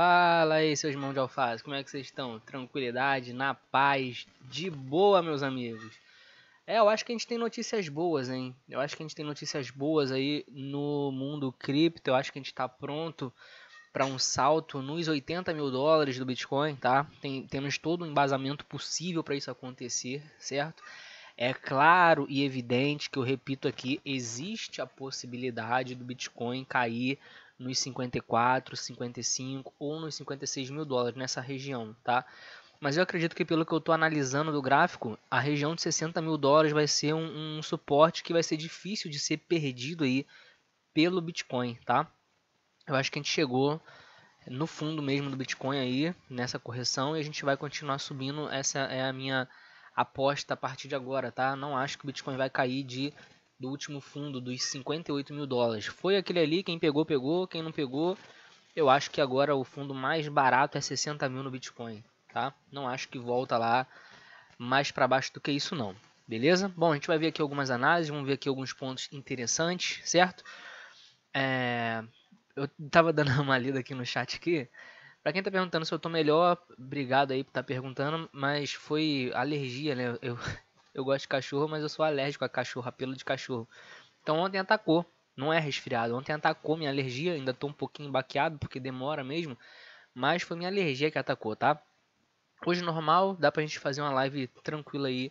Fala aí, seus mãos de alface, como é que vocês estão? Tranquilidade, na paz, de boa, meus amigos. É, eu acho que a gente tem notícias boas, hein? Eu acho que a gente tem notícias boas aí no mundo cripto. Eu acho que a gente está pronto para um salto nos 80 mil dólares do Bitcoin, tá? Tem, temos todo o um embasamento possível para isso acontecer, certo? É claro e evidente que eu repito aqui, existe a possibilidade do Bitcoin cair nos 54, 55 ou nos 56 mil dólares nessa região, tá? Mas eu acredito que pelo que eu estou analisando do gráfico, a região de 60 mil dólares vai ser um, um suporte que vai ser difícil de ser perdido aí pelo Bitcoin, tá? Eu acho que a gente chegou no fundo mesmo do Bitcoin aí, nessa correção, e a gente vai continuar subindo. Essa é a minha aposta a partir de agora, tá? Não acho que o Bitcoin vai cair de do último fundo dos 58 mil dólares. Foi aquele ali, quem pegou, pegou, quem não pegou. Eu acho que agora o fundo mais barato é 60 mil no Bitcoin, tá? Não acho que volta lá mais para baixo do que isso não, beleza? Bom, a gente vai ver aqui algumas análises, vamos ver aqui alguns pontos interessantes, certo? É... Eu tava dando uma lida aqui no chat aqui. Pra quem tá perguntando se eu tô melhor, obrigado aí por tá perguntando, mas foi alergia, né? Eu, eu gosto de cachorro, mas eu sou alérgico a cachorro, a pelo de cachorro. Então ontem atacou, não é resfriado. Ontem atacou minha alergia, ainda tô um pouquinho baqueado porque demora mesmo, mas foi minha alergia que atacou, tá? Hoje normal, dá pra gente fazer uma live tranquila aí,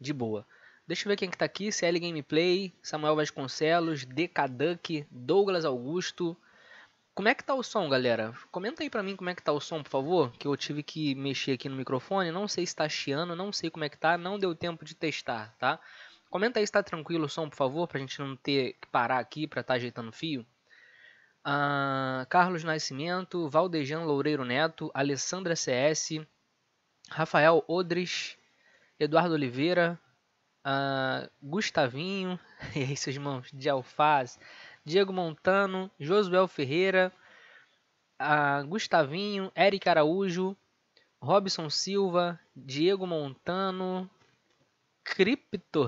de boa. Deixa eu ver quem que tá aqui, CL Gameplay, Samuel Vasconcelos, DK Duck, Douglas Augusto, como é que tá o som, galera? Comenta aí pra mim como é que tá o som, por favor, que eu tive que mexer aqui no microfone, não sei se tá chiando, não sei como é que tá, não deu tempo de testar, tá? Comenta aí se tá tranquilo o som, por favor, pra gente não ter que parar aqui pra tá ajeitando fio. Ah, Carlos Nascimento, Valdejan Loureiro Neto, Alessandra CS, Rafael Odres, Eduardo Oliveira, ah, Gustavinho, e aí seus irmãos de Alface, Diego Montano, Josuel Ferreira, Gustavinho, Eric Araújo, Robson Silva, Diego Montano,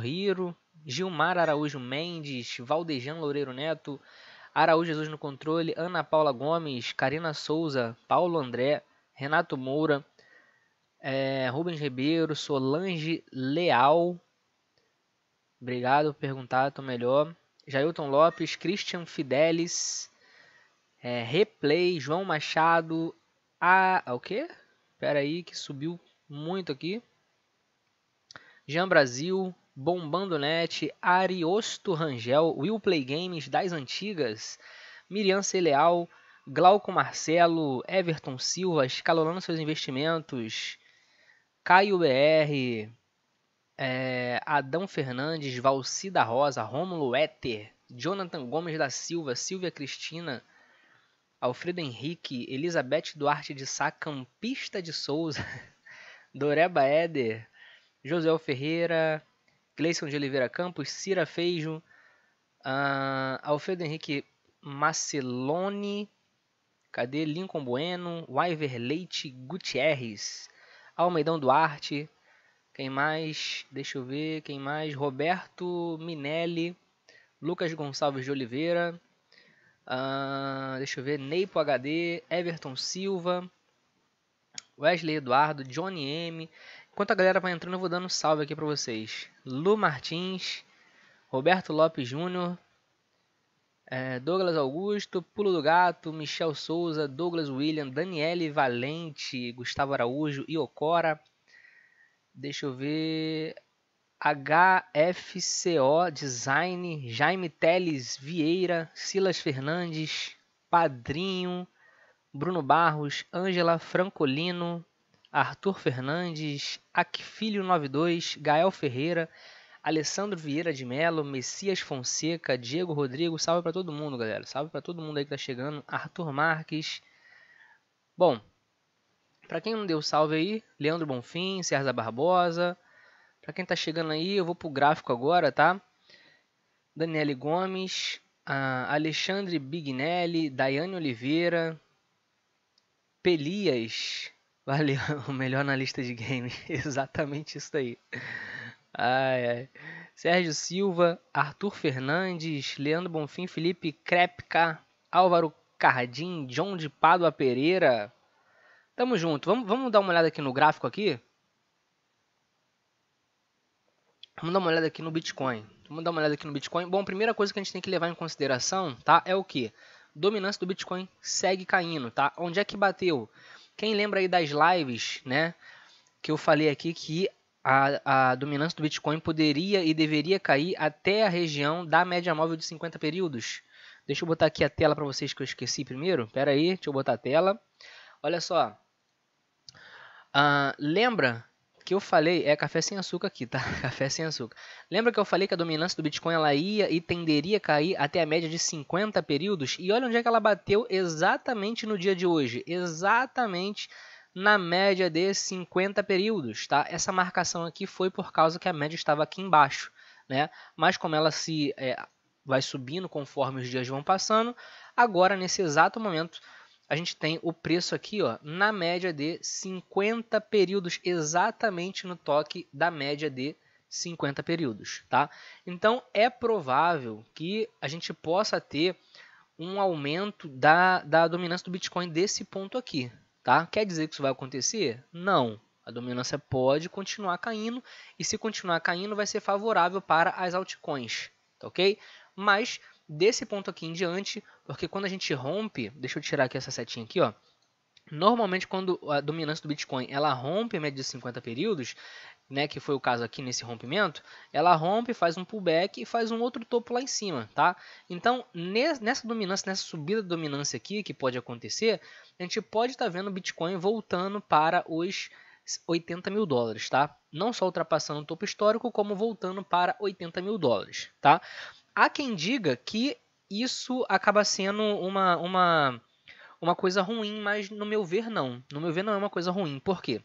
Hiro, Gilmar Araújo Mendes, Valdejan Loureiro Neto, Araújo Jesus no controle, Ana Paula Gomes, Karina Souza, Paulo André, Renato Moura, é, Rubens Ribeiro, Solange Leal. Obrigado por perguntar, tô melhor. Jailton Lopes, Christian Fidelis, é, Replay, João Machado, a... o quê? Pera aí que subiu muito aqui. Jean Brasil, Bombando Net, Ariosto Rangel, Will Play Games das antigas, Miriam Celeal, Glauco Marcelo, Everton Silva, escalonando seus investimentos, Caio BR, é, Adão Fernandes, Valci da Rosa, Rômulo Éter, Jonathan Gomes da Silva, Silvia Cristina, Alfredo Henrique, Elizabeth Duarte de Sá, Campista de Souza, Doreba Éder, José Ferreira, Gleison de Oliveira Campos, Cira Feijo, uh, Alfredo Henrique Marcelone, cadê? Lincoln Bueno, Wyver Leite Gutierrez, Almeidão Duarte, quem mais? Deixa eu ver. Quem mais? Roberto Minelli. Lucas Gonçalves de Oliveira. Uh, deixa eu ver. Neipo HD. Everton Silva. Wesley Eduardo. Johnny M. Enquanto a galera vai entrando, eu vou dando um salve aqui para vocês. Lu Martins. Roberto Lopes Júnior. É, Douglas Augusto, Pulo do Gato, Michel Souza, Douglas William, Daniele Valente, Gustavo Araújo, Iocora, Deixa eu ver. HFCO Design, Jaime Teles Vieira, Silas Fernandes, Padrinho, Bruno Barros, Ângela Francolino, Arthur Fernandes, Aquifilho 92, Gael Ferreira, Alessandro Vieira de Melo, Messias Fonseca, Diego Rodrigo, salve para todo mundo, galera. Salve para todo mundo aí que tá chegando. Arthur Marques. Bom, para quem não deu salve aí, Leandro Bonfim, César Barbosa. Para quem tá chegando aí, eu vou pro gráfico agora, tá? Daniele Gomes, Alexandre Bignelli, Daiane Oliveira, Pelias. Valeu, o melhor analista de game. Exatamente isso aí. Ai, ai. Sérgio Silva, Arthur Fernandes, Leandro Bonfim, Felipe Krepka, Álvaro Cardim, John de Pádua Pereira. Tamo junto. Vamos, vamos dar uma olhada aqui no gráfico aqui. Vamos dar uma olhada aqui no Bitcoin. Vamos dar uma olhada aqui no Bitcoin. Bom, a primeira coisa que a gente tem que levar em consideração, tá? É o que? Dominância do Bitcoin segue caindo, tá? Onde é que bateu? Quem lembra aí das lives, né? Que eu falei aqui que a, a dominância do Bitcoin poderia e deveria cair até a região da média móvel de 50 períodos. Deixa eu botar aqui a tela para vocês que eu esqueci primeiro. Pera aí, deixa eu botar a tela. Olha só. Uh, lembra que eu falei, é café sem açúcar aqui, tá? Café sem açúcar. Lembra que eu falei que a dominância do Bitcoin ela ia e tenderia a cair até a média de 50 períodos? E olha onde é que ela bateu exatamente no dia de hoje, exatamente na média de 50 períodos, tá? Essa marcação aqui foi por causa que a média estava aqui embaixo, né? Mas como ela se é, vai subindo conforme os dias vão passando, agora nesse exato momento a gente tem o preço aqui, ó, na média de 50 períodos, exatamente no toque da média de 50 períodos, tá? Então é provável que a gente possa ter um aumento da, da dominância do Bitcoin desse ponto aqui, tá? Quer dizer que isso vai acontecer? Não. A dominância pode continuar caindo e se continuar caindo vai ser favorável para as altcoins, tá ok? Mas desse ponto aqui em diante, porque quando a gente rompe, deixa eu tirar aqui essa setinha aqui, ó. Normalmente quando a dominância do Bitcoin, ela rompe a média de 50 períodos, né, que foi o caso aqui nesse rompimento, ela rompe, faz um pullback e faz um outro topo lá em cima, tá? Então, nessa dominância, nessa subida de dominância aqui que pode acontecer, a gente pode estar tá vendo o Bitcoin voltando para os 80 mil dólares, tá? Não só ultrapassando o topo histórico, como voltando para 80 mil dólares, tá? Há quem diga que isso acaba sendo uma, uma, uma coisa ruim, mas no meu ver, não. No meu ver, não é uma coisa ruim. Por quê?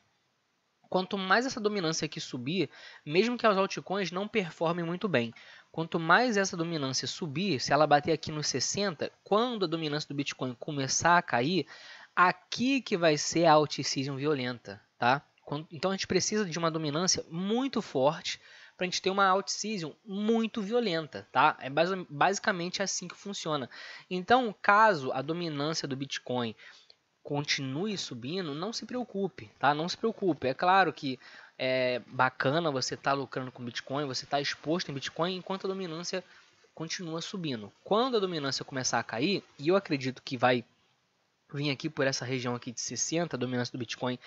Quanto mais essa dominância aqui subir, mesmo que as altcoins não performem muito bem, quanto mais essa dominância subir, se ela bater aqui nos 60, quando a dominância do Bitcoin começar a cair, aqui que vai ser a alt violenta, tá? Então a gente precisa de uma dominância muito forte para a gente ter uma out-season muito violenta, tá? É basicamente assim que funciona. Então, caso a dominância do Bitcoin continue subindo, não se preocupe, tá? Não se preocupe. É claro que é bacana você estar tá lucrando com Bitcoin, você está exposto em Bitcoin enquanto a dominância continua subindo. Quando a dominância começar a cair, e eu acredito que vai vir aqui por essa região aqui de 60, a dominância do Bitcoin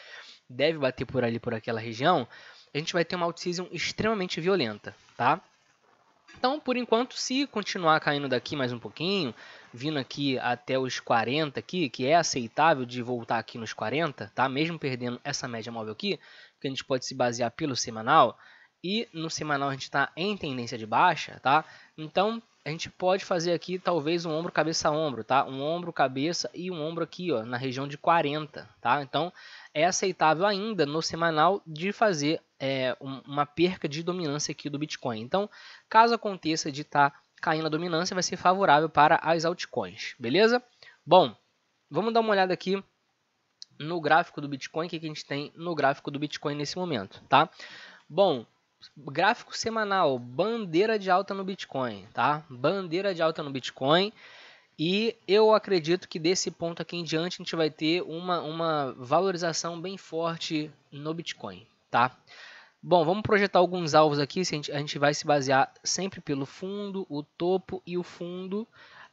deve bater por ali por aquela região, a gente vai ter uma outseason extremamente violenta, tá? Então, por enquanto, se continuar caindo daqui mais um pouquinho, vindo aqui até os 40 aqui, que é aceitável de voltar aqui nos 40, tá? Mesmo perdendo essa média móvel aqui, que a gente pode se basear pelo semanal, e no semanal a gente está em tendência de baixa, tá? Então, a gente pode fazer aqui talvez um ombro cabeça ombro, tá? Um ombro cabeça e um ombro aqui, ó, na região de 40, tá? Então, é aceitável ainda no semanal de fazer é, uma perca de dominância aqui do Bitcoin. Então, caso aconteça de estar tá caindo a dominância, vai ser favorável para as altcoins, beleza? Bom, vamos dar uma olhada aqui no gráfico do Bitcoin, o que, que a gente tem no gráfico do Bitcoin nesse momento, tá? Bom, gráfico semanal, bandeira de alta no Bitcoin, tá? Bandeira de alta no Bitcoin. E eu acredito que desse ponto aqui em diante a gente vai ter uma, uma valorização bem forte no Bitcoin, tá? Bom, vamos projetar alguns alvos aqui. A gente, a gente vai se basear sempre pelo fundo, o topo e o fundo.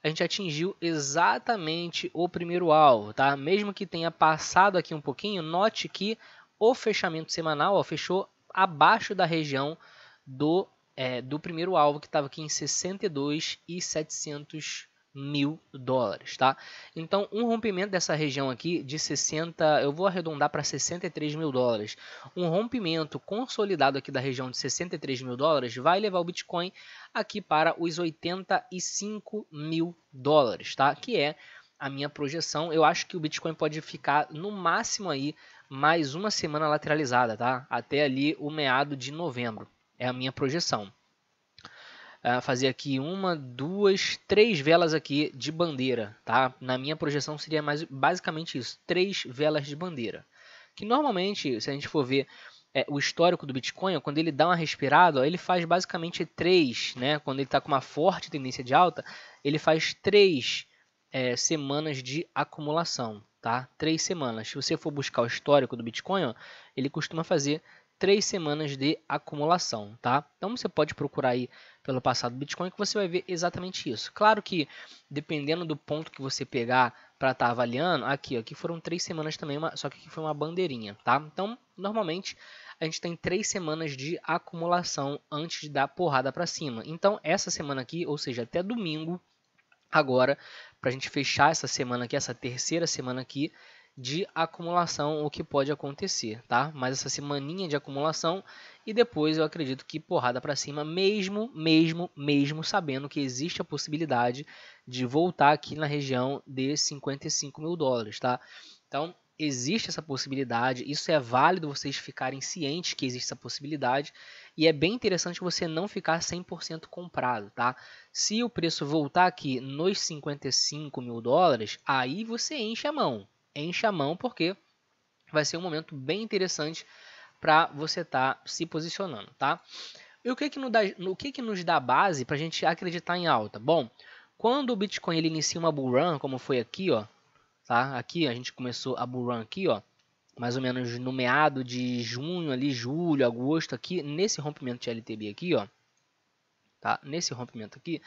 A gente atingiu exatamente o primeiro alvo, tá? Mesmo que tenha passado aqui um pouquinho, note que o fechamento semanal ó, fechou abaixo da região do, é, do primeiro alvo, que estava aqui em 62 e 700 mil dólares, tá? Então, um rompimento dessa região aqui de 60, eu vou arredondar para 63 mil dólares. Um rompimento consolidado aqui da região de 63 mil dólares vai levar o Bitcoin aqui para os 85 mil dólares, tá? Que é a minha projeção. Eu acho que o Bitcoin pode ficar no máximo aí mais uma semana lateralizada, tá? Até ali o meado de novembro. É a minha projeção. Uh, fazer aqui uma, duas, três velas aqui de bandeira, tá? Na minha projeção seria mais basicamente isso, três velas de bandeira. Que normalmente, se a gente for ver é, o histórico do Bitcoin, quando ele dá uma respirada, ó, ele faz basicamente três, né? Quando ele está com uma forte tendência de alta, ele faz três é, semanas de acumulação tá? Três semanas. Se você for buscar o histórico do Bitcoin, ó, ele costuma fazer três semanas de acumulação, tá? Então você pode procurar aí pelo passado do Bitcoin que você vai ver exatamente isso. Claro que dependendo do ponto que você pegar para estar tá avaliando, aqui, ó, aqui foram três semanas também, uma, só que aqui foi uma bandeirinha, tá? Então normalmente a gente tem três semanas de acumulação antes de dar porrada para cima. Então essa semana aqui, ou seja, até domingo agora para a gente fechar essa semana aqui, essa terceira semana aqui de acumulação, o que pode acontecer, tá? Mas essa semaninha de acumulação e depois eu acredito que porrada para cima, mesmo, mesmo, mesmo sabendo que existe a possibilidade de voltar aqui na região de 55 mil dólares, tá? Então existe essa possibilidade, isso é válido vocês ficarem cientes que existe essa possibilidade e é bem interessante você não ficar 100% comprado, tá? Se o preço voltar aqui nos 55 mil dólares, aí você enche a mão. Enche a mão porque vai ser um momento bem interessante para você estar tá se posicionando, tá? E o que que, nos dá, o que, que nos dá base para a gente acreditar em alta? Bom, quando o Bitcoin ele inicia uma bull run, como foi aqui, ó, tá? Aqui a gente começou a bull run aqui, ó mais ou menos no meado de junho ali, julho, agosto aqui, nesse rompimento de LTB aqui, ó, tá? Nesse rompimento aqui,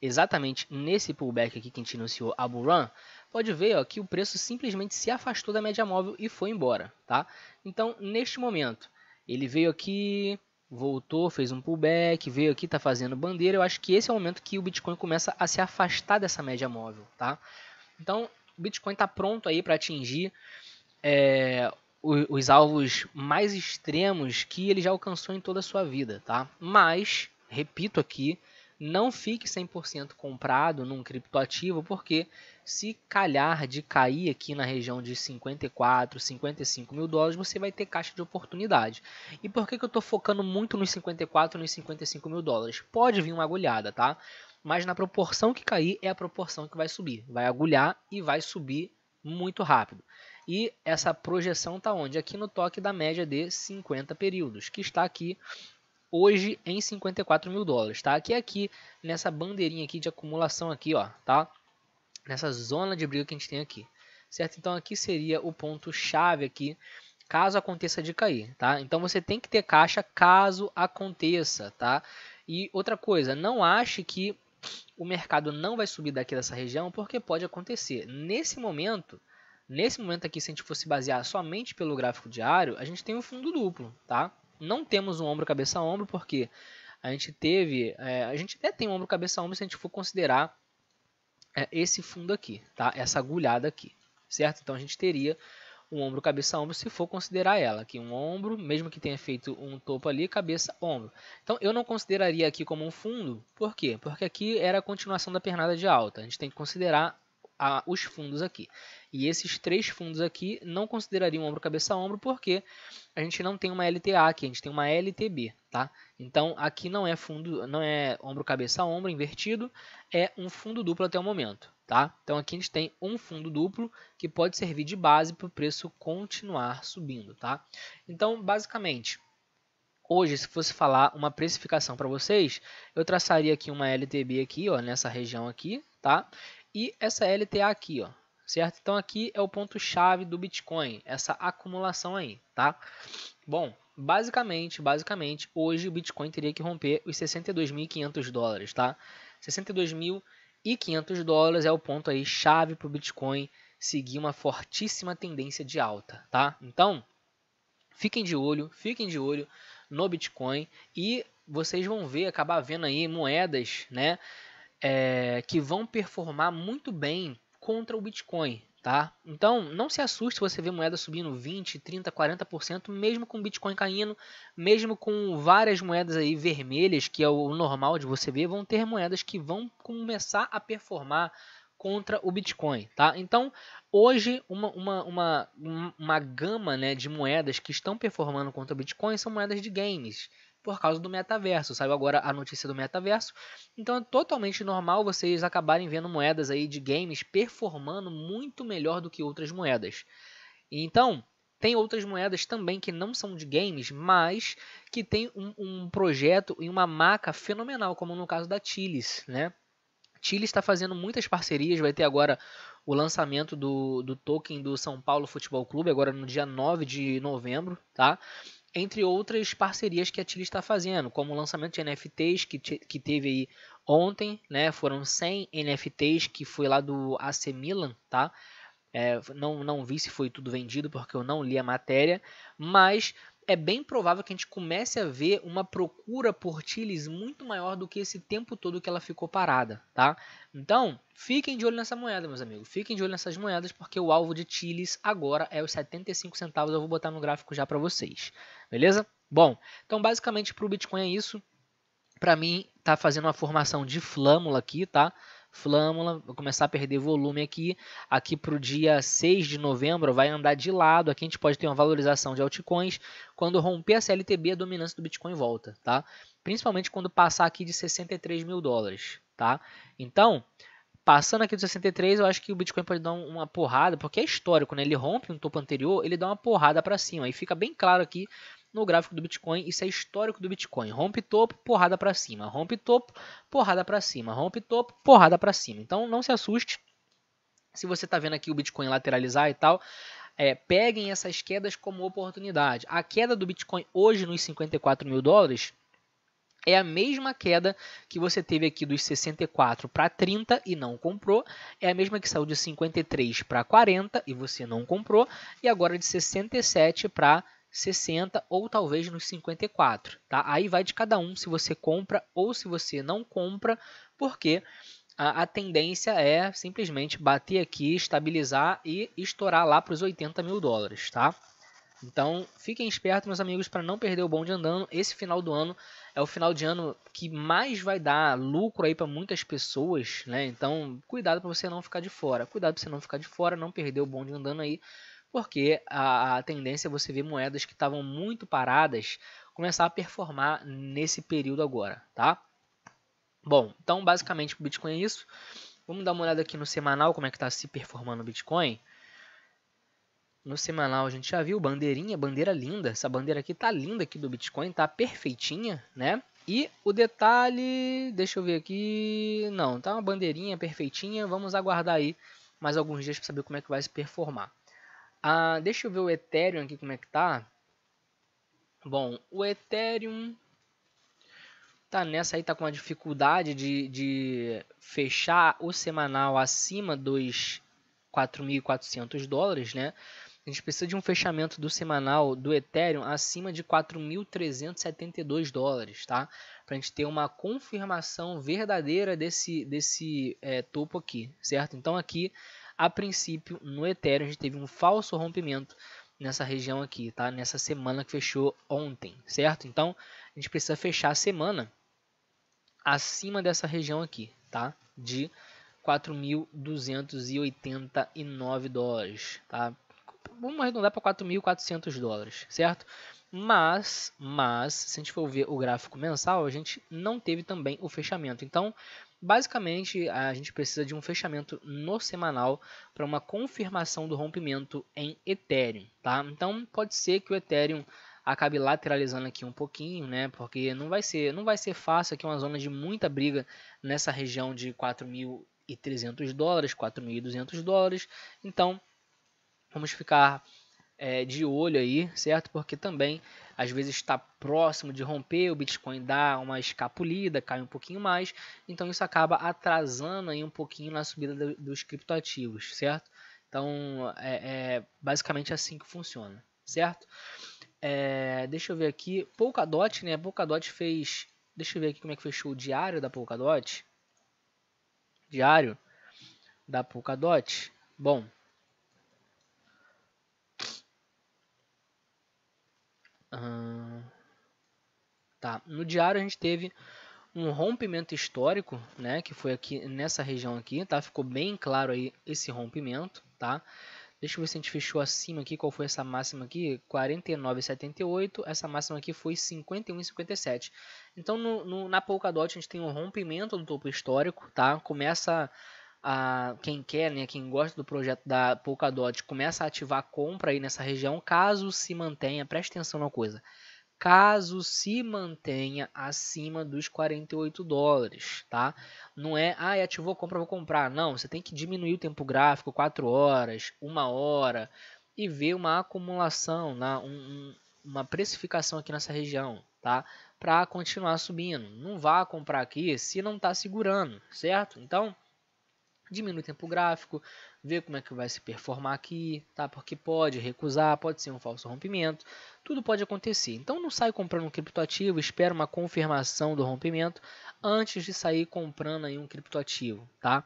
exatamente nesse pullback aqui que a gente anunciou a bull run, pode ver ó, que o preço simplesmente se afastou da média móvel e foi embora, tá? Então, neste momento, ele veio aqui, voltou, fez um pullback, veio aqui, tá fazendo bandeira. Eu acho que esse é o momento que o Bitcoin começa a se afastar dessa média móvel, tá? Então, o Bitcoin tá pronto aí para atingir é, os, os alvos mais extremos que ele já alcançou em toda a sua vida, tá? Mas, repito aqui, não fique 100% comprado num criptoativo, porque se calhar de cair aqui na região de 54, 55 mil dólares, você vai ter caixa de oportunidade. E por que, que eu estou focando muito nos 54, nos 55 mil dólares? Pode vir uma agulhada, tá? Mas na proporção que cair, é a proporção que vai subir. Vai agulhar e vai subir muito rápido. E essa projeção está onde? Aqui no toque da média de 50 períodos, que está aqui hoje em 54 mil dólares, tá? Que é aqui nessa bandeirinha aqui de acumulação aqui, ó, tá? Nessa zona de briga que a gente tem aqui, certo? Então aqui seria o ponto chave aqui, caso aconteça de cair, tá? Então você tem que ter caixa caso aconteça, tá? E outra coisa, não ache que o mercado não vai subir daqui dessa região, porque pode acontecer. Nesse momento, Nesse momento aqui, se a gente fosse basear somente pelo gráfico diário, a gente tem um fundo duplo, tá? Não temos um ombro cabeça ombro, porque a gente teve, é, a gente até tem um ombro cabeça ombro se a gente for considerar é, esse fundo aqui, tá? Essa agulhada aqui, certo? Então a gente teria um ombro cabeça ombro se for considerar ela aqui um ombro mesmo que tenha feito um topo ali cabeça ombro então eu não consideraria aqui como um fundo por quê porque aqui era a continuação da pernada de alta a gente tem que considerar a, os fundos aqui. E esses três fundos aqui não considerariam ombro, cabeça, ombro, porque a gente não tem uma LTA aqui, a gente tem uma LTB, tá? Então, aqui não é fundo, não é ombro, cabeça, ombro invertido, é um fundo duplo até o momento, tá? Então, aqui a gente tem um fundo duplo que pode servir de base para o preço continuar subindo, tá? Então, basicamente, hoje, se fosse falar uma precificação para vocês, eu traçaria aqui uma LTB aqui, ó, nessa região aqui, tá? E essa LTA aqui, ó, certo? Então aqui é o ponto-chave do Bitcoin, essa acumulação aí, tá? Bom, basicamente, basicamente, hoje o Bitcoin teria que romper os 62.500 dólares, tá? 62.500 dólares é o ponto aí chave para o Bitcoin seguir uma fortíssima tendência de alta, tá? Então, fiquem de olho, fiquem de olho no Bitcoin e vocês vão ver, acabar vendo aí moedas, né? é, que vão performar muito bem contra o Bitcoin. Tá? Então, não se assuste se você vê moeda subindo 20, 30, 40%, mesmo com o Bitcoin caindo, mesmo com várias moedas aí vermelhas, que é o normal de você ver, vão ter moedas que vão começar a performar contra o Bitcoin, tá? Então, hoje, uma, uma, uma, uma gama né, de moedas que estão performando contra o Bitcoin são moedas de games, por causa do metaverso. Saiu agora a notícia do metaverso. Então é totalmente normal vocês acabarem vendo moedas aí de games performando muito melhor do que outras moedas. Então, tem outras moedas também que não são de games, mas que tem um, um projeto e uma maca fenomenal, como no caso da Tilis, né? Chile está fazendo muitas parcerias, vai ter agora o lançamento do, do token do São Paulo Futebol Clube, agora no dia 9 de novembro, tá? entre outras parcerias que a Tilly está fazendo, como o lançamento de NFTs que, que teve aí ontem, né? Foram 100 NFTs que foi lá do AC Milan, tá? É, não, não vi se foi tudo vendido porque eu não li a matéria, mas é bem provável que a gente comece a ver uma procura por Tiles muito maior do que esse tempo todo que ela ficou parada, tá? Então, fiquem de olho nessa moeda, meus amigos. Fiquem de olho nessas moedas, porque o alvo de Tiles agora é os 75 centavos. Eu vou botar no gráfico já para vocês, beleza? Bom, então basicamente para o Bitcoin é isso. Para mim, tá fazendo uma formação de flâmula aqui, tá? flâmula, vai começar a perder volume aqui. Aqui para o dia 6 de novembro vai andar de lado. Aqui a gente pode ter uma valorização de altcoins. Quando romper a CLTB, a dominância do Bitcoin volta, tá? Principalmente quando passar aqui de 63 mil dólares, tá? Então, passando aqui dos 63, eu acho que o Bitcoin pode dar uma porrada, porque é histórico, né? Ele rompe um topo anterior, ele dá uma porrada para cima. E fica bem claro aqui no gráfico do Bitcoin, isso é histórico do Bitcoin. Rompe topo, porrada para cima. Rompe topo, porrada para cima. Rompe topo, porrada para cima. Então não se assuste se você está vendo aqui o Bitcoin lateralizar e tal. É, peguem essas quedas como oportunidade. A queda do Bitcoin hoje nos 54 mil dólares é a mesma queda que você teve aqui dos 64 para 30 e não comprou. É a mesma que saiu de 53 para 40 e você não comprou. E agora de 67 para 60 ou talvez nos 54, tá? Aí vai de cada um se você compra ou se você não compra, porque a, a tendência é simplesmente bater aqui, estabilizar e estourar lá para os 80 mil dólares, tá? Então, fiquem espertos, meus amigos, para não perder o bom de andando. Esse final do ano é o final de ano que mais vai dar lucro aí para muitas pessoas, né? Então, cuidado para você não ficar de fora. Cuidado para você não ficar de fora, não perder o bom de andando aí, porque a, a tendência é você ver moedas que estavam muito paradas começar a performar nesse período agora, tá? Bom, então basicamente o Bitcoin é isso. Vamos dar uma olhada aqui no semanal, como é que está se performando o Bitcoin. No semanal a gente já viu bandeirinha, bandeira linda. Essa bandeira aqui tá linda aqui do Bitcoin, tá perfeitinha, né? E o detalhe, deixa eu ver aqui, não, tá uma bandeirinha perfeitinha. Vamos aguardar aí mais alguns dias para saber como é que vai se performar. Ah, deixa eu ver o Ethereum aqui como é que tá. Bom, o Ethereum tá nessa aí, tá com a dificuldade de, de fechar o semanal acima dos 4.400 dólares, né? A gente precisa de um fechamento do semanal do Ethereum acima de 4.372 dólares, tá? Para a gente ter uma confirmação verdadeira desse, desse é, topo aqui, certo? Então aqui a princípio, no Ethereum, a gente teve um falso rompimento nessa região aqui, tá? Nessa semana que fechou ontem, certo? Então, a gente precisa fechar a semana acima dessa região aqui, tá? De 4.289 dólares, tá? Vamos arredondar para 4.400 dólares, certo? Mas, mas, se a gente for ver o gráfico mensal, a gente não teve também o fechamento. Então, Basicamente, a gente precisa de um fechamento no semanal para uma confirmação do rompimento em Ethereum, tá? Então, pode ser que o Ethereum acabe lateralizando aqui um pouquinho, né? Porque não vai ser, não vai ser fácil aqui uma zona de muita briga nessa região de 4.300 dólares, 4.200 dólares. Então, vamos ficar é, de olho aí, certo? Porque também às vezes está próximo de romper, o Bitcoin dá uma escapulida, cai um pouquinho mais, então isso acaba atrasando aí um pouquinho na subida do, dos criptoativos, certo? Então é, é, basicamente assim que funciona, certo? É, deixa eu ver aqui, Polkadot, né? Polkadot fez, deixa eu ver aqui como é que fechou o diário da Polkadot, diário da Polkadot. Bom, tá. No diário a gente teve um rompimento histórico, né, que foi aqui nessa região aqui, tá? Ficou bem claro aí esse rompimento, tá? Deixa eu ver se a gente fechou acima aqui, qual foi essa máxima aqui? 49,78, essa máxima aqui foi 51,57. Então, no, no, na Polkadot, a gente tem um rompimento do topo histórico, tá? Começa a, quem quer, né, quem gosta do projeto da Polkadot, começa a ativar a compra aí nessa região, caso se mantenha, preste atenção na coisa, caso se mantenha acima dos 48 dólares, tá? Não é, ah, ativou compra, vou comprar. Não, você tem que diminuir o tempo gráfico, 4 horas, 1 hora, e ver uma acumulação, na, né, um, uma precificação aqui nessa região, tá? Para continuar subindo. Não vá comprar aqui se não está segurando, certo? Então, diminui o tempo gráfico, vê como é que vai se performar aqui, tá? Porque pode recusar, pode ser um falso rompimento, tudo pode acontecer. Então não sai comprando um criptoativo, espera uma confirmação do rompimento antes de sair comprando aí um criptoativo, tá?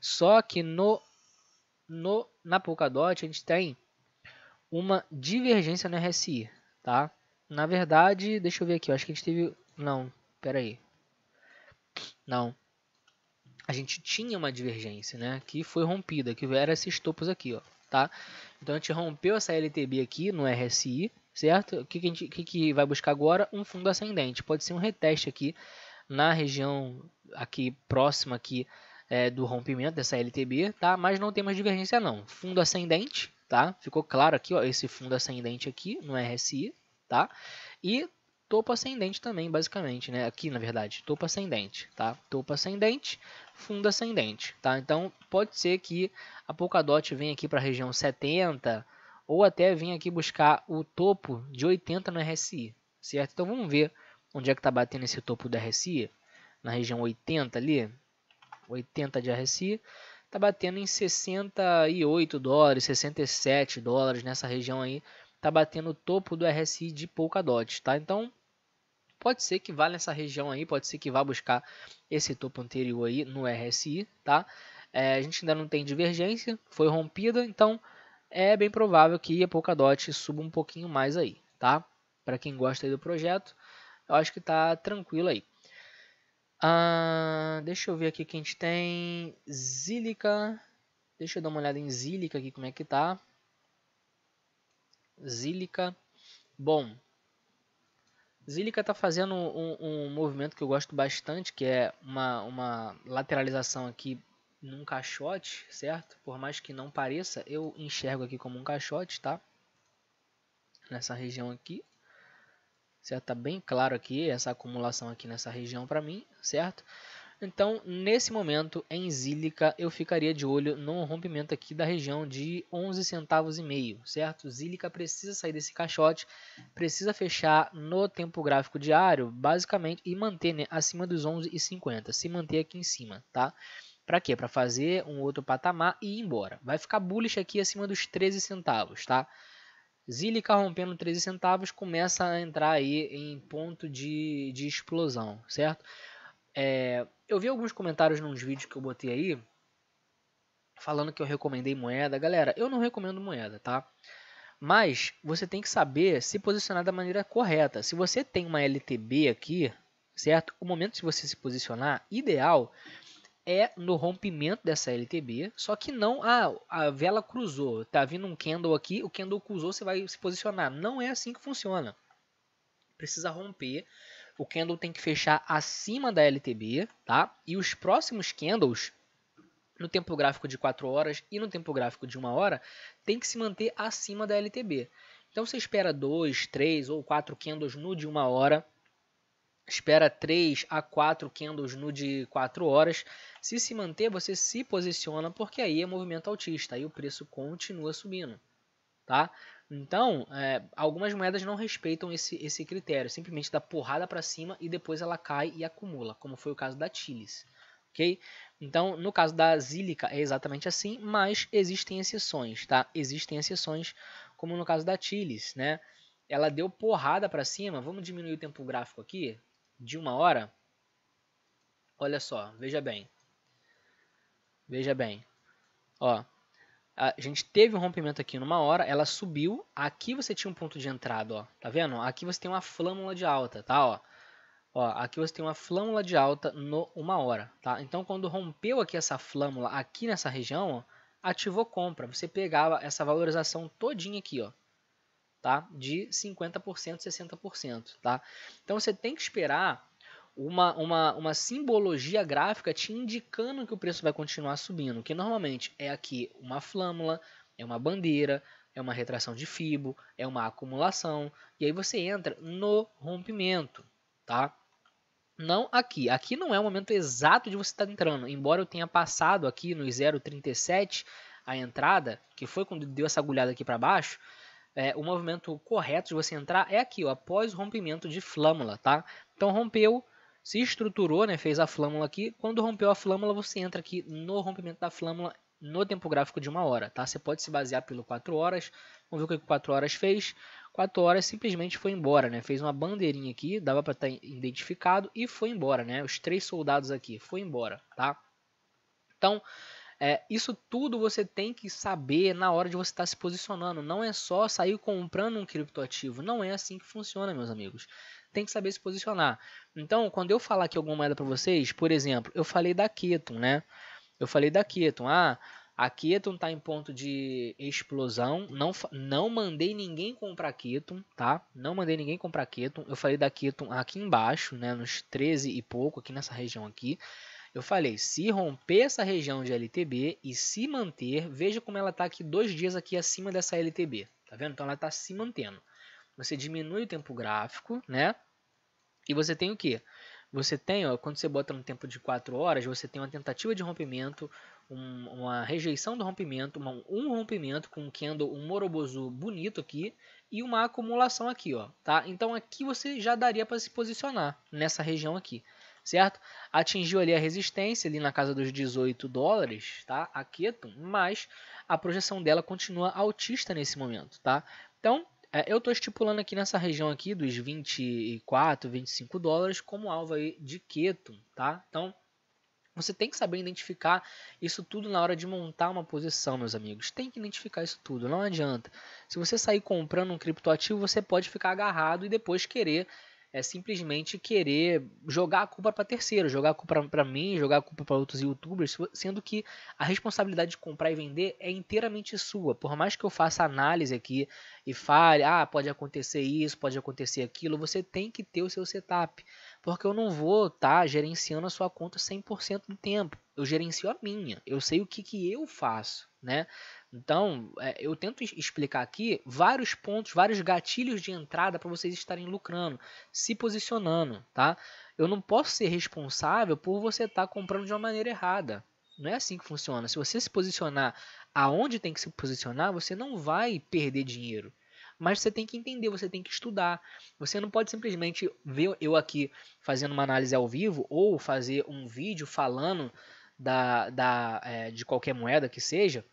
Só que no, no na Polkadot a gente tem uma divergência no RSI, tá? Na verdade, deixa eu ver aqui, eu acho que a gente teve, não, peraí, aí. Não, a gente tinha uma divergência, né? Que foi rompida, que eram esses topos aqui, ó, tá? Então a gente rompeu essa LTB aqui no RSI, certo? O que, que a gente que, que vai buscar agora? Um fundo ascendente. Pode ser um reteste aqui na região aqui próxima aqui é, do rompimento dessa LTB, tá? Mas não temos divergência não. Fundo ascendente, tá? Ficou claro aqui, ó, esse fundo ascendente aqui no RSI, tá? E topo ascendente também, basicamente, né? Aqui, na verdade, topo ascendente, tá? Topo ascendente, fundo ascendente, tá? Então, pode ser que a Polkadot venha aqui para a região 70 ou até venha aqui buscar o topo de 80 no RSI, certo? Então, vamos ver onde é que está batendo esse topo do RSI, na região 80 ali, 80 de RSI, está batendo em 68 dólares, 67 dólares nessa região aí, está batendo o topo do RSI de Polkadot, tá? Então, pode ser que vá nessa região aí, pode ser que vá buscar esse topo anterior aí no RSI, tá? É, a gente ainda não tem divergência, foi rompida, então é bem provável que a Polkadot suba um pouquinho mais aí, tá? Para quem gosta do projeto, eu acho que tá tranquilo aí. Ah, deixa eu ver aqui o que a gente tem Zílica. Deixa eu dar uma olhada em Zílica aqui como é que tá. Zílica. Bom, Zilica tá fazendo um, um, um, movimento que eu gosto bastante, que é uma, uma lateralização aqui num caixote, certo? Por mais que não pareça, eu enxergo aqui como um caixote, tá? Nessa região aqui, certo? Tá bem claro aqui essa acumulação aqui nessa região para mim, certo? Então, nesse momento, em Zílica, eu ficaria de olho no rompimento aqui da região de 11 centavos e meio, certo? Zílica precisa sair desse caixote, precisa fechar no tempo gráfico diário, basicamente, e manter né, acima dos 11,50, se manter aqui em cima, tá? Para quê? Para fazer um outro patamar e ir embora. Vai ficar bullish aqui acima dos 13 centavos, tá? Zílica rompendo 13 centavos começa a entrar aí em ponto de, de explosão, certo? É, eu vi alguns comentários nos vídeos que eu botei aí falando que eu recomendei moeda. Galera, eu não recomendo moeda, tá? Mas você tem que saber se posicionar da maneira correta. Se você tem uma LTB aqui, certo? O momento de você se posicionar ideal é no rompimento dessa LTB, só que não ah, a vela cruzou, tá vindo um candle aqui, o candle cruzou, você vai se posicionar. Não é assim que funciona. Precisa romper o candle tem que fechar acima da LTB, tá? E os próximos candles no tempo gráfico de 4 horas e no tempo gráfico de 1 hora tem que se manter acima da LTB. Então você espera 2, 3 ou 4 candles no de 1 hora, espera 3 a 4 candles no de 4 horas. Se se manter, você se posiciona porque aí é movimento autista, aí o preço continua subindo, tá? Então, é, algumas moedas não respeitam esse, esse critério, simplesmente dá porrada para cima e depois ela cai e acumula, como foi o caso da Tilis. ok? Então, no caso da Zílica, é exatamente assim, mas existem exceções, tá? Existem exceções, como no caso da Tilis, né? Ela deu porrada para cima, vamos diminuir o tempo gráfico aqui, de uma hora. Olha só, veja bem. Veja bem. Ó, a gente teve um rompimento aqui numa hora, ela subiu, aqui você tinha um ponto de entrada, ó, tá vendo? Aqui você tem uma flâmula de alta, tá, ó. Ó, aqui você tem uma flâmula de alta no uma hora, tá? Então, quando rompeu aqui essa flâmula aqui nessa região, ó, ativou compra. Você pegava essa valorização todinha aqui, ó, tá? De 50%, 60%, tá? Então, você tem que esperar uma, uma, uma simbologia gráfica te indicando que o preço vai continuar subindo, que normalmente é aqui uma flâmula, é uma bandeira, é uma retração de fibo, é uma acumulação, e aí você entra no rompimento, tá? Não aqui. Aqui não é o momento exato de você estar tá entrando, embora eu tenha passado aqui no 0,37 a entrada, que foi quando deu essa agulhada aqui para baixo, é, o movimento correto de você entrar é aqui, ó, após o rompimento de flâmula, tá? Então rompeu, se estruturou, né, fez a flâmula aqui. Quando rompeu a flâmula, você entra aqui no rompimento da flâmula no tempo gráfico de uma hora. Tá? Você pode se basear pelo 4 horas. Vamos ver o que 4 horas fez. 4 horas simplesmente foi embora, né? Fez uma bandeirinha aqui, dava para estar tá identificado e foi embora, né? Os três soldados aqui, foi embora, tá? Então, é, isso tudo você tem que saber na hora de você estar tá se posicionando. Não é só sair comprando um criptoativo. Não é assim que funciona, meus amigos tem que saber se posicionar. Então, quando eu falar aqui alguma moeda para vocês, por exemplo, eu falei da Keton, né? Eu falei da Keton. Ah, a Keton está em ponto de explosão. Não, não mandei ninguém comprar Keton, tá? Não mandei ninguém comprar Keton. Eu falei da Keton aqui embaixo, né? Nos 13 e pouco, aqui nessa região aqui. Eu falei, se romper essa região de LTB e se manter, veja como ela está aqui dois dias aqui acima dessa LTB, tá vendo? Então ela está se mantendo. Você diminui o tempo gráfico, né? E você tem o que? Você tem, ó, quando você bota um tempo de 4 horas, você tem uma tentativa de rompimento, um, uma rejeição do rompimento, uma, um rompimento com um candle, um morobozu bonito aqui e uma acumulação aqui, ó, tá? Então aqui você já daria para se posicionar nessa região aqui, certo? Atingiu ali a resistência ali na casa dos 18 dólares, tá? A é mas a projeção dela continua altista nesse momento, tá? Então, é, eu estou estipulando aqui nessa região aqui dos 24, 25 dólares como alvo aí de Keto, tá? Então, você tem que saber identificar isso tudo na hora de montar uma posição, meus amigos. Tem que identificar isso tudo, não adianta. Se você sair comprando um criptoativo, você pode ficar agarrado e depois querer é simplesmente querer jogar a culpa para terceiro, jogar a culpa para mim, jogar a culpa para outros youtubers, sendo que a responsabilidade de comprar e vender é inteiramente sua. Por mais que eu faça análise aqui e fale, ah, pode acontecer isso, pode acontecer aquilo, você tem que ter o seu setup, porque eu não vou estar tá gerenciando a sua conta 100% do tempo. Eu gerencio a minha, eu sei o que, que eu faço, né? Então, é, eu tento explicar aqui vários pontos, vários gatilhos de entrada para vocês estarem lucrando, se posicionando, tá? Eu não posso ser responsável por você estar tá comprando de uma maneira errada. Não é assim que funciona. Se você se posicionar aonde tem que se posicionar, você não vai perder dinheiro. Mas você tem que entender, você tem que estudar. Você não pode simplesmente ver eu aqui fazendo uma análise ao vivo ou fazer um vídeo falando da, da, é, de qualquer moeda que seja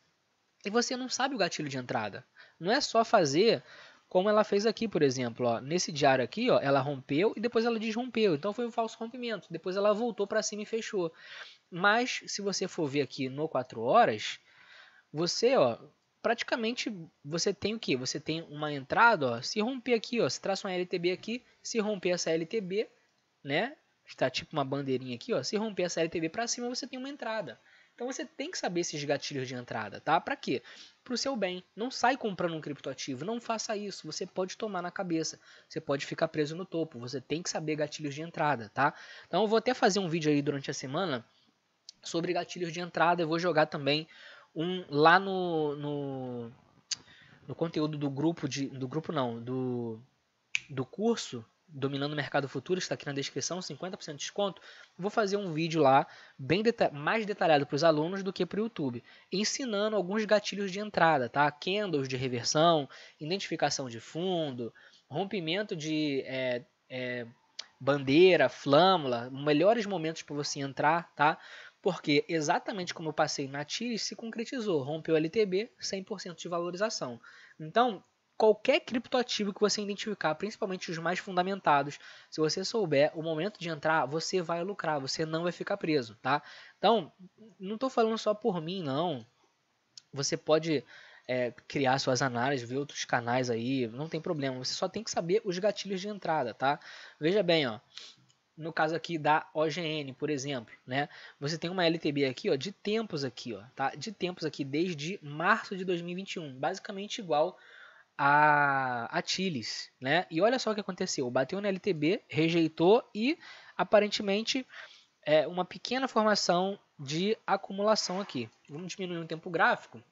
e você não sabe o gatilho de entrada. Não é só fazer como ela fez aqui, por exemplo. Ó, nesse diário aqui, ó, ela rompeu e depois ela desrompeu. Então foi um falso rompimento. Depois ela voltou para cima e fechou. Mas se você for ver aqui no 4 horas, você ó, praticamente você tem o que? Você tem uma entrada, ó, se romper aqui, ó, se traça uma LTB aqui, se romper essa LTB, né? Está tipo uma bandeirinha aqui, ó, se romper essa LTB para cima, você tem uma entrada. Então você tem que saber esses gatilhos de entrada, tá? Para quê? Para o seu bem. Não sai comprando um criptoativo, não faça isso. Você pode tomar na cabeça, você pode ficar preso no topo. Você tem que saber gatilhos de entrada, tá? Então eu vou até fazer um vídeo aí durante a semana sobre gatilhos de entrada. Eu vou jogar também um lá no, no, no conteúdo do grupo de do grupo não do do curso Dominando o Mercado Futuro, está aqui na descrição, 50% de desconto. Vou fazer um vídeo lá, bem deta mais detalhado para os alunos do que para o YouTube, ensinando alguns gatilhos de entrada, tá? Candles de reversão, identificação de fundo, rompimento de é, é, bandeira, flâmula, melhores momentos para você entrar, tá? Porque exatamente como eu passei na TIRI, se concretizou, rompeu o LTB, 100% de valorização. Então, qualquer criptoativo que você identificar, principalmente os mais fundamentados, se você souber o momento de entrar, você vai lucrar, você não vai ficar preso, tá? Então, não estou falando só por mim, não. Você pode é, criar suas análises, ver outros canais aí, não tem problema. Você só tem que saber os gatilhos de entrada, tá? Veja bem, ó. No caso aqui da OGN, por exemplo, né? Você tem uma LTB aqui, ó, de tempos aqui, ó, tá? De tempos aqui desde março de 2021, basicamente igual a, a né? E olha só o que aconteceu, bateu na LTB, rejeitou e aparentemente é, uma pequena formação de acumulação aqui. Vamos diminuir um tempo gráfico.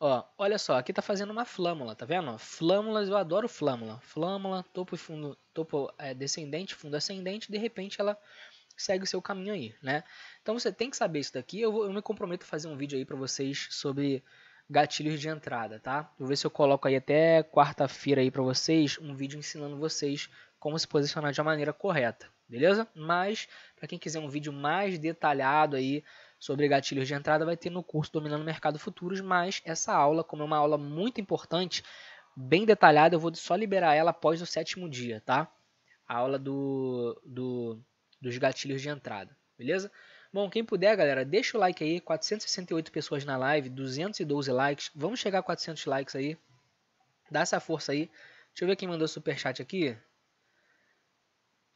Ó, olha só, aqui tá fazendo uma flâmula, tá vendo? Flâmulas, eu adoro flâmula. Flâmula, topo e fundo, topo é, descendente, fundo ascendente, de repente ela segue o seu caminho aí, né? Então você tem que saber isso daqui. Eu, vou, eu me comprometo a fazer um vídeo aí para vocês sobre gatilhos de entrada, tá? Vou ver se eu coloco aí até quarta-feira aí para vocês um vídeo ensinando vocês como se posicionar de uma maneira correta, beleza? Mas para quem quiser um vídeo mais detalhado aí sobre gatilhos de entrada vai ter no curso Dominando o Mercado Futuros, mas essa aula, como é uma aula muito importante, bem detalhada, eu vou só liberar ela após o sétimo dia, tá? A aula do, do dos gatilhos de entrada, beleza? Bom, quem puder, galera, deixa o like aí. 468 pessoas na live, 212 likes. Vamos chegar a 400 likes aí. Dá essa força aí. Deixa eu ver quem mandou super chat aqui.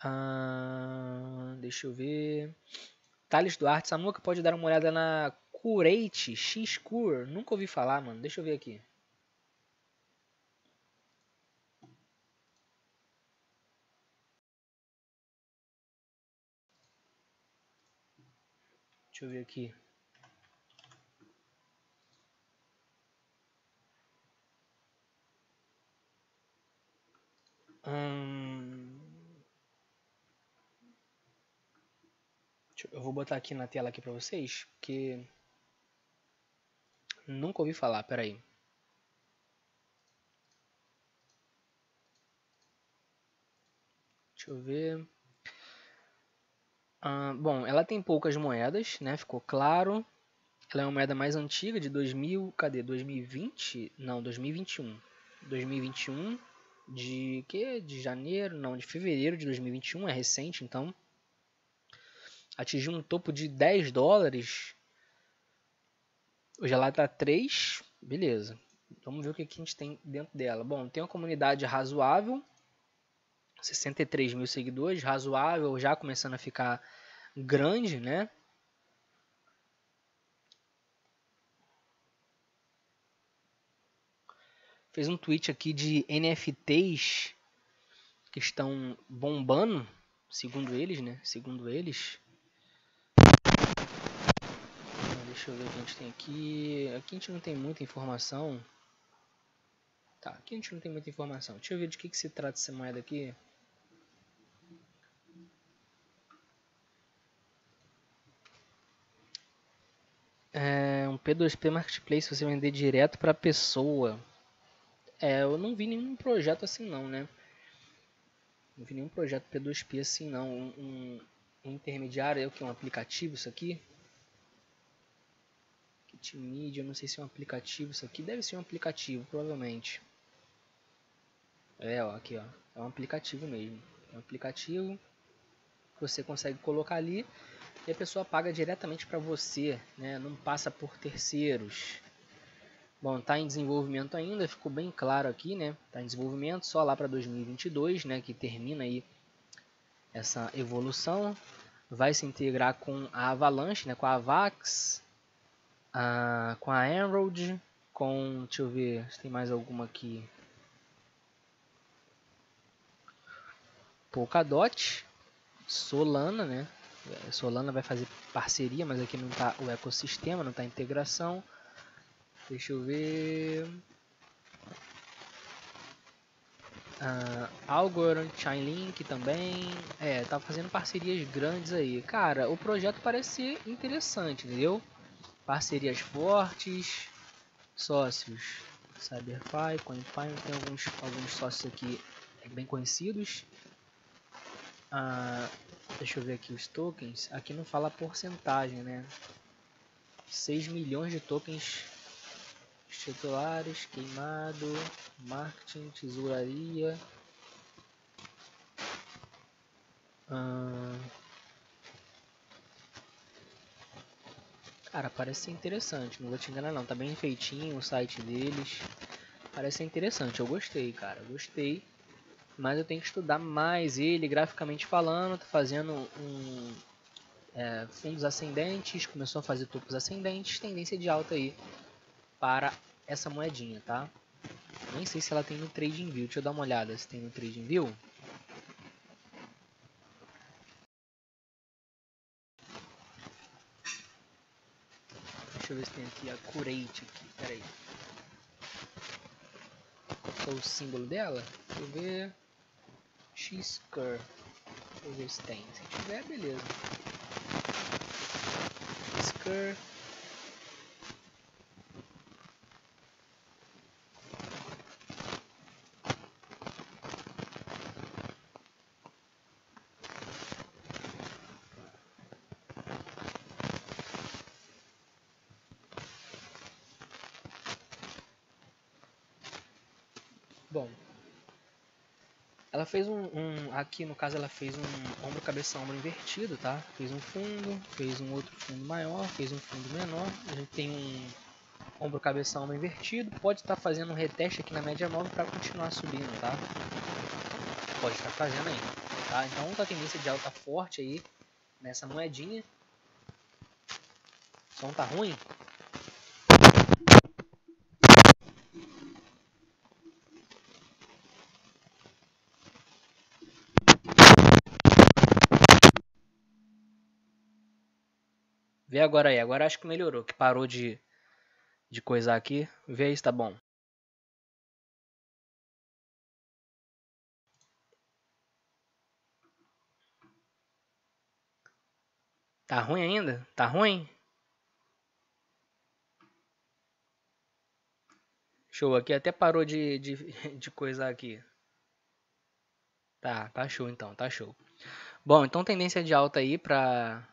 Ah, deixa eu ver. Thales Duarte, Samuca pode dar uma olhada na Curate X-Cur. Nunca ouvi falar, mano. Deixa eu ver aqui. Deixa eu ver aqui. Hum... Eu vou botar aqui na tela aqui para vocês, porque nunca ouvi falar. Peraí. Deixa eu ver bom, ela tem poucas moedas, né? Ficou claro. Ela é uma moeda mais antiga, de 2000, cadê? 2020? Não, 2021. 2021 de que? De janeiro, não, de fevereiro de 2021, é recente, então atingiu um topo de 10 dólares. Hoje ela está 3, beleza. Vamos ver o que a gente tem dentro dela. Bom, tem uma comunidade razoável, 63 mil seguidores, razoável, já começando a ficar grande, né? Fez um tweet aqui de NFTs que estão bombando, segundo eles, né? Segundo eles. Deixa eu ver o que a gente tem aqui. Aqui a gente não tem muita informação. Tá, aqui a gente não tem muita informação. Deixa eu ver de que, que se trata essa moeda aqui. É, um P2P Marketplace você vender direto para a pessoa. É, eu não vi nenhum projeto assim não, né? Não vi nenhum projeto P2P assim não. Um, um, intermediário, é o que? Um aplicativo isso aqui? Kit Media, mídia não sei se é um aplicativo isso aqui. Deve ser um aplicativo, provavelmente. É, ó, aqui ó. É um aplicativo mesmo. É um aplicativo que você consegue colocar ali e a pessoa paga diretamente para você, né? não passa por terceiros. Bom, está em desenvolvimento ainda, ficou bem claro aqui, né? Está em desenvolvimento só lá para 2022, né? Que termina aí essa evolução. Vai se integrar com a Avalanche, né? Com a Avax, a, com a Emerald, com... Deixa eu ver se tem mais alguma aqui. Polkadot, Solana, né? É, Solana vai fazer parceria, mas aqui não está o ecossistema, não está integração. Deixa eu ver. Uh, Algorand, Chainlink também. É, tá fazendo parcerias grandes aí. Cara, o projeto parece ser interessante, entendeu? Parcerias fortes, sócios. CyberFi, CoinFi, tem alguns, alguns sócios aqui bem conhecidos. Ah, deixa eu ver aqui os tokens. Aqui não fala porcentagem, né? 6 milhões de tokens titulares, queimado, marketing, tesouraria. Ah, cara, parece ser interessante, não vou te enganar não. Tá bem feitinho o site deles. Parece ser interessante, eu gostei, cara. Eu gostei mas eu tenho que estudar mais ele graficamente falando, tô fazendo um é, fundos ascendentes, começou a fazer topos ascendentes, tendência de alta aí para essa moedinha, tá? Nem sei se ela tem no Trading View, deixa eu dar uma olhada se tem no Trading View. Deixa eu ver se tem aqui a Curate aqui, peraí. Qual é o símbolo dela? Deixa eu ver. X-Cur. Deixa eu ver se tem. Se tiver, beleza. Scur Ela fez um, um, aqui no caso ela fez um ombro, cabeça, ombro invertido, tá? Fez um fundo, fez um outro fundo maior, fez um fundo menor. A gente tem um ombro, cabeça, ombro invertido. Pode estar tá fazendo um reteste aqui na média móvel para continuar subindo, tá? Pode estar tá fazendo aí, tá? Então tá tendência de alta forte aí nessa moedinha. O som tá ruim? E agora aí? Agora acho que melhorou, que parou de, de coisar aqui. Vê aí se tá bom. Tá ruim ainda? Tá ruim? Show, aqui até parou de, de, de coisar aqui. Tá, tá show então, tá show. Bom, então tendência de alta aí para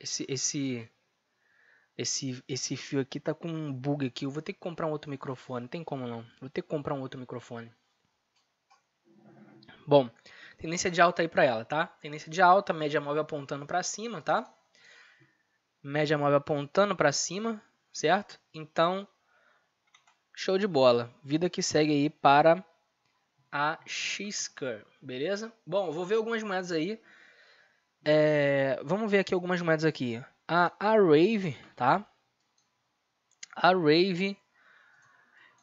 esse, esse esse, esse fio aqui tá com um bug aqui. Eu vou ter que comprar um outro microfone. Tem como não. Vou ter que comprar um outro microfone. Bom, tendência de alta aí para ela, tá? Tendência de alta, média móvel apontando para cima, tá? Média móvel apontando para cima, certo? Então, show de bola. Vida que segue aí para a x beleza? Bom, vou ver algumas moedas aí. É, vamos ver aqui algumas moedas aqui a, a Rave, tá? A Rave,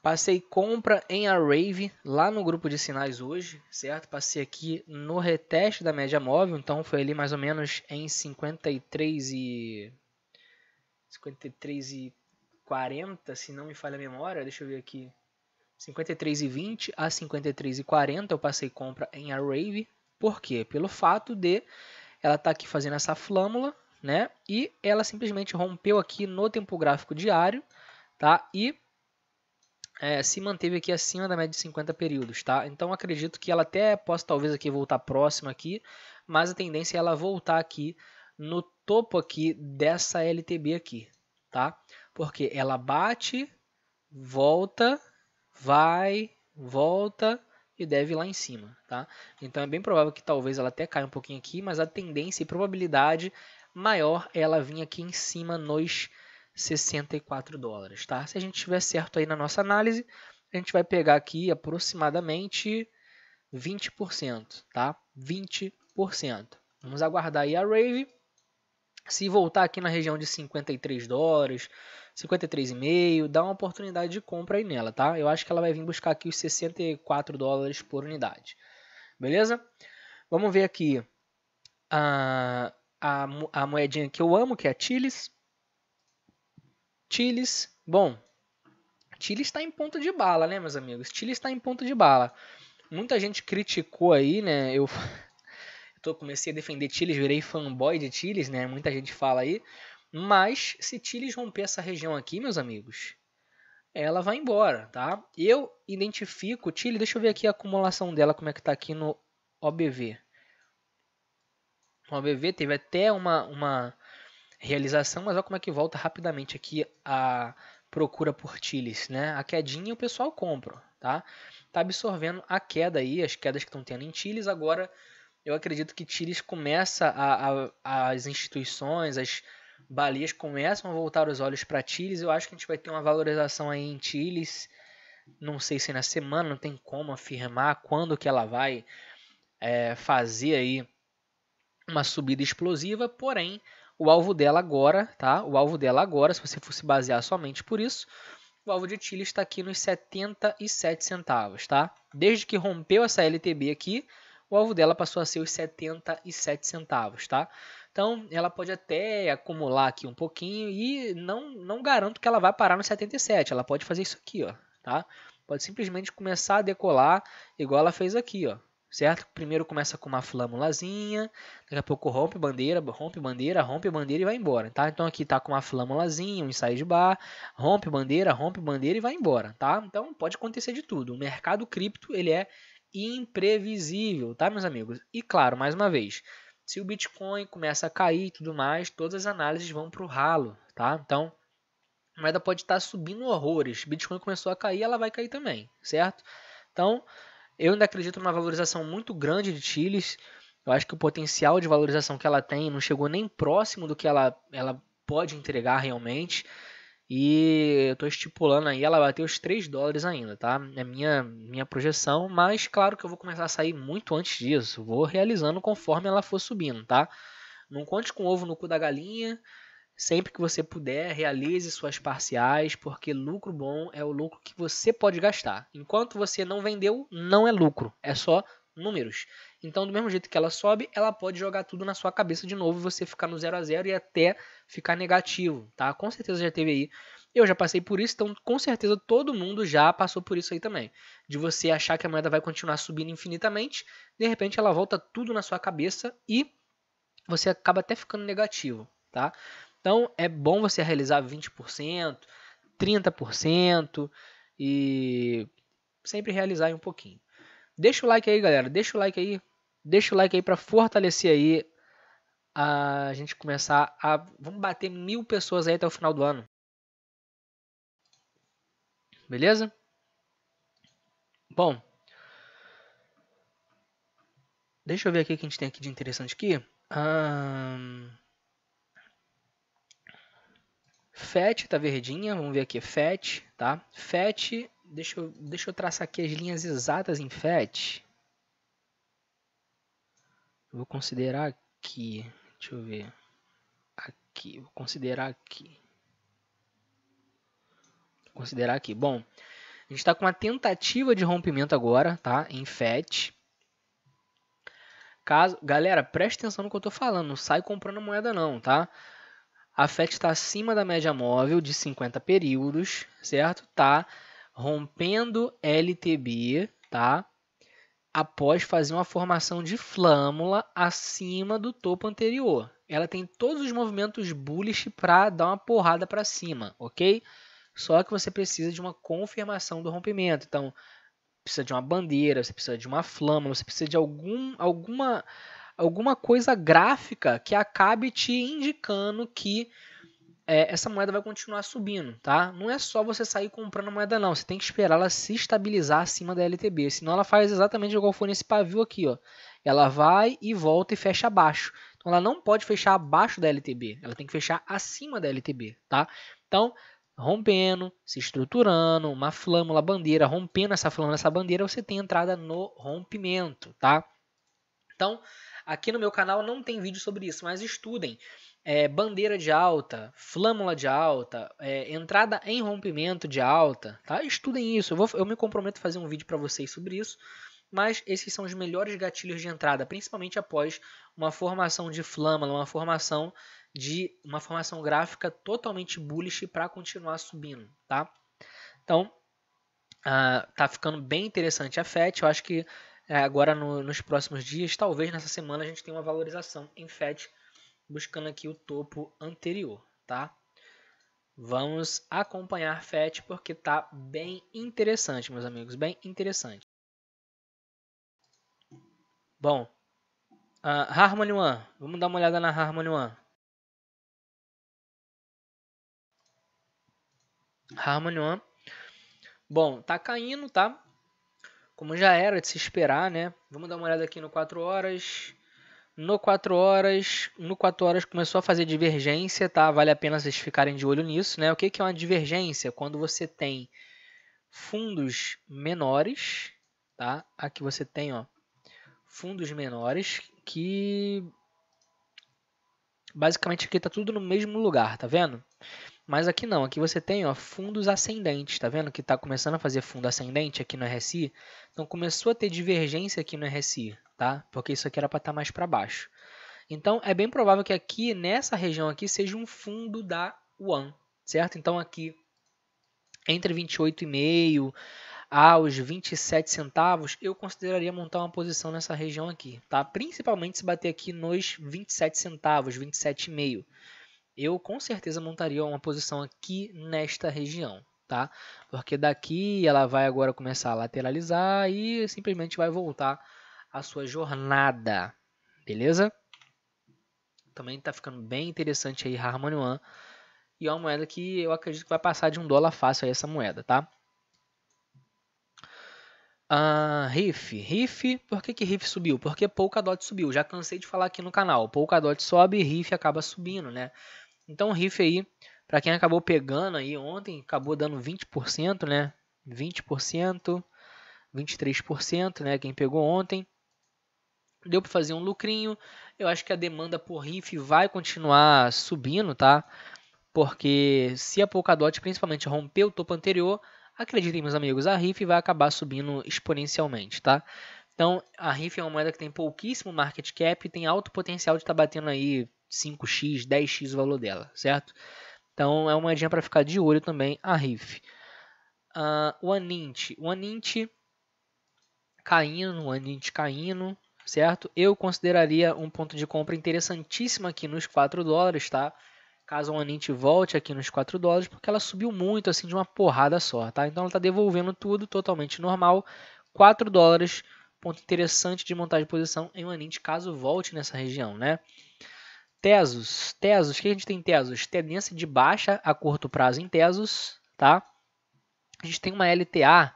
passei compra em a Rave lá no grupo de sinais hoje, certo? Passei aqui no reteste da média móvel, então foi ali mais ou menos em 53 e 53 e 40, se não me falha a memória, deixa eu ver aqui. 53 e 20 a 53 e 40 eu passei compra em a Rave. Por quê? Pelo fato de ela estar tá aqui fazendo essa flâmula, né? E ela simplesmente rompeu aqui no tempo gráfico diário, tá? E é, se manteve aqui acima da média de 50 períodos, tá? Então acredito que ela até possa talvez aqui voltar próxima aqui, mas a tendência é ela voltar aqui no topo aqui dessa LTB aqui, tá? Porque ela bate, volta, vai, volta e deve ir lá em cima, tá? Então é bem provável que talvez ela até caia um pouquinho aqui, mas a tendência e probabilidade maior ela vinha aqui em cima nos 64 dólares, tá? Se a gente tiver certo aí na nossa análise, a gente vai pegar aqui aproximadamente 20%, tá? 20%. Vamos aguardar aí a Rave. Se voltar aqui na região de 53 dólares, 53,5, dá uma oportunidade de compra aí nela, tá? Eu acho que ela vai vir buscar aqui os 64 dólares por unidade. Beleza? Vamos ver aqui. Ah, a, a moedinha que eu amo, que é a Chiles. Chiles, bom, Chiles está em ponto de bala, né, meus amigos? Chiles está em ponto de bala. Muita gente criticou aí, né? Eu tô, comecei a defender Chiles, virei fanboy de Chiles, né? Muita gente fala aí. Mas se Chiles romper essa região aqui, meus amigos, ela vai embora, tá? Eu identifico Chile, deixa eu ver aqui a acumulação dela, como é que tá aqui no OBV com a VV, teve até uma, uma realização, mas olha como é que volta rapidamente aqui a procura por Tilis, né? A quedinha o pessoal compra, tá? Tá absorvendo a queda aí, as quedas que estão tendo em Tilis. Agora, eu acredito que Tilis começa a, a, as instituições, as balias começam a voltar os olhos para Tilis. Eu acho que a gente vai ter uma valorização aí em Tilis. Não sei se na semana, não tem como afirmar quando que ela vai é, fazer aí uma subida explosiva, porém o alvo dela agora, tá? O alvo dela agora, se você fosse basear somente por isso, o alvo de Chile está aqui nos 77 centavos, tá? Desde que rompeu essa LTB aqui, o alvo dela passou a ser os 77 centavos, tá? Então, ela pode até acumular aqui um pouquinho e não não garanto que ela vai parar nos 77, ela pode fazer isso aqui, ó, tá? Pode simplesmente começar a decolar igual ela fez aqui, ó, certo? Primeiro começa com uma flâmulazinha, daqui a pouco rompe bandeira, rompe bandeira, rompe bandeira e vai embora, tá? Então aqui tá com uma flâmulazinha, um ensaio de bar, rompe bandeira, rompe bandeira e vai embora, tá? Então pode acontecer de tudo. O mercado cripto, ele é imprevisível, tá, meus amigos? E claro, mais uma vez, se o Bitcoin começa a cair e tudo mais, todas as análises vão pro ralo, tá? Então, a moeda pode estar tá subindo horrores. Bitcoin começou a cair, ela vai cair também, certo? Então, eu ainda acredito numa valorização muito grande de Chiles. Eu acho que o potencial de valorização que ela tem não chegou nem próximo do que ela, ela pode entregar realmente. E eu estou estipulando aí, ela bater os 3 dólares ainda, tá? É minha, minha projeção, mas claro que eu vou começar a sair muito antes disso. Vou realizando conforme ela for subindo, tá? Não conte com ovo no cu da galinha. Sempre que você puder, realize suas parciais, porque lucro bom é o lucro que você pode gastar. Enquanto você não vendeu, não é lucro, é só números. Então, do mesmo jeito que ela sobe, ela pode jogar tudo na sua cabeça de novo, e você ficar no zero a zero e até ficar negativo, tá? Com certeza já teve aí. Eu já passei por isso, então com certeza todo mundo já passou por isso aí também. De você achar que a moeda vai continuar subindo infinitamente, de repente ela volta tudo na sua cabeça e você acaba até ficando negativo, tá? Então é bom você realizar 20%, 30% e sempre realizar um pouquinho. Deixa o like aí, galera. Deixa o like aí. Deixa o like aí para fortalecer aí a gente começar a vamos bater mil pessoas aí até o final do ano. Beleza? Bom, deixa eu ver aqui o que a gente tem aqui de interessante aqui. Um... FET tá verdinha, vamos ver aqui, FET, tá? FET, deixa eu, deixa eu traçar aqui as linhas exatas em FET. vou considerar aqui, deixa eu ver, aqui, vou considerar aqui. Vou considerar aqui, bom, a gente está com uma tentativa de rompimento agora, tá? Em FET. Caso, galera, preste atenção no que eu tô falando, não sai comprando moeda não, tá? Tá? A FET está acima da média móvel de 50 períodos, certo? Tá rompendo LTB, tá? Após fazer uma formação de flâmula acima do topo anterior. Ela tem todos os movimentos bullish para dar uma porrada para cima, ok? Só que você precisa de uma confirmação do rompimento. Então, precisa de uma bandeira, você precisa de uma flâmula, você precisa de algum, alguma alguma coisa gráfica que acabe te indicando que é, essa moeda vai continuar subindo, tá? Não é só você sair comprando moeda não, você tem que esperar ela se estabilizar acima da LTB, senão ela faz exatamente igual foi nesse pavio aqui, ó. Ela vai e volta e fecha abaixo. Então ela não pode fechar abaixo da LTB, ela tem que fechar acima da LTB, tá? Então, rompendo, se estruturando, uma flâmula bandeira, rompendo essa flâmula, essa bandeira, você tem entrada no rompimento, tá? Então, Aqui no meu canal não tem vídeo sobre isso, mas estudem. É, bandeira de alta, flâmula de alta, é, entrada em rompimento de alta, tá? Estudem isso. Eu, vou, eu me comprometo a fazer um vídeo para vocês sobre isso. Mas esses são os melhores gatilhos de entrada, principalmente após uma formação de flâmula, uma formação de uma formação gráfica totalmente bullish para continuar subindo, tá? Então, uh, tá ficando bem interessante a FET. Eu acho que é, agora no, nos próximos dias, talvez nessa semana a gente tenha uma valorização em FED, buscando aqui o topo anterior, tá? Vamos acompanhar FET porque tá bem interessante, meus amigos, bem interessante. Bom, a ah, Harmony One, vamos dar uma olhada na Harmony One. Harmony One. Bom, tá caindo, tá? como já era de se esperar, né? Vamos dar uma olhada aqui no 4 horas. No 4 horas, no 4 horas começou a fazer divergência, tá? Vale a pena vocês ficarem de olho nisso, né? O que é uma divergência? Quando você tem fundos menores, tá? Aqui você tem, ó, fundos menores que basicamente aqui tá tudo no mesmo lugar, tá vendo? Mas aqui não, aqui você tem ó, fundos ascendentes, tá vendo? Que está começando a fazer fundo ascendente aqui no RSI. Então começou a ter divergência aqui no RSI, tá? Porque isso aqui era para estar tá mais para baixo. Então é bem provável que aqui, nessa região aqui, seja um fundo da One, certo? Então aqui, entre 28,5 aos 27 centavos, eu consideraria montar uma posição nessa região aqui, tá? Principalmente se bater aqui nos 27 centavos, 27,5 eu com certeza montaria uma posição aqui nesta região, tá? Porque daqui ela vai agora começar a lateralizar e simplesmente vai voltar a sua jornada, beleza? Também está ficando bem interessante aí Harmony One. E é uma moeda que eu acredito que vai passar de um dólar fácil aí essa moeda, tá? Uh, ah, RIF. RIF, por que, que RIF subiu? Porque Polkadot subiu. Já cansei de falar aqui no canal. Polkadot sobe, RIF acaba subindo, né? Então o RIF aí, para quem acabou pegando aí ontem, acabou dando 20%, né? 20%, 23%, né? Quem pegou ontem. Deu para fazer um lucrinho. Eu acho que a demanda por RIF vai continuar subindo, tá? Porque se a Polkadot principalmente romper o topo anterior, acreditem meus amigos, a RIF vai acabar subindo exponencialmente, tá? Então, a RIF é uma moeda que tem pouquíssimo market cap, tem alto potencial de estar tá batendo aí 5x, 10x o valor dela, certo? Então é uma moedinha para ficar de olho também a RIF. Uh, ah, o Anint, o Anint caindo, o Anint caindo, certo? Eu consideraria um ponto de compra interessantíssimo aqui nos 4 dólares, tá? Caso o Anint volte aqui nos 4 dólares, porque ela subiu muito assim de uma porrada só, tá? Então ela está devolvendo tudo totalmente normal, 4 dólares, ponto interessante de montar de posição em um Anint caso volte nessa região, né? Tesos, tesos, o que a gente tem em tesos? Tendência de baixa a curto prazo em tesos, tá? A gente tem uma LTA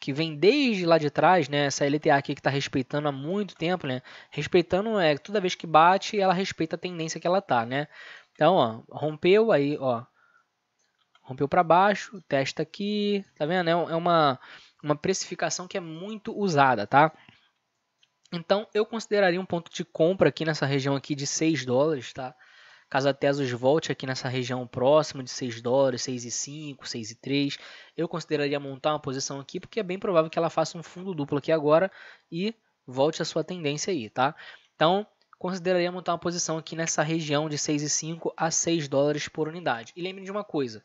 que vem desde lá de trás, né? Essa LTA aqui que está respeitando há muito tempo, né? Respeitando é toda vez que bate, ela respeita a tendência que ela tá, né? Então, ó, rompeu aí, ó, rompeu para baixo, testa aqui, tá vendo? É, é uma uma precificação que é muito usada, tá? Então eu consideraria um ponto de compra aqui nessa região aqui de 6 dólares, tá? Caso a Tesos volte aqui nessa região próxima de 6 dólares, 6,5, 6,3, eu consideraria montar uma posição aqui, porque é bem provável que ela faça um fundo duplo aqui agora e volte a sua tendência aí, tá? Então, consideraria montar uma posição aqui nessa região de 6,5 a 6 dólares por unidade. E lembre de uma coisa,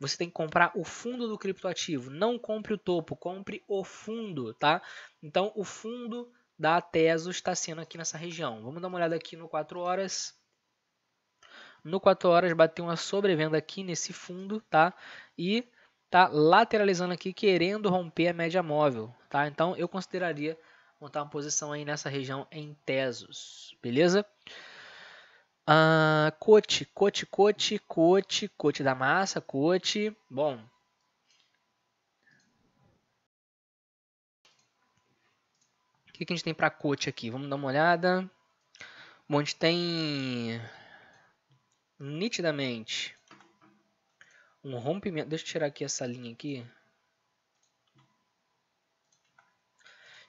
você tem que comprar o fundo do criptoativo, não compre o topo, compre o fundo, tá? Então, o fundo da Teso está sendo aqui nessa região. Vamos dar uma olhada aqui no 4 horas. No 4 horas bateu uma sobrevenda aqui nesse fundo, tá? E tá lateralizando aqui, querendo romper a média móvel, tá? Então eu consideraria montar uma posição aí nessa região em Tesos, beleza? Uh, cote, cote, cote, cote, cote da massa, cote. Bom, que, que a gente tem para coach aqui? Vamos dar uma olhada. Bom, a gente tem nitidamente um rompimento. Deixa eu tirar aqui essa linha aqui.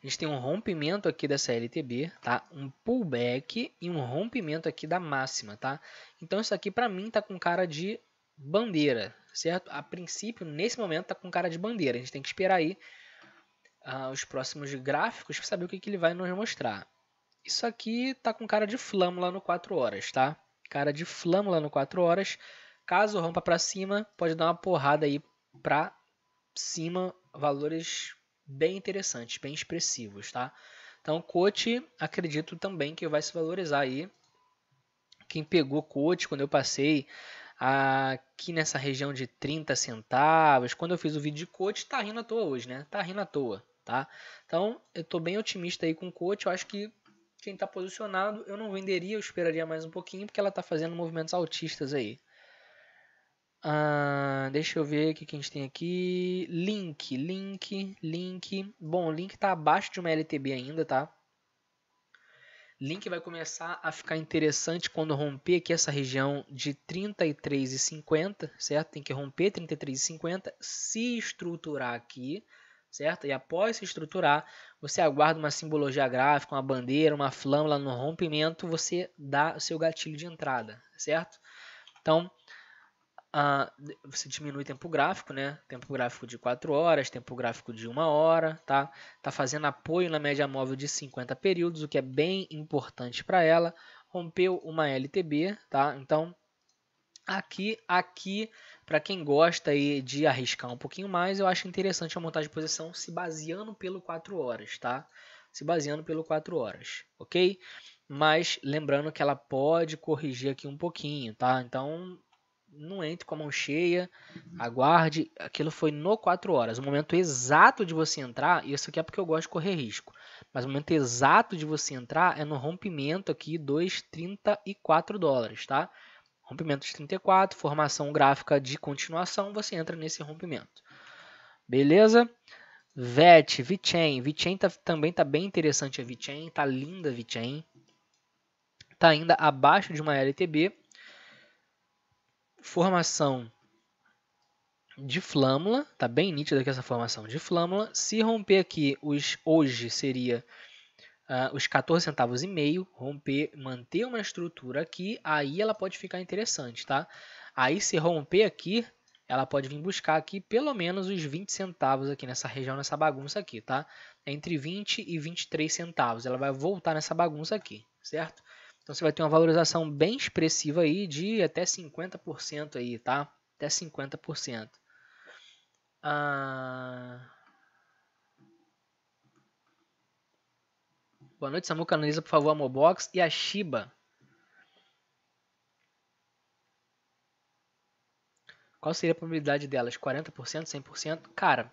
A gente tem um rompimento aqui dessa LTB, tá? Um pullback e um rompimento aqui da máxima, tá? Então isso aqui para mim tá com cara de bandeira, certo? A princípio, nesse momento tá com cara de bandeira. A gente tem que esperar aí os próximos gráficos para saber o que, que ele vai nos mostrar. Isso aqui tá com cara de flâmula no 4 horas, tá? Cara de flâmula no 4 horas. Caso rompa para cima, pode dar uma porrada aí para cima, valores bem interessantes, bem expressivos, tá? Então, coach, acredito também que vai se valorizar aí. Quem pegou coach quando eu passei aqui nessa região de 30 centavos, quando eu fiz o vídeo de coach, tá rindo à toa hoje, né? Tá rindo à toa tá? Então, eu estou bem otimista aí com o coach. Eu acho que quem está posicionado, eu não venderia, eu esperaria mais um pouquinho, porque ela está fazendo movimentos altistas aí. Ah, deixa eu ver o que a gente tem aqui. Link, link, link. Bom, o link está abaixo de uma LTB ainda, tá? Link vai começar a ficar interessante quando romper aqui essa região de 33,50, certo? Tem que romper 33,50, se estruturar aqui, certo? E após se estruturar, você aguarda uma simbologia gráfica, uma bandeira, uma flâmula no rompimento, você dá o seu gatilho de entrada, certo? Então, ah, você diminui o tempo gráfico, né? Tempo gráfico de 4 horas, tempo gráfico de 1 hora, tá? Tá fazendo apoio na média móvel de 50 períodos, o que é bem importante para ela. Rompeu uma LTB, tá? Então, aqui, aqui para quem gosta aí de arriscar um pouquinho mais, eu acho interessante a montagem de posição se baseando pelo 4 horas, tá? Se baseando pelo 4 horas, ok? Mas lembrando que ela pode corrigir aqui um pouquinho, tá? Então não entre com a mão cheia, aguarde. Aquilo foi no 4 horas. O momento exato de você entrar, isso aqui é porque eu gosto de correr risco. Mas o momento exato de você entrar é no rompimento aqui, 2,34 dólares, tá? Rompimento de 34, formação gráfica de continuação, você entra nesse rompimento. Beleza? VET, VeChain. VeChain tá, também tá bem interessante a VeChain, tá linda a VeChain. Tá ainda abaixo de uma LTB. Formação de flâmula, tá bem nítida aqui essa formação de flâmula. Se romper aqui, os hoje seria ah, os 14 centavos e meio, romper, manter uma estrutura aqui, aí ela pode ficar interessante, tá? Aí se romper aqui, ela pode vir buscar aqui pelo menos os 20 centavos aqui nessa região, nessa bagunça aqui, tá? Entre 20 e 23 centavos, ela vai voltar nessa bagunça aqui, certo? Então você vai ter uma valorização bem expressiva aí de até 50% aí, tá? Até 50%. Ah... Boa noite, Samu. Canaliza, por favor, a Mobox e a Shiba. Qual seria a probabilidade delas? 40%, 100%? Cara,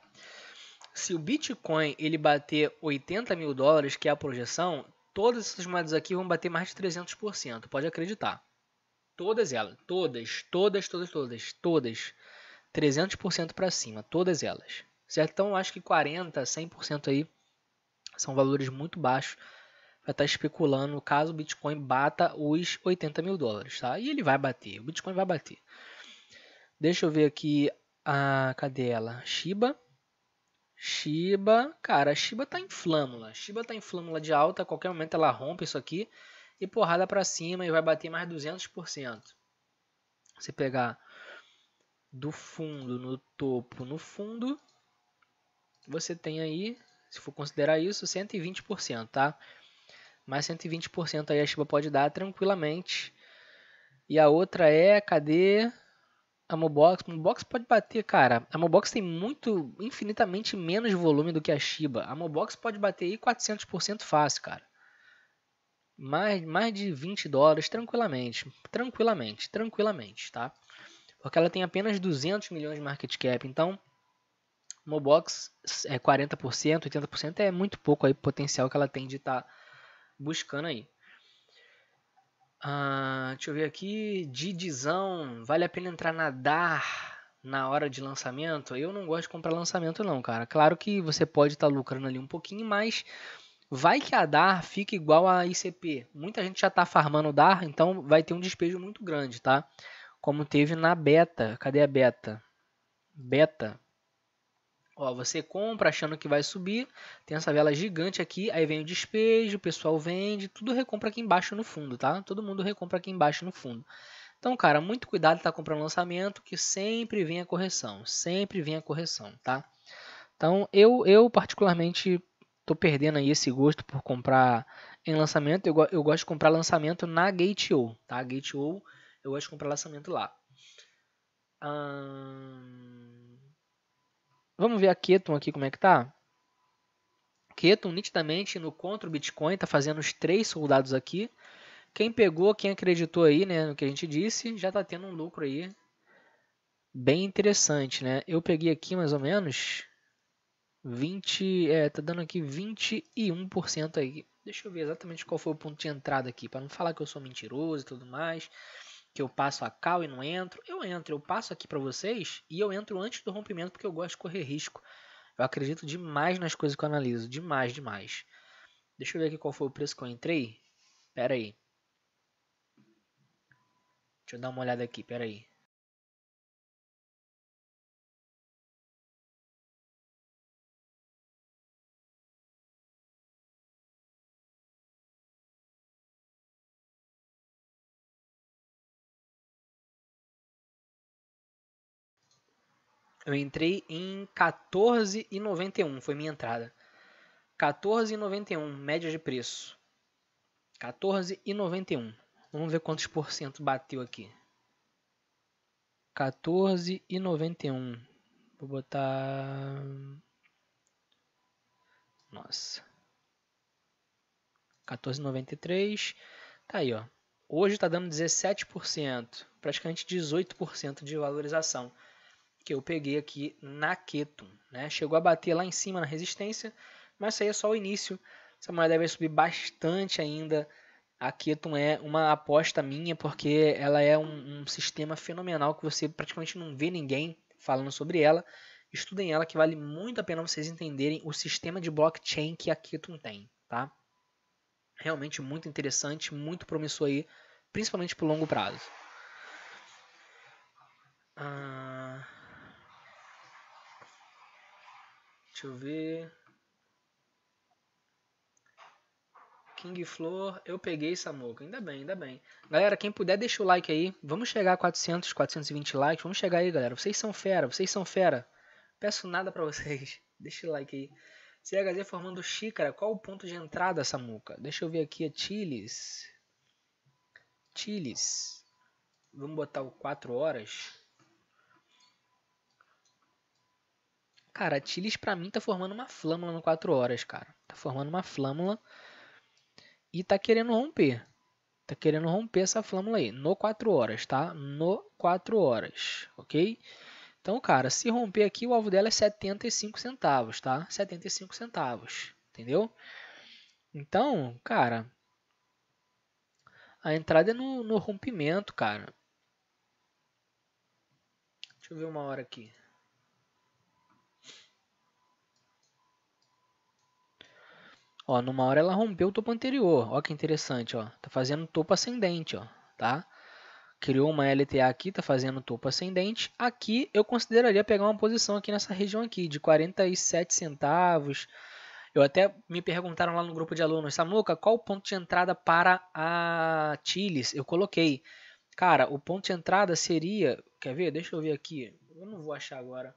se o Bitcoin ele bater 80 mil dólares, que é a projeção, todas essas moedas aqui vão bater mais de 300%. Pode acreditar. Todas elas. Todas, todas, todas, todas. Todas. 300% para cima. Todas elas. Certo? Então, acho que 40%, 100% aí são valores muito baixos vai estar tá especulando caso o Bitcoin bata os 80 mil dólares, tá? E ele vai bater, o Bitcoin vai bater. Deixa eu ver aqui a Cadela, Shiba. Shiba, cara, Shiba tá em flâmula. Shiba tá em flâmula de alta, a qualquer momento ela rompe isso aqui e porrada para cima e vai bater mais 200%. Você pegar do fundo no topo, no fundo, você tem aí, se for considerar isso, 120%, tá? mais 120% aí a Shiba pode dar tranquilamente. E a outra é, cadê? A Mobox. A Mobox pode bater, cara. A Mobox tem muito, infinitamente menos volume do que a Shiba. A Mobox pode bater aí 400% fácil, cara. Mais, mais de 20 dólares tranquilamente. Tranquilamente, tranquilamente, tá? Porque ela tem apenas 200 milhões de market cap. Então, Mobox é 40%, 80% é muito pouco aí potencial que ela tem de estar tá buscando aí. Ah, deixa eu ver aqui. Didizão, vale a pena entrar na DAR na hora de lançamento? Eu não gosto de comprar lançamento, não, cara. Claro que você pode estar tá lucrando ali um pouquinho, mas vai que a DAR fica igual a ICP. Muita gente já está farmando DAR, então vai ter um despejo muito grande, tá? Como teve na beta. Cadê a beta? Beta. Ó, você compra achando que vai subir, tem essa vela gigante aqui, aí vem o despejo, o pessoal vende, tudo recompra aqui embaixo no fundo, tá? Todo mundo recompra aqui embaixo no fundo. Então, cara, muito cuidado tá comprando lançamento, que sempre vem a correção, sempre vem a correção, tá? Então, eu, eu particularmente tô perdendo aí esse gosto por comprar em lançamento. Eu, eu gosto de comprar lançamento na Gate.io, tá? Gate.io, eu gosto de comprar lançamento lá. Hum... Vamos ver a Keton aqui como é que tá? Keton nitidamente no contra o Bitcoin, tá fazendo os três soldados aqui. Quem pegou, quem acreditou aí, né, no que a gente disse, já tá tendo um lucro aí bem interessante, né? Eu peguei aqui mais ou menos 20, é, tá dando aqui 21% aí. Deixa eu ver exatamente qual foi o ponto de entrada aqui, para não falar que eu sou mentiroso e tudo mais que eu passo a cal e não entro, eu entro, eu passo aqui para vocês e eu entro antes do rompimento porque eu gosto de correr risco. Eu acredito demais nas coisas que eu analiso, demais, demais. Deixa eu ver aqui qual foi o preço que eu entrei. Pera aí. Deixa eu dar uma olhada aqui, pera aí. Eu entrei em 14,91, foi minha entrada. 14,91, média de preço. 14,91. Vamos ver quantos por cento bateu aqui. 14,91. Vou botar. Nossa. 14,93. Tá aí, ó. Hoje está dando 17%, praticamente 18% de valorização que eu peguei aqui na Keton, Né? Chegou a bater lá em cima na resistência, mas isso aí é só o início. Essa moeda deve subir bastante ainda. A Keton é uma aposta minha, porque ela é um, um sistema fenomenal que você praticamente não vê ninguém falando sobre ela. Estudem ela que vale muito a pena vocês entenderem o sistema de blockchain que a Keton tem. Tá? Realmente muito interessante, muito promissor aí, principalmente para o longo prazo. Ah... Deixa eu ver. King Flor, eu peguei Samuca. Ainda bem, ainda bem. Galera, quem puder, deixa o like aí. Vamos chegar a 400, 420 likes. Vamos chegar aí, galera. Vocês são fera, vocês são fera. Peço nada pra vocês. Deixa o like aí. CHZ formando xícara. Qual o ponto de entrada, Samuca? Deixa eu ver aqui. É Chiles. Chiles. Vamos botar o 4 horas. Cara, Tiles para mim tá formando uma flâmula no 4 horas, cara. Tá formando uma flâmula e tá querendo romper. Tá querendo romper essa flâmula aí no 4 horas, tá? No 4 horas, OK? Então, cara, se romper aqui, o alvo dela é 75 centavos, tá? 75 centavos, entendeu? Então, cara, a entrada é no, no rompimento, cara. Deixa eu ver uma hora aqui. Ó, numa hora ela rompeu o topo anterior. Ó que interessante, ó. Tá fazendo topo ascendente, ó, tá? Criou uma LTA aqui, tá fazendo topo ascendente. Aqui eu consideraria pegar uma posição aqui nessa região aqui de 47 centavos. Eu até me perguntaram lá no grupo de alunos, Samuca, qual o ponto de entrada para a Tiles? Eu coloquei. Cara, o ponto de entrada seria, quer ver? Deixa eu ver aqui. Eu não vou achar agora.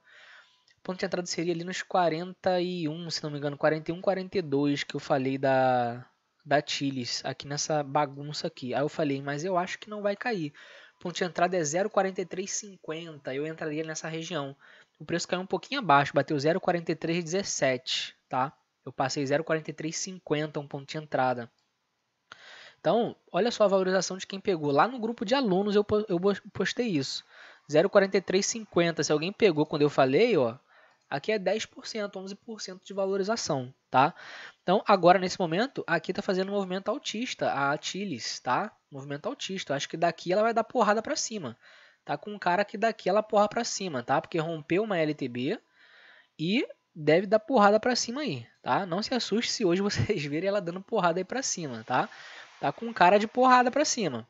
O ponto de entrada seria ali nos 41, se não me engano, 41, 42 que eu falei da da Chiles aqui nessa bagunça aqui. Aí eu falei, mas eu acho que não vai cair. O ponto de entrada é 0,4350. Eu entraria nessa região. O preço caiu um pouquinho abaixo, bateu 0,4317, tá? Eu passei 0,4350 um ponto de entrada. Então, olha só a valorização de quem pegou. Lá no grupo de alunos eu, eu postei isso. 0,4350. Se alguém pegou quando eu falei, ó, Aqui é 10%, 11% de valorização, tá? Então, agora nesse momento, aqui está fazendo um movimento autista, a Atilis, tá? Movimento autista. Eu acho que daqui ela vai dar porrada para cima. Tá com um cara que daqui ela porra para cima, tá? Porque rompeu uma LTB e deve dar porrada para cima aí, tá? Não se assuste se hoje vocês verem ela dando porrada aí para cima, tá? Tá com um cara de porrada para cima.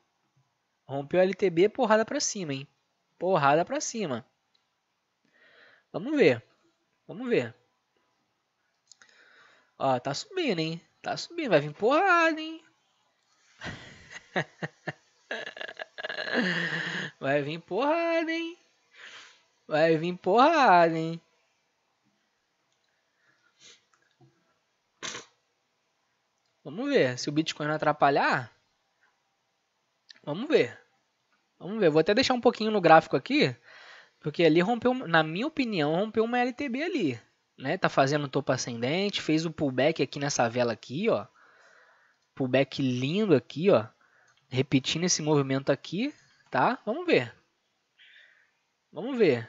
Rompeu a LTB, porrada para cima, hein? Porrada para cima. Vamos ver. Vamos ver. Ó, tá subindo, hein? Tá subindo, vai vir porrada, hein? Vai vir porrada, hein? Vai vir porrada, hein? Vamos ver se o Bitcoin não atrapalhar. Vamos ver. Vamos ver. Vou até deixar um pouquinho no gráfico aqui porque ali rompeu, na minha opinião, rompeu uma LTB ali. Né? Tá fazendo topo ascendente, fez o pullback aqui nessa vela aqui, ó. Pullback lindo aqui, ó. Repetindo esse movimento aqui, tá? Vamos ver. Vamos ver.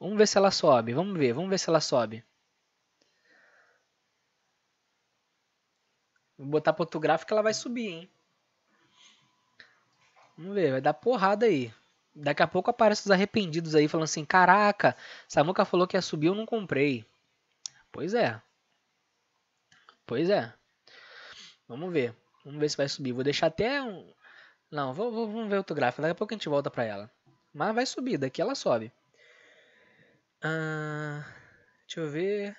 Vamos ver se ela sobe. Vamos ver, vamos ver se ela sobe. Vou botar para outro gráfico, ela vai subir, hein? Vamos ver, vai dar porrada aí. Daqui a pouco aparecem os arrependidos aí falando assim: caraca, Samuca falou que ia subir, eu não comprei. Pois é. Pois é. Vamos ver. Vamos ver se vai subir. Vou deixar até um. Não, vou, vou, vamos ver outro gráfico. Daqui a pouco a gente volta pra ela. Mas vai subir, daqui ela sobe. Ah, deixa eu ver.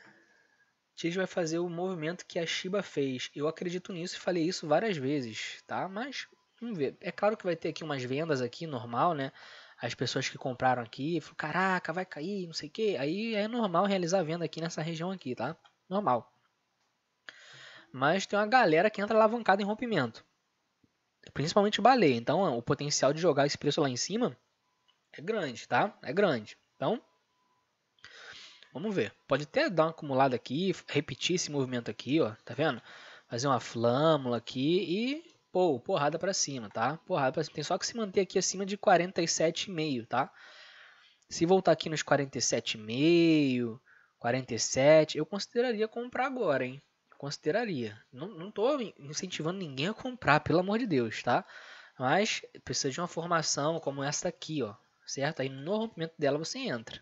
Tiz vai fazer o movimento que a Shiba fez. Eu acredito nisso e falei isso várias vezes, tá? Mas Vamos ver. É claro que vai ter aqui umas vendas aqui, normal, né? As pessoas que compraram aqui, falaram, caraca, vai cair, não sei o quê. Aí é normal realizar venda aqui nessa região aqui, tá? Normal. Mas tem uma galera que entra alavancada em rompimento. Principalmente baleia. Então, o potencial de jogar esse preço lá em cima é grande, tá? É grande. Então, vamos ver. Pode até dar uma acumulada aqui, repetir esse movimento aqui, ó. Tá vendo? Fazer uma flâmula aqui e Pô, porrada para cima, tá? Porrada pra cima. Tem só que se manter aqui acima de 47,5, tá? Se voltar aqui nos 47,5, 47, eu consideraria comprar agora, hein? Consideraria. Não, não tô incentivando ninguém a comprar, pelo amor de Deus, tá? Mas precisa de uma formação como essa aqui, ó. Certo? Aí no rompimento dela você entra.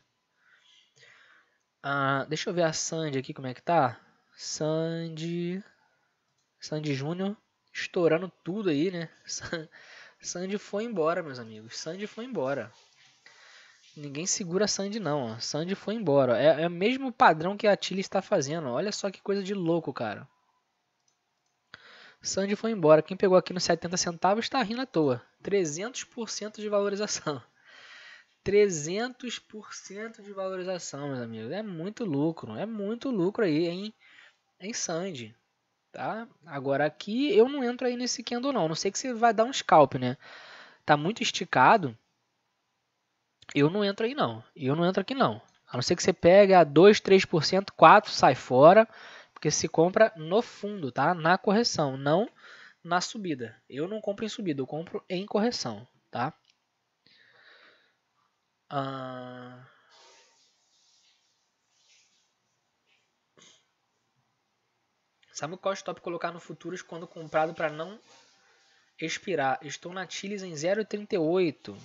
Ah, deixa eu ver a Sandy aqui como é que tá. Sandy. Sandy Júnior estourando tudo aí, né? Sandy foi embora, meus amigos. Sandy foi embora. Ninguém segura Sandy, não. Ó. Sandy foi embora. É, é o mesmo padrão que a Tilly está fazendo. Olha só que coisa de louco, cara. Sandy foi embora. Quem pegou aqui nos 70 centavos está rindo à toa. 300% de valorização. 300% de valorização, meus amigos. É muito lucro. É muito lucro aí em, em Sandy tá? Agora aqui eu não entro aí nesse candle não, a não sei que você vai dar um scalp, né? Tá muito esticado, eu não entro aí não, eu não entro aqui não. A não ser que você pegue a 2, 3%, 4%, sai fora, porque se compra no fundo, tá? Na correção, não na subida. Eu não compro em subida, eu compro em correção, tá? Ah... Sabe qual é top colocar no futuros quando comprado para não expirar? Estou na Tiles em 0,38.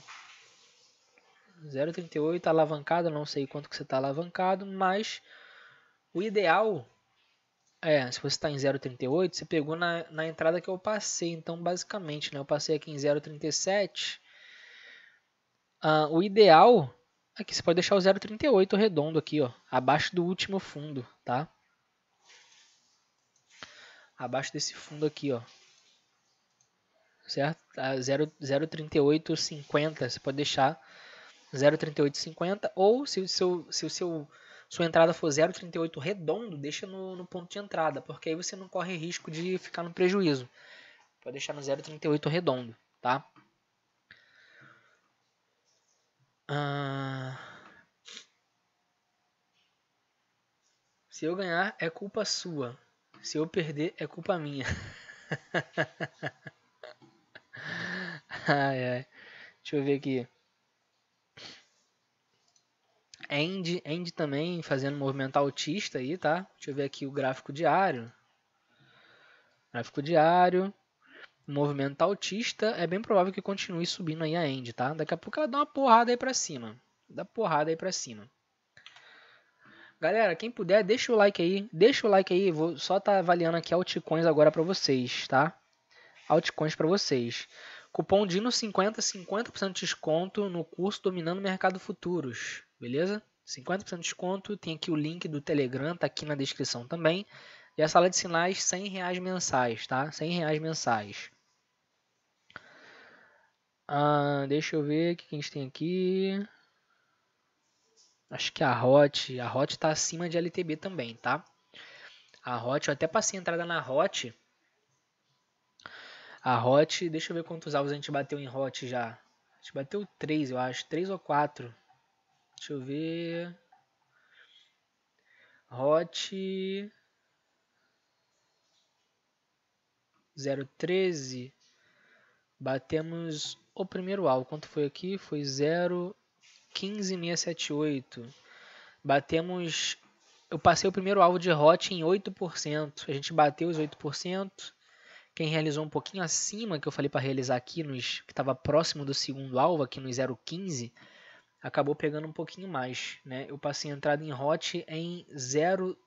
0,38 alavancado, não sei quanto que você está alavancado, mas o ideal é, se você está em 0,38, você pegou na, na entrada que eu passei. Então, basicamente, né, eu passei aqui em 0,37. Ah, o ideal, é que você pode deixar o 0,38 redondo aqui, ó, abaixo do último fundo, tá? abaixo desse fundo aqui, ó. Certo? Tá 0,3850, você pode deixar 0,3850 ou se o seu se o seu sua entrada for 0,38 redondo, deixa no, no, ponto de entrada, porque aí você não corre risco de ficar no prejuízo. Pode deixar no 0,38 redondo, tá? Ah... Se eu ganhar, é culpa sua. Se eu perder, é culpa minha. ai, ai. Deixa eu ver aqui. Andy, Andy também fazendo movimento autista aí, tá? Deixa eu ver aqui o gráfico diário. Gráfico diário. Movimento autista. É bem provável que continue subindo aí a Andy, tá? Daqui a pouco ela dá uma porrada aí pra cima. Dá porrada aí pra cima. Galera, quem puder, deixa o like aí. Deixa o like aí. Vou só tá avaliando aqui altcoins agora para vocês, tá? Altcoins para vocês. Cupom DINO50, 50% de desconto no curso Dominando o Mercado Futuros, beleza? 50% de desconto, tem aqui o link do Telegram, tá aqui na descrição também. E a sala de sinais, 100 reais mensais, tá? 100 reais mensais. Ah, deixa eu ver o que a gente tem aqui. Acho que a Hot, a Hot tá acima de LTB também, tá? A Hot, eu até passei a entrada na Hot. A Hot, deixa eu ver quantos alvos a gente bateu em Hot já. A gente bateu 3, eu acho, 3 ou 4. Deixa eu ver. Hot 013 batemos o primeiro alvo. Quanto foi aqui? Foi 0 15678. Batemos. Eu passei o primeiro alvo de hot em 8%. A gente bateu os 8%. Quem realizou um pouquinho acima, que eu falei para realizar aqui, nos, que estava próximo do segundo alvo, aqui no 015, acabou pegando um pouquinho mais. Né? Eu passei a entrada em hot em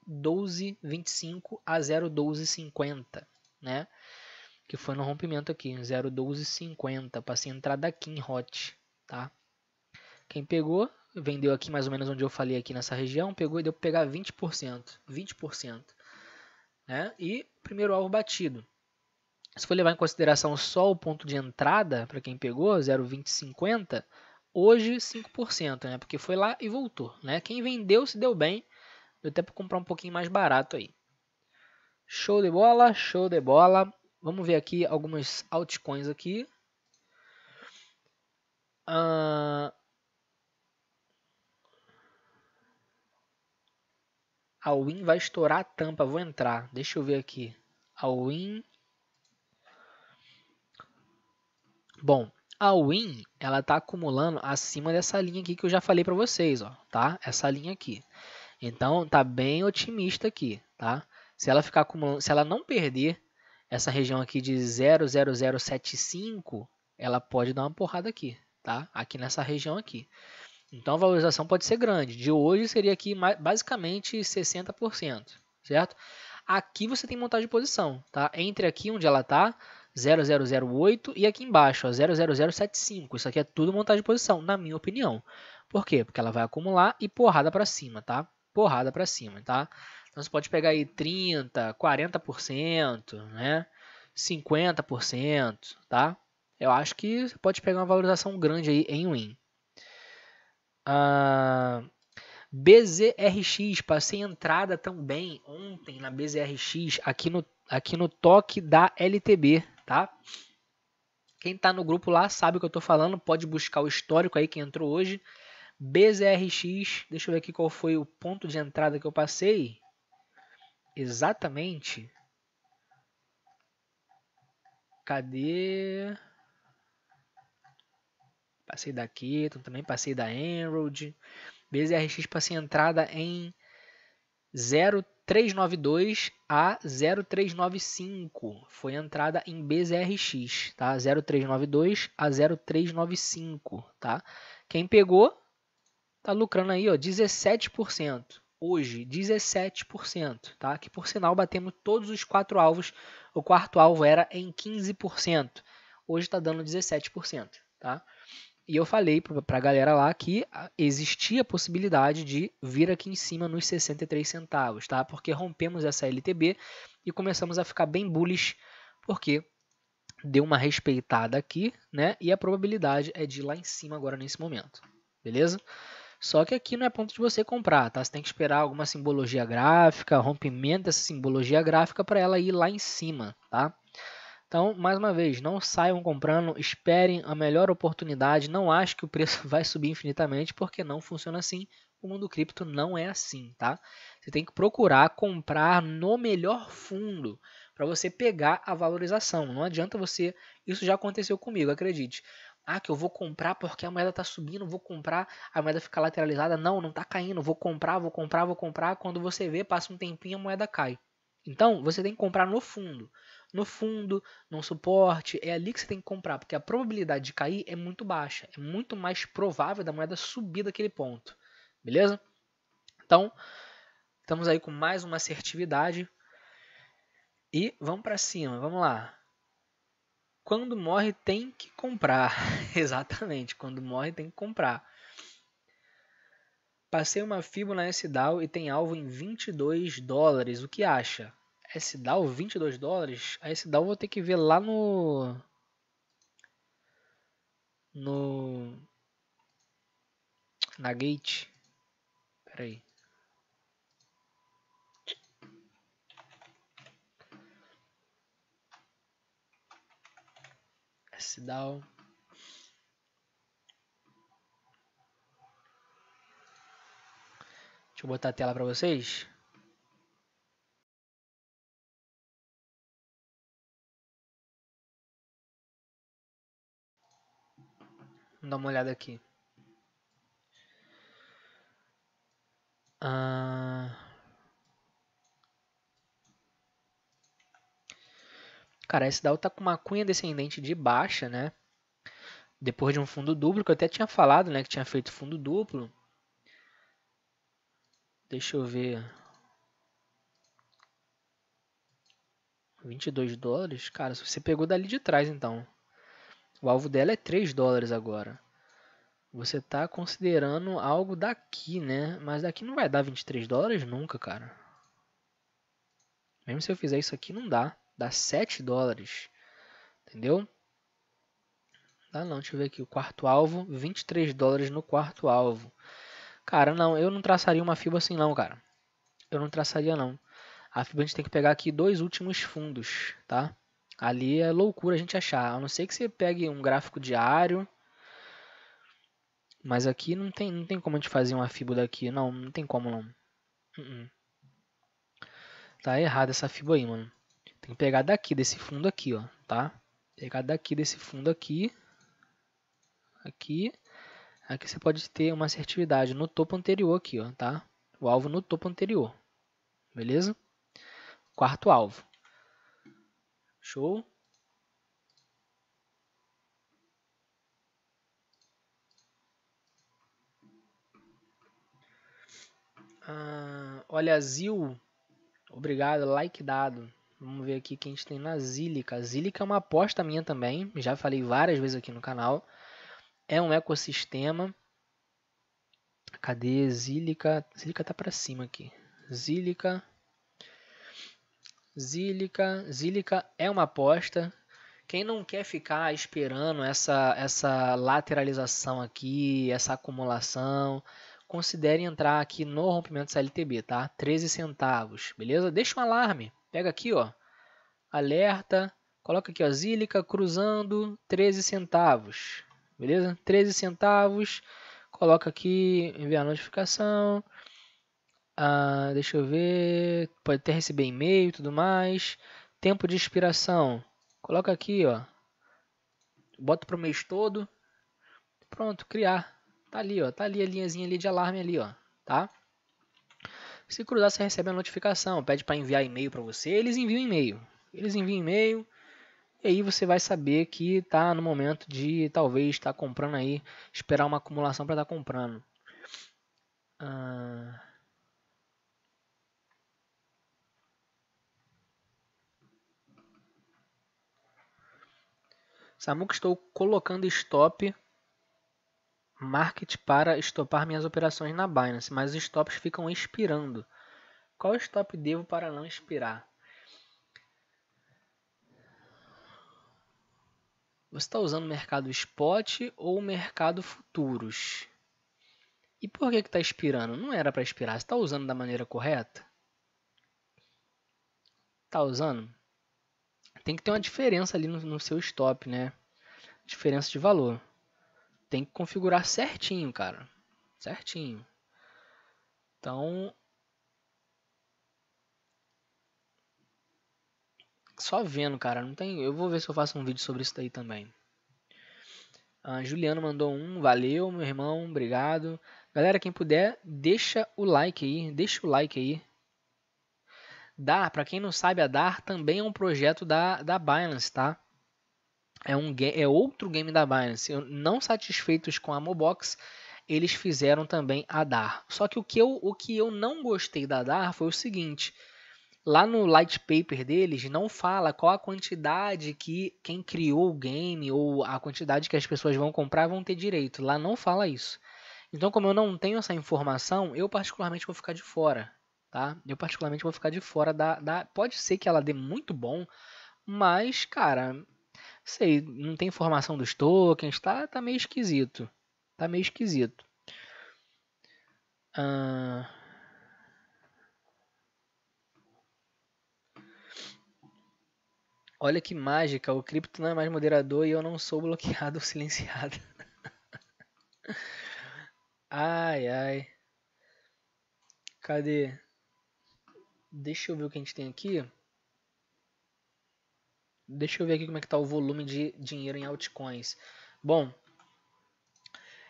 01225 a 01250. Né? Que foi no rompimento aqui, 01250. Passei a entrada aqui em hot. Tá? Quem pegou, vendeu aqui mais ou menos onde eu falei aqui nessa região, pegou e deu para pegar 20%, 20%, né? E primeiro alvo batido. Se for levar em consideração só o ponto de entrada para quem pegou, 0,2050, hoje 5%, né? Porque foi lá e voltou, né? Quem vendeu se deu bem, deu até para comprar um pouquinho mais barato aí. Show de bola, show de bola. Vamos ver aqui algumas altcoins aqui. Uh, A Win vai estourar a tampa. Vou entrar. Deixa eu ver aqui. A Win. Bom, a Win, ela está acumulando acima dessa linha aqui que eu já falei para vocês, ó, tá? Essa linha aqui. Então, tá bem otimista aqui, tá? Se ela ficar acumulando, se ela não perder essa região aqui de 00075, ela pode dar uma porrada aqui, tá? Aqui nessa região aqui. Então a valorização pode ser grande. De hoje seria aqui basicamente 60%, certo? Aqui você tem montagem de posição, tá? Entre aqui onde ela está, 0008 e aqui embaixo, ó, 00075. Isso aqui é tudo montagem de posição, na minha opinião. Por quê? Porque ela vai acumular e porrada para cima, tá? Porrada para cima, tá? Então você pode pegar aí 30, 40%, né? 50%, tá? Eu acho que você pode pegar uma valorização grande aí em win. Ah, BZRX, passei entrada também ontem na BZRX aqui no, aqui no toque da LTB, tá? Quem tá no grupo lá sabe o que eu tô falando, pode buscar o histórico aí que entrou hoje. BZRX, deixa eu ver aqui qual foi o ponto de entrada que eu passei. Exatamente. Cadê? passei da também passei da Enroad. BZRX passei entrada em 0392 a 0395. Foi entrada em BZRX, tá? 0392 a 0395, tá? Quem pegou tá lucrando aí, ó, 17% hoje 17%, tá? Que por sinal batemos todos os quatro alvos. O quarto alvo era em 15%. Hoje está dando 17%, tá? E eu falei para a galera lá que ah, existia a possibilidade de vir aqui em cima nos 63 centavos, tá? Porque rompemos essa LTB e começamos a ficar bem bullish, porque deu uma respeitada aqui, né? E a probabilidade é de ir lá em cima agora nesse momento, beleza? Só que aqui não é ponto de você comprar, tá? Você tem que esperar alguma simbologia gráfica, rompimento dessa simbologia gráfica para ela ir lá em cima, tá? Então, mais uma vez, não saiam comprando, esperem a melhor oportunidade, não acho que o preço vai subir infinitamente, porque não funciona assim. O mundo cripto não é assim, tá? Você tem que procurar comprar no melhor fundo para você pegar a valorização. Não adianta você, isso já aconteceu comigo, acredite. Ah, que eu vou comprar porque a moeda está subindo, vou comprar, a moeda fica lateralizada. Não, não está caindo, vou comprar, vou comprar, vou comprar. Quando você vê, passa um tempinho, a moeda cai. Então, você tem que comprar no fundo no fundo, no suporte. É ali que você tem que comprar, porque a probabilidade de cair é muito baixa. É muito mais provável da moeda subir daquele ponto. Beleza? Então, estamos aí com mais uma assertividade. E vamos para cima, vamos lá. Quando morre tem que comprar. Exatamente, quando morre tem que comprar. Passei uma nesse Dow e tem alvo em 22 dólares. O que acha? SDAO 22 dólares. A SDAO eu vou ter que ver lá no. No. Na Gate. Pera aí. SDAO. Deixa eu botar a tela para vocês. Vamos dar uma olhada aqui. Ah... Cara, esse DAO tá com uma cunha descendente de baixa, né? Depois de um fundo duplo, que eu até tinha falado, né? Que tinha feito fundo duplo. Deixa eu ver. 22 dólares? Cara, você pegou dali de trás, então. O alvo dela é 3 dólares agora. Você tá considerando algo daqui, né? Mas daqui não vai dar 23 dólares nunca, cara. Mesmo se eu fizer isso aqui, não dá. Dá 7 dólares. Entendeu? Dá não. Deixa eu ver aqui. O quarto alvo, 23 dólares no quarto alvo. Cara, não. Eu não traçaria uma fibra assim, não, cara. Eu não traçaria, não. A fibra a gente tem que pegar aqui dois últimos fundos, tá? Ali é loucura a gente achar, a não ser que você pegue um gráfico diário. Mas aqui não tem, não tem como a gente fazer uma FIBO daqui, não, não tem como não. Uh -uh. Tá errado essa FIBO aí, mano. Tem que pegar daqui, desse fundo aqui, ó, tá? Pegar daqui, desse fundo aqui. Aqui. Aqui você pode ter uma assertividade no topo anterior aqui, ó, tá? O alvo no topo anterior. Beleza? Quarto alvo. Show? Ah, olha, Zil, obrigado, like dado. Vamos ver aqui quem a gente tem na Zílica. Zílica é uma aposta minha também, já falei várias vezes aqui no canal. É um ecossistema. Cadê Zílica? Zílica tá para cima aqui. Zílica Zílica. Zílica é uma aposta. Quem não quer ficar esperando essa, essa lateralização aqui, essa acumulação, considere entrar aqui no rompimento CLTB, tá? 13 centavos, beleza? Deixa um alarme. Pega aqui, ó. Alerta. Coloca aqui, ó. Zílica cruzando 13 centavos, beleza? 13 centavos. Coloca aqui, enviar notificação. Ah, deixa eu ver. Pode até receber e-mail e tudo mais. Tempo de expiração. Coloca aqui, ó. Bota pro mês todo. Pronto, criar. Tá ali, ó. Tá ali a linhazinha ali de alarme ali, ó. Tá? Se cruzar, você recebe a notificação. Pede para enviar e-mail para você. Eles enviam e-mail. Eles enviam e-mail. E aí você vai saber que tá no momento de talvez estar tá comprando aí. Esperar uma acumulação para estar tá comprando. Ah... Samuca, estou colocando stop market para estopar minhas operações na Binance, mas os stops ficam expirando. Qual stop devo para não expirar? Você está usando o mercado spot ou o mercado futuros? E por que está expirando? Não era para expirar. Você está usando da maneira correta? Está usando? Tem que ter uma diferença ali no, no seu stop, né? Diferença de valor. Tem que configurar certinho, cara. Certinho. Então, só vendo, cara. Não tem. Eu vou ver se eu faço um vídeo sobre isso daí também. Ah, Juliano mandou um, valeu, meu irmão, obrigado. Galera, quem puder, deixa o like aí, deixa o like aí. DAR, para quem não sabe, a DAR também é um projeto da, da Binance, tá? É, um, é outro game da Binance. não satisfeitos com a Mobox, eles fizeram também a DAR. Só que o que eu, o que eu não gostei da DAR foi o seguinte. Lá no light paper deles não fala qual a quantidade que quem criou o game ou a quantidade que as pessoas vão comprar vão ter direito. Lá não fala isso. Então, como eu não tenho essa informação, eu particularmente vou ficar de fora tá? Eu particularmente vou ficar de fora da, da... Pode ser que ela dê muito bom, mas, cara, sei, não tem informação dos tokens, tá, tá meio esquisito. Tá meio esquisito. Ah, olha que mágica, o cripto não é mais moderador e eu não sou bloqueado ou silenciado. ai, ai. Cadê? Deixa eu ver o que a gente tem aqui. Deixa eu ver aqui como é que está o volume de dinheiro em altcoins. Bom,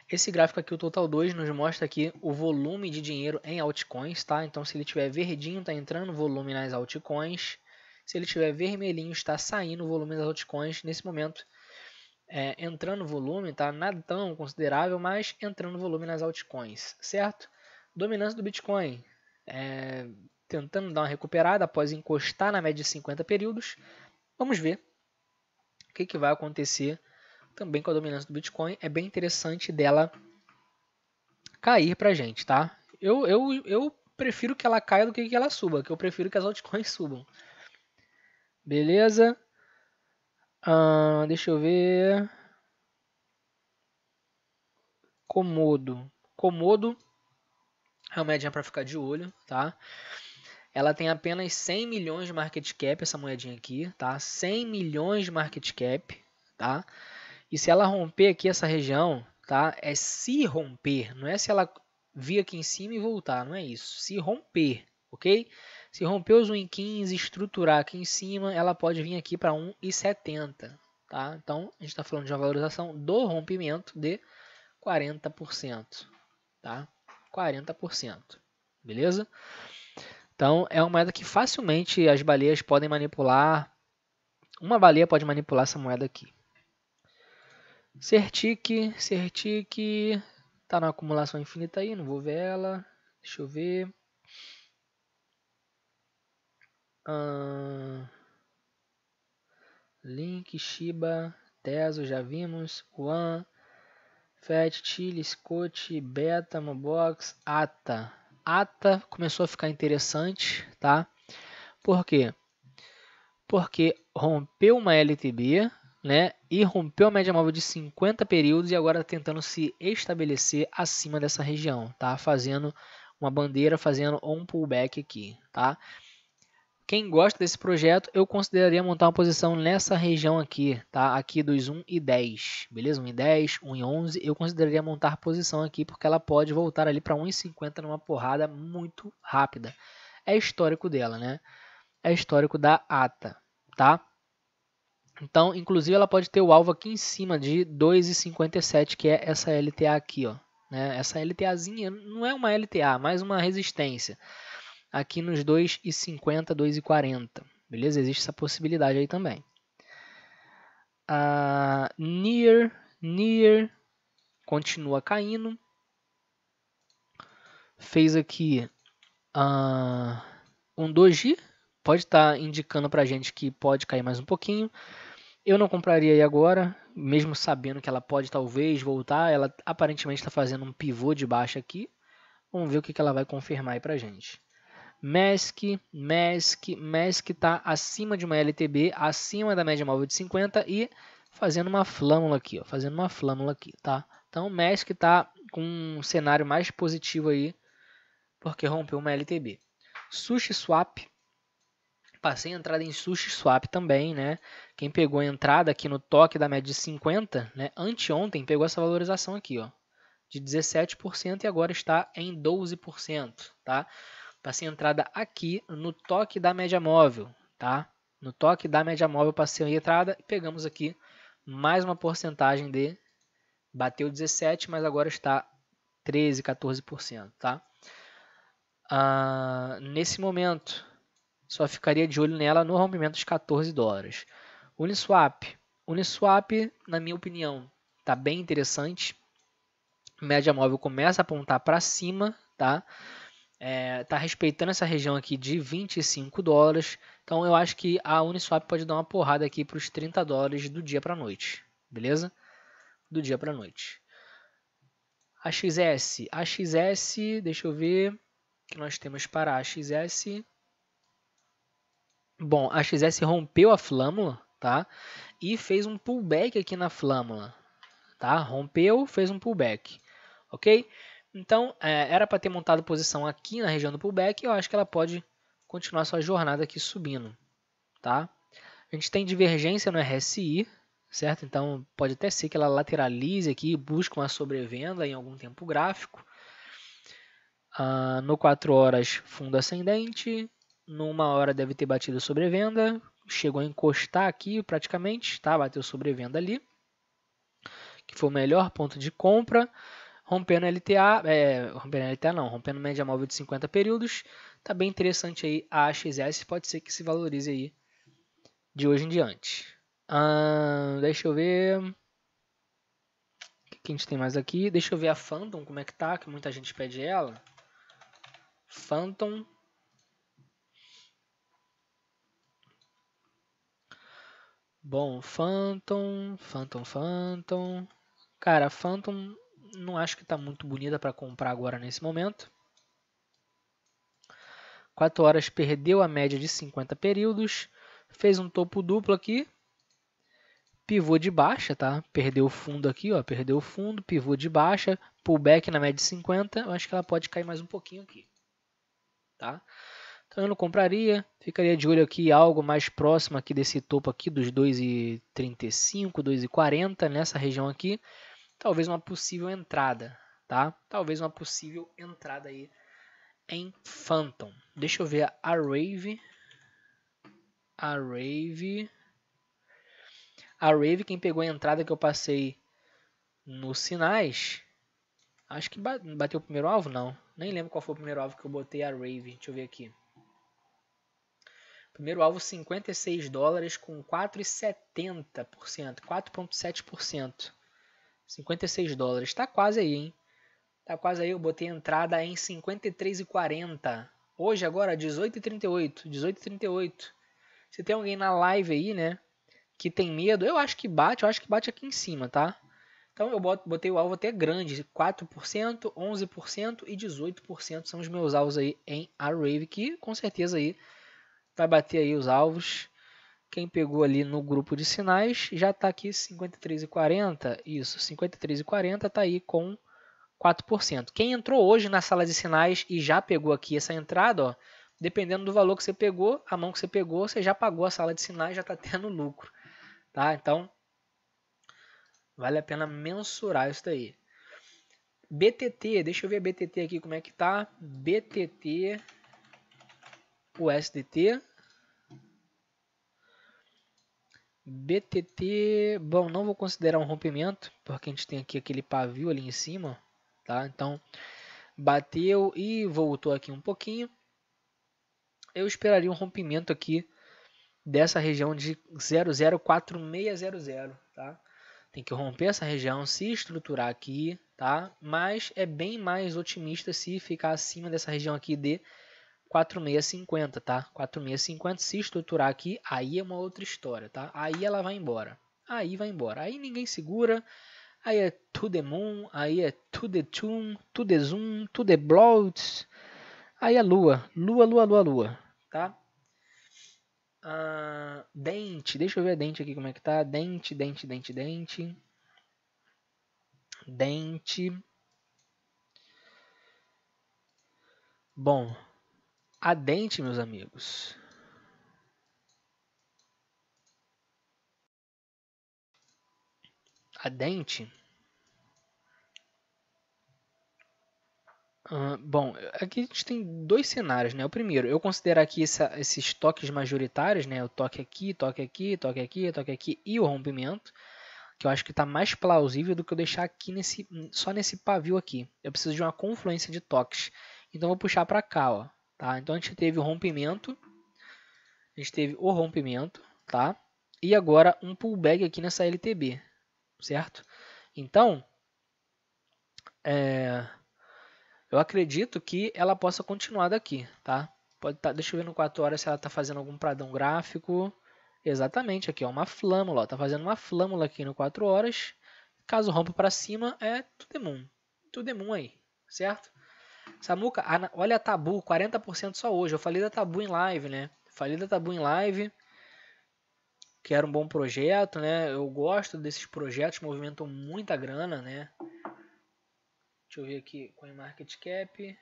esse gráfico aqui, o Total 2, nos mostra aqui o volume de dinheiro em altcoins, tá? Então, se ele tiver verdinho, está entrando volume nas altcoins. Se ele tiver vermelhinho, está saindo volume das altcoins. Nesse momento, é, entrando volume, tá? Nada tão considerável, mas entrando volume nas altcoins, certo? Dominância do Bitcoin. É, tentando dar uma recuperada após encostar na média de 50 períodos. Vamos ver o que, que vai acontecer também com a dominância do Bitcoin. É bem interessante dela cair para gente, tá? Eu, eu, eu prefiro que ela caia do que que ela suba, que eu prefiro que as altcoins subam. Beleza? deixa eu ver. Comodo. Comodo é média para ficar de olho, tá? Ela tem apenas 100 milhões de market cap, essa moedinha aqui, tá? 100 milhões de market cap, tá? E se ela romper aqui essa região, tá? É se romper, não é se ela vir aqui em cima e voltar, não é isso. Se romper, ok? Se romper os 1,15, estruturar aqui em cima, ela pode vir aqui para 1,70, tá? Então, a gente está falando de uma valorização do rompimento de 40%, tá? 40%, beleza? Então, é uma moeda que facilmente as baleias podem manipular. Uma baleia pode manipular essa moeda aqui. Certic, Certic, tá na acumulação infinita aí, não vou ver ela. Deixa eu ver. Uh, Link, Shiba, Teso, já vimos. One, Fat, Chile, Scott, Beta, Mobox, Ata ata começou a ficar interessante, tá? Por quê? Porque rompeu uma LTB, né? E rompeu a média móvel de 50 períodos e agora tá tentando se estabelecer acima dessa região, tá? Fazendo uma bandeira, fazendo um pullback aqui, tá? Quem gosta desse projeto, eu consideraria montar uma posição nessa região aqui, tá? Aqui dos 1 e 10, beleza? 1 e 10, 1 e 11, eu consideraria montar posição aqui porque ela pode voltar ali para 1,50 numa porrada muito rápida. É histórico dela, né? É histórico da ATA, tá? Então, inclusive ela pode ter o alvo aqui em cima de 2,57, que é essa LTA aqui, ó. Né? Essa LTAzinha não é uma LTA, mais uma resistência aqui nos 2,50, 2,40. Beleza? Existe essa possibilidade aí também. Ah, near, near, continua caindo. Fez aqui uh, um doji. Pode estar tá indicando para a gente que pode cair mais um pouquinho. Eu não compraria aí agora, mesmo sabendo que ela pode talvez voltar. Ela aparentemente está fazendo um pivô de baixa aqui. Vamos ver o que, que ela vai confirmar aí para gente. MESC, MESC, MESC está acima de uma LTB, acima da média móvel de 50 e fazendo uma flâmula aqui, ó, fazendo uma flâmula aqui, tá? Então o MESC está com um cenário mais positivo aí, porque rompeu uma LTB. Sushi Swap, passei a entrada em Sushi Swap também, né? Quem pegou a entrada aqui no toque da média de 50, né? Anteontem pegou essa valorização aqui, ó, de 17% e agora está em 12%, tá? Passei tá entrada aqui no toque da média móvel, tá? No toque da média móvel passei a entrada e pegamos aqui mais uma porcentagem de bateu 17, mas agora está 13, 14%, tá? Ah, nesse momento, só ficaria de olho nela no rompimento dos 14 dólares. Uniswap. Uniswap, na minha opinião, está bem interessante. Média móvel começa a apontar para cima, tá? está é, respeitando essa região aqui de 25 dólares. Então eu acho que a Uniswap pode dar uma porrada aqui para os 30 dólares do dia para noite, beleza? Do dia para noite. A XS, a XS, deixa eu ver que nós temos para a XS. Bom, a XS rompeu a flâmula, tá? E fez um pullback aqui na flâmula, tá? Rompeu, fez um pullback, ok? Então, é, era para ter montado posição aqui na região do pullback e eu acho que ela pode continuar sua jornada aqui subindo. Tá? A gente tem divergência no RSI, certo? Então, pode até ser que ela lateralize aqui, busque uma sobrevenda em algum tempo gráfico. Ah, no 4 horas, fundo ascendente. Numa hora deve ter batido sobrevenda. Chegou a encostar aqui praticamente, tá? Bateu sobrevenda ali. Que foi o melhor ponto de compra rompendo LTA, é, rompendo LTA não, rompendo média móvel de 50 períodos, tá bem interessante aí a AXS, pode ser que se valorize aí de hoje em diante. deixa eu ver. O que a gente tem mais aqui? Deixa eu ver a Phantom, como é que tá, que muita gente pede ela. Phantom. Bom, Phantom, Phantom, Phantom. Cara, Phantom não acho que está muito bonita para comprar agora nesse momento. 4 horas perdeu a média de 50 períodos. Fez um topo duplo aqui. Pivô de baixa, tá? Perdeu o fundo aqui, ó. Perdeu o fundo, pivô de baixa. Pullback na média de 50. Eu acho que ela pode cair mais um pouquinho aqui. Tá? Então eu não compraria, ficaria de olho aqui algo mais próximo aqui desse topo aqui dos 2,35, 2,40 nessa região aqui talvez uma possível entrada, tá? Talvez uma possível entrada aí em Phantom. Deixa eu ver a Rave. A Rave. A Rave, quem pegou a entrada que eu passei nos sinais. Acho que bateu o primeiro alvo, não. Nem lembro qual foi o primeiro alvo que eu botei a Rave. Deixa eu ver aqui. Primeiro alvo 56 dólares com 4,70%, 4,7%. 56 dólares. Tá quase aí, hein? Tá quase aí. Eu botei entrada em 53,40. Hoje, agora, 18,38. 18,38. Se tem alguém na live aí, né? Que tem medo, eu acho que bate. Eu acho que bate aqui em cima, tá? Então eu botei o alvo até grande, 4%, 11% e 18% são os meus alvos aí em Arrave, que com certeza aí vai bater aí os alvos. Quem pegou ali no grupo de sinais já está aqui 53,40. Isso, 53,40 está aí com 4%. Quem entrou hoje na sala de sinais e já pegou aqui essa entrada, ó, dependendo do valor que você pegou, a mão que você pegou, você já pagou a sala de sinais, já está tendo lucro. Tá? Então, vale a pena mensurar isso daí. BTT, deixa eu ver a BTT aqui como é que tá. BTT, USDT, BTT, bom, não vou considerar um rompimento, porque a gente tem aqui aquele pavio ali em cima, tá? Então, bateu e voltou aqui um pouquinho. Eu esperaria um rompimento aqui dessa região de 004600, tá? Tem que romper essa região, se estruturar aqui, tá? Mas é bem mais otimista se ficar acima dessa região aqui de 004600. 4650, tá? 4650, se estruturar aqui, aí é uma outra história, tá? Aí ela vai embora. Aí vai embora. Aí ninguém segura. Aí é to the é moon, aí é to the tudo é to the é zoom, to the bloat. Aí é lua. Lua, lua, lua, lua, tá? Uh, dente, deixa eu ver a dente aqui como é que tá. Dente, dente, dente, dente. Dente. Bom, Adente, meus amigos. Adente. Uh, bom, aqui a gente tem dois cenários, né? O primeiro, eu considerar aqui essa, esses toques majoritários, né? O toque aqui, toque aqui, toque aqui, toque aqui e o rompimento, que eu acho que está mais plausível do que eu deixar aqui nesse, só nesse pavio aqui. Eu preciso de uma confluência de toques. Então vou puxar para cá, ó. Tá? Então a gente teve o rompimento, a gente teve o rompimento, tá? E agora um pullback aqui nessa LTB, certo? Então, é, eu acredito que ela possa continuar daqui, tá? Pode tá, deixa eu ver no 4 horas se ela está fazendo algum pradão gráfico. Exatamente, aqui é uma flâmula, está fazendo uma flâmula aqui no 4 horas. Caso rompa para cima, é tudo demum, tudo demum aí, certo? Samuca, olha a Tabu, 40% só hoje. Eu falei da Tabu em live, né? Falei da Tabu em live, que era um bom projeto, né? Eu gosto desses projetos, movimentam muita grana, né? Deixa eu ver aqui, CoinMarketCap.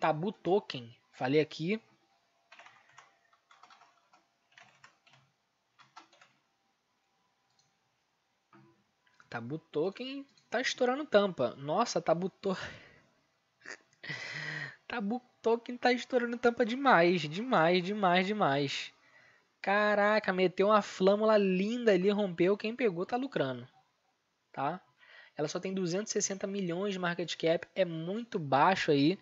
Tabu Token, falei aqui. Tabu Token tá estourando tampa. Nossa, Tabu Token... Tabu token tá estourando tampa demais, demais, demais, demais. Caraca, meteu uma flâmula linda ali, rompeu. Quem pegou tá lucrando, tá? Ela só tem 260 milhões de market cap, é muito baixo aí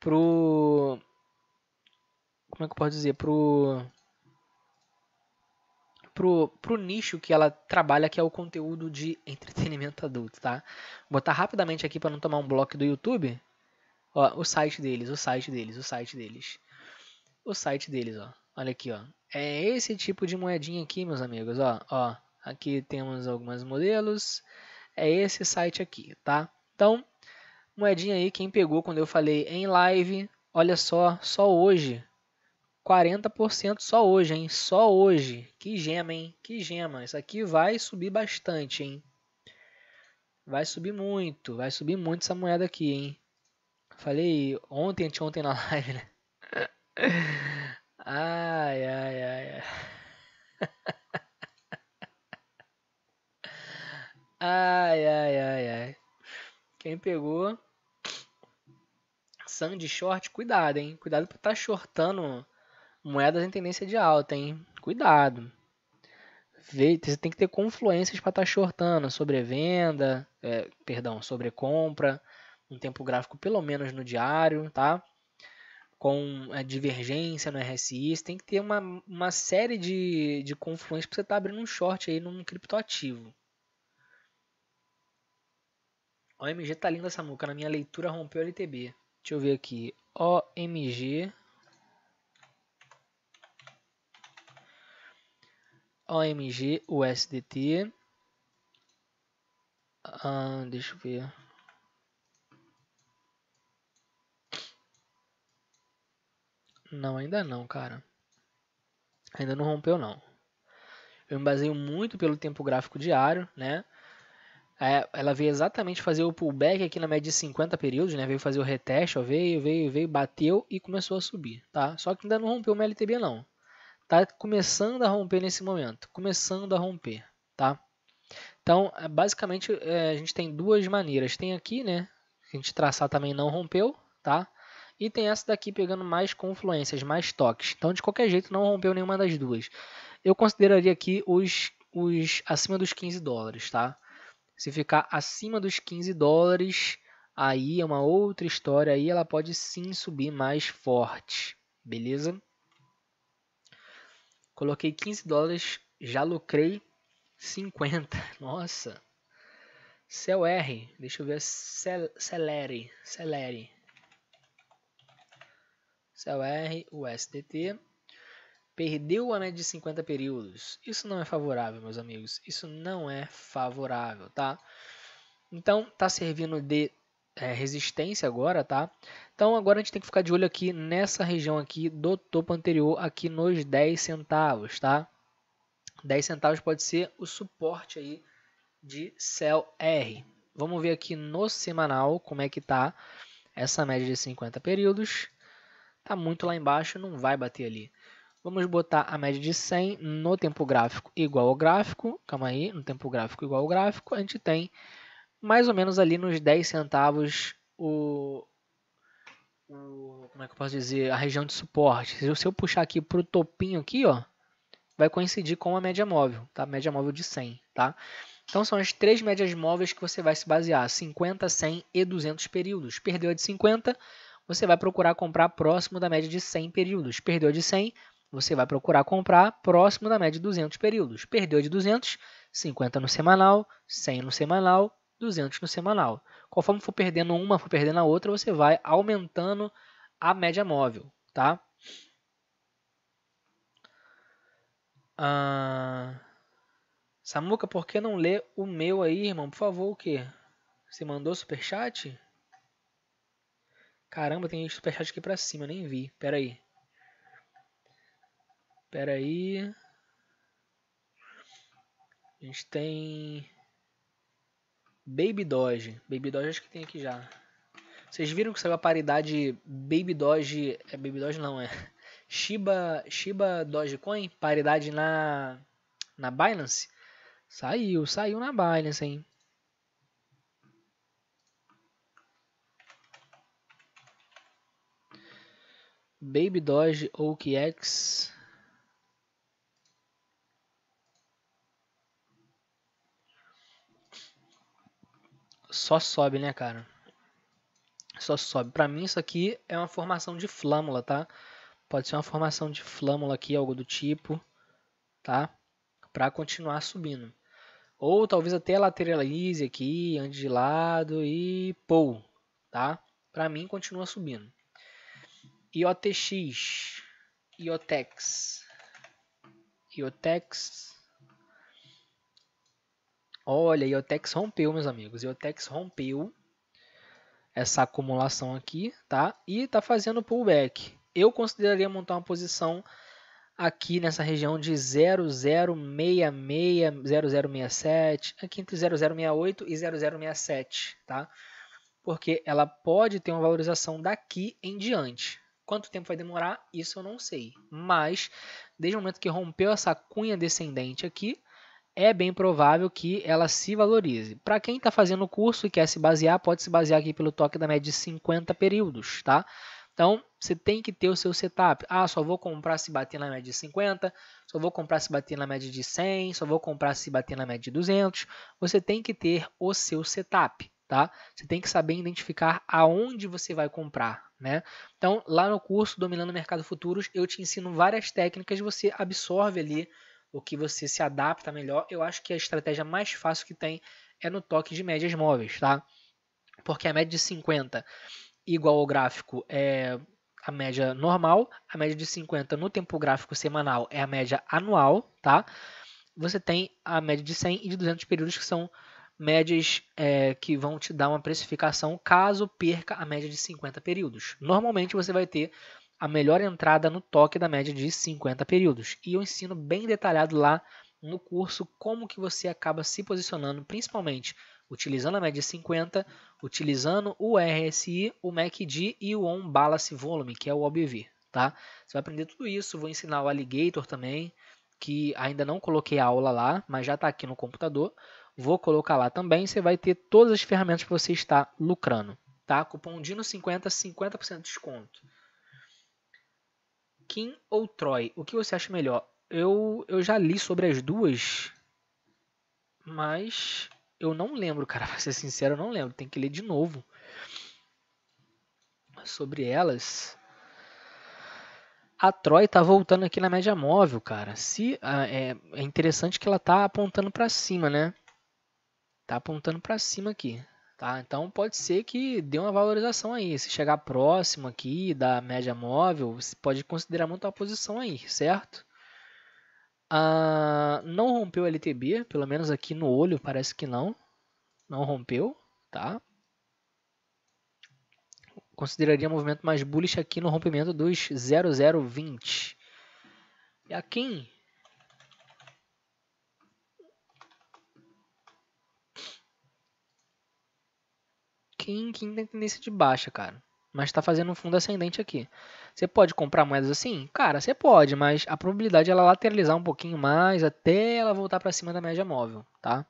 pro como é que eu posso dizer, pro pro, pro nicho que ela trabalha, que é o conteúdo de entretenimento adulto, tá? Vou botar rapidamente aqui para não tomar um bloco do YouTube. Ó, o site deles, o site deles, o site deles. O site deles, ó. Olha aqui, ó. É esse tipo de moedinha aqui, meus amigos, ó. ó aqui temos alguns modelos. É esse site aqui, tá? Então, moedinha aí, quem pegou quando eu falei em live, olha só, só hoje. 40% só hoje, hein? Só hoje. Que gema, hein? Que gema. Isso aqui vai subir bastante, hein? Vai subir muito, vai subir muito essa moeda aqui, hein? Falei ontem, anteontem na live, né? Ai, ai, ai, ai. Ai, ai, ai, ai. Quem pegou Sandy short, cuidado, hein? Cuidado pra tá shortando moedas em tendência de alta, hein? Cuidado. você tem que ter confluências para estar tá shortando sobre venda, é, perdão, sobre compra um tempo gráfico pelo menos no diário, tá? Com a é, divergência no RSI, você tem que ter uma, uma série de, de confluências para você estar tá abrindo um short aí num criptoativo. OMG tá linda essa muca, na minha leitura rompeu LTB. Deixa eu ver aqui. OMG OMG USDT. Ah, deixa eu ver. Não, ainda não, cara. Ainda não rompeu, não. Eu me baseio muito pelo tempo gráfico diário, né? É, ela veio exatamente fazer o pullback aqui na média de 50 períodos, né? Veio fazer o reteste, ó, veio, veio, veio, bateu e começou a subir, tá? Só que ainda não rompeu o MLTB, não. Tá começando a romper nesse momento. Começando a romper, tá? Então, é, basicamente, é, a gente tem duas maneiras. Tem aqui, né? A gente traçar também não rompeu, tá? E tem essa daqui pegando mais confluências, mais toques. Então, de qualquer jeito, não rompeu nenhuma das duas. Eu consideraria aqui os, os acima dos 15 dólares, tá? Se ficar acima dos 15 dólares, aí é uma outra história. Aí ela pode sim subir mais forte, beleza? Coloquei 15 dólares, já lucrei 50. Nossa. Cell R, deixa eu ver. Celere, Celere. Isso o R, o STT. Perdeu a média de 50 períodos. Isso não é favorável, meus amigos. Isso não é favorável, tá? Então, tá servindo de é, resistência agora, tá? Então, agora a gente tem que ficar de olho aqui nessa região aqui do topo anterior, aqui nos 10 centavos, tá? 10 centavos pode ser o suporte aí de CEL R. Vamos ver aqui no semanal como é que tá essa média de 50 períodos está muito lá embaixo, não vai bater ali. Vamos botar a média de 100 no tempo gráfico igual ao gráfico. Calma aí, no tempo gráfico igual ao gráfico. A gente tem mais ou menos ali nos 10 centavos o, o como é que eu posso dizer, a região de suporte. Se eu, se eu puxar aqui para o topinho aqui, ó, vai coincidir com a média móvel, tá? Média móvel de 100, tá? Então são as três médias móveis que você vai se basear, 50, 100 e 200 períodos. Perdeu a de 50, você vai procurar comprar próximo da média de 100 períodos. Perdeu de 100, você vai procurar comprar próximo da média de 200 períodos. Perdeu de 200, 50 no semanal, 100 no semanal, 200 no semanal. Conforme for perdendo uma, for perdendo a outra, você vai aumentando a média móvel, tá? Ah, Samuca, por que não lê o meu aí, irmão? Por favor, o quê? Você mandou superchat? Caramba, tem gente superchat aqui pra cima, nem vi. Pera aí. Pera aí. A gente tem. Baby Doge. Baby Doge acho que tem aqui já. Vocês viram que saiu a paridade Baby Doge. É Baby Doge não, é. Shiba, Shiba Dogecoin, paridade na, na Binance? Saiu, saiu na Binance, hein? Baby Doge X Só sobe, né, cara? Só sobe. Pra mim, isso aqui é uma formação de flâmula, tá? Pode ser uma formação de flâmula aqui, algo do tipo, tá? Pra continuar subindo. Ou talvez até lateralize aqui, ande de lado e pou, tá? Pra mim, continua subindo. IOTX, IOTEX, IOTEX. Olha, IOTEX rompeu, meus amigos. IOTEX rompeu essa acumulação aqui, tá? E tá fazendo pullback. Eu consideraria montar uma posição aqui nessa região de 0066, 0067, aqui entre 0068 e 0067, tá? Porque ela pode ter uma valorização daqui em diante, Quanto tempo vai demorar? Isso eu não sei. Mas, desde o momento que rompeu essa cunha descendente aqui, é bem provável que ela se valorize. Para quem está fazendo o curso e quer se basear, pode se basear aqui pelo toque da média de 50 períodos, tá? Então, você tem que ter o seu setup. Ah, só vou comprar se bater na média de 50, só vou comprar se bater na média de 100, só vou comprar se bater na média de 200. Você tem que ter o seu setup tá? Você tem que saber identificar aonde você vai comprar, né? Então, lá no curso Dominando o Mercado Futuros, eu te ensino várias técnicas, você absorve ali o que você se adapta melhor. Eu acho que a estratégia mais fácil que tem é no toque de médias móveis, tá? Porque a média de 50 igual ao gráfico é a média normal, a média de 50 no tempo gráfico semanal é a média anual, tá? Você tem a média de 100 e de 200 períodos que são médias é, que vão te dar uma precificação caso perca a média de 50 períodos. Normalmente você vai ter a melhor entrada no toque da média de 50 períodos. E eu ensino bem detalhado lá no curso como que você acaba se posicionando, principalmente utilizando a média de 50, utilizando o RSI, o MACD e o On Balance Volume, que é o OBV. Tá? Você vai aprender tudo isso, vou ensinar o Alligator também, que ainda não coloquei a aula lá, mas já está aqui no computador. Vou colocar lá também. Você vai ter todas as ferramentas que você está lucrando. Tá? Cupom DINO50, 50% de desconto. Kim ou Troy? O que você acha melhor? Eu, eu já li sobre as duas, mas eu não lembro, cara. Pra ser sincero, eu não lembro. Tem que ler de novo sobre elas. A Troy tá voltando aqui na média móvel, cara. Se ah, é, é interessante que ela tá apontando para cima, né? tá apontando para cima aqui, tá? Então pode ser que dê uma valorização aí, se chegar próximo aqui da média móvel, você pode considerar muito a posição aí, certo? Ah, não rompeu o LTB, pelo menos aqui no olho parece que não, não rompeu, tá? Consideraria movimento mais bullish aqui no rompimento dos 0020. E aqui em quinta tendência de baixa, cara. Mas está fazendo um fundo ascendente aqui. Você pode comprar moedas assim? Cara, você pode, mas a probabilidade é ela lateralizar um pouquinho mais até ela voltar para cima da média móvel, tá?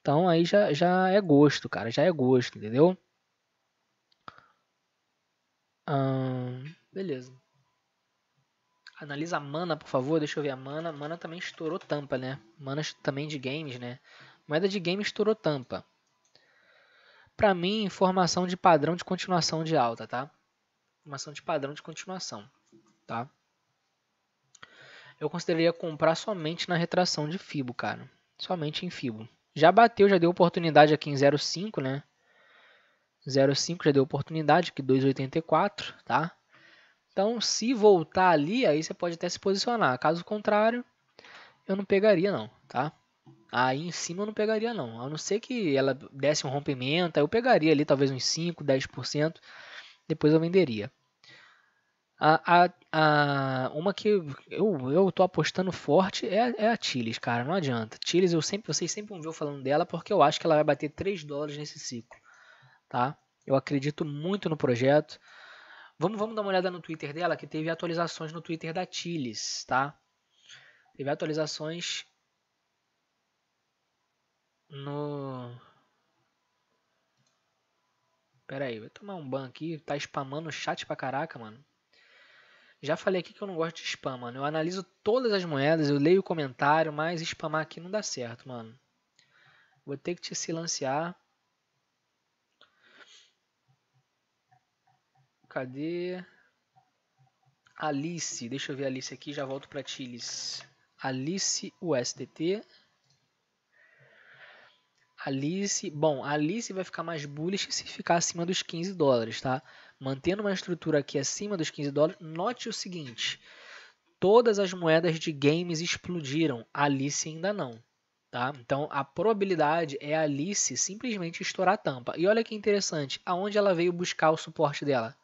Então aí já, já é gosto, cara. Já é gosto, entendeu? Hum, beleza. Analisa a mana, por favor. Deixa eu ver a mana. Mana também estourou tampa, né? Mana também de games, né? Moeda de game estourou tampa para mim, informação de padrão de continuação de alta, tá? Informação de padrão de continuação, tá? Eu consideraria comprar somente na retração de FIBO, cara. Somente em FIBO. Já bateu, já deu oportunidade aqui em 0,5, né? 0,5 já deu oportunidade, que 2,84, tá? Então, se voltar ali, aí você pode até se posicionar. Caso contrário, eu não pegaria não, tá? Aí em cima eu não pegaria, não. A não ser que ela desse um rompimento, aí eu pegaria ali talvez uns 5, 10%. Depois eu venderia. A, a, a, uma que eu, eu tô apostando forte é, é a Tiles, cara. Não adianta. Chiles, eu sempre, vocês sempre vão ver eu falando dela porque eu acho que ela vai bater 3 dólares nesse ciclo. Tá? Eu acredito muito no projeto. Vamos, vamos dar uma olhada no Twitter dela, que teve atualizações no Twitter da Tiles, tá? Teve atualizações no... Pera aí, vou tomar um ban aqui. Tá spamando o chat pra caraca, mano. Já falei aqui que eu não gosto de spam, mano. Eu analiso todas as moedas, eu leio o comentário, mas spamar aqui não dá certo, mano. Vou ter que te silenciar. Cadê? Alice. Deixa eu ver a Alice aqui, já volto pra Tilis. Alice USDT. Alice, bom, a Alice vai ficar mais bullish se ficar acima dos 15 dólares, tá? Mantendo uma estrutura aqui acima dos 15 dólares, note o seguinte: todas as moedas de games explodiram, a Alice ainda não, tá? Então a probabilidade é a Alice simplesmente estourar a tampa. E olha que interessante, aonde ela veio buscar o suporte dela?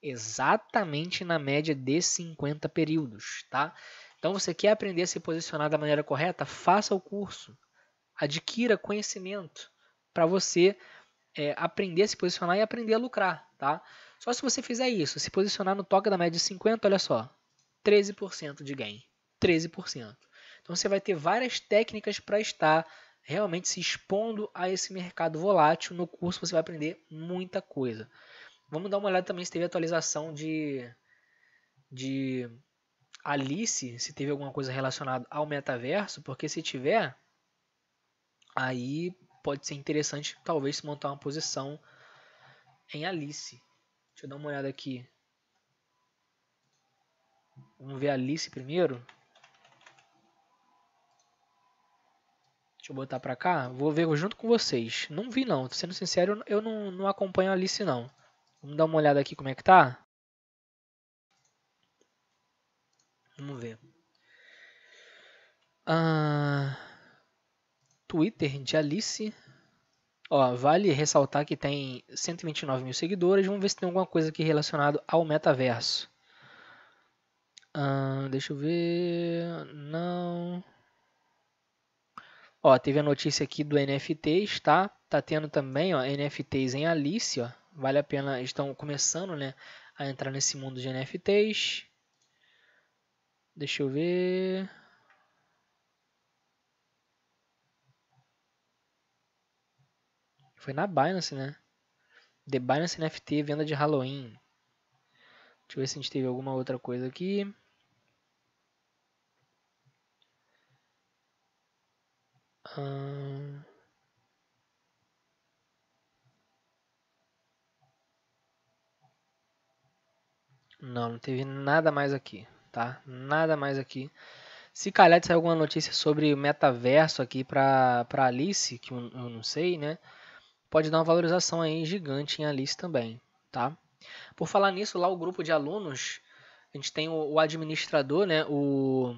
Exatamente na média de 50 períodos, tá? Então você quer aprender a se posicionar da maneira correta? Faça o curso adquira conhecimento para você é, aprender a se posicionar e aprender a lucrar, tá? Só se você fizer isso, se posicionar no toque da média de 50, olha só, 13% de gain, 13%. Então você vai ter várias técnicas para estar realmente se expondo a esse mercado volátil. No curso você vai aprender muita coisa. Vamos dar uma olhada também se teve atualização de de Alice, se teve alguma coisa relacionada ao metaverso, porque se tiver, aí pode ser interessante talvez se montar uma posição em Alice. Deixa eu dar uma olhada aqui. Vamos ver Alice primeiro. Deixa eu botar pra cá. Vou ver junto com vocês. Não vi não. Sendo sincero, eu não, não acompanho a Alice não. Vamos dar uma olhada aqui como é que tá. Vamos ver. Ah... Twitter de Alice. Ó, vale ressaltar que tem 129 mil seguidores. Vamos ver se tem alguma coisa aqui relacionada ao metaverso. deixa eu ver. Não. Ó, teve a notícia aqui do NFTs, tá? Tá tendo também, ó, NFTs em Alice, ó. Vale a pena, estão começando, né, a entrar nesse mundo de NFTs. Deixa eu ver. Foi na Binance, né? The Binance NFT, venda de Halloween. Deixa eu ver se a gente teve alguma outra coisa aqui. Hum... Não, não teve nada mais aqui, tá? Nada mais aqui. Se calhar sair alguma notícia sobre o metaverso aqui pra, pra Alice, que eu, eu não sei, né? pode dar uma valorização aí gigante em Alice também, tá? Por falar nisso, lá o grupo de alunos, a gente tem o, administrador, né, o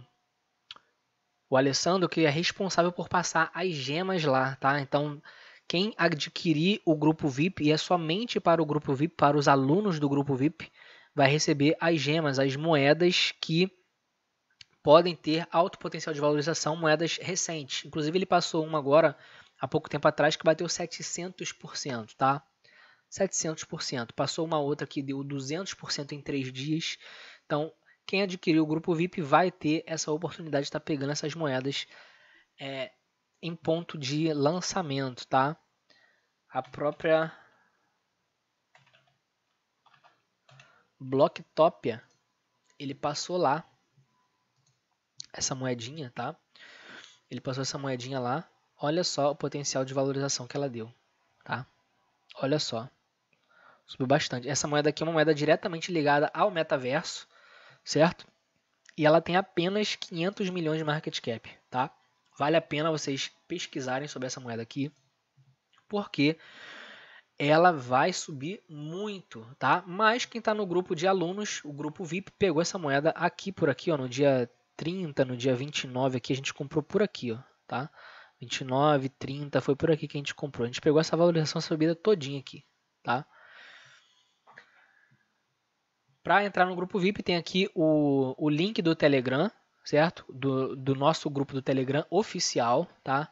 o Alessandro que é responsável por passar as gemas lá, tá? Então, quem adquirir o grupo VIP e é somente para o grupo VIP, para os alunos do grupo VIP, vai receber as gemas, as moedas que podem ter alto potencial de valorização, moedas recentes. Inclusive, ele passou uma agora há pouco tempo atrás que bateu 700%, tá? 700%. Passou uma outra que deu 200% em 3 dias. Então, quem adquiriu o grupo VIP vai ter essa oportunidade de estar tá pegando essas moedas é, em ponto de lançamento, tá? A própria Blocktopia, ele passou lá essa moedinha, tá? Ele passou essa moedinha lá Olha só o potencial de valorização que ela deu, tá? Olha só. Subiu bastante. Essa moeda aqui é uma moeda diretamente ligada ao metaverso, certo? E ela tem apenas 500 milhões de market cap, tá? Vale a pena vocês pesquisarem sobre essa moeda aqui, porque ela vai subir muito, tá? Mas quem está no grupo de alunos, o grupo VIP pegou essa moeda aqui por aqui, ó, no dia 30, no dia 29 aqui, a gente comprou por aqui, ó, tá? 29, 30, foi por aqui que a gente comprou. A gente pegou essa valorização, subida todinha aqui, tá? Para entrar no grupo VIP, tem aqui o, o link do Telegram, certo? Do, do nosso grupo do Telegram oficial, tá?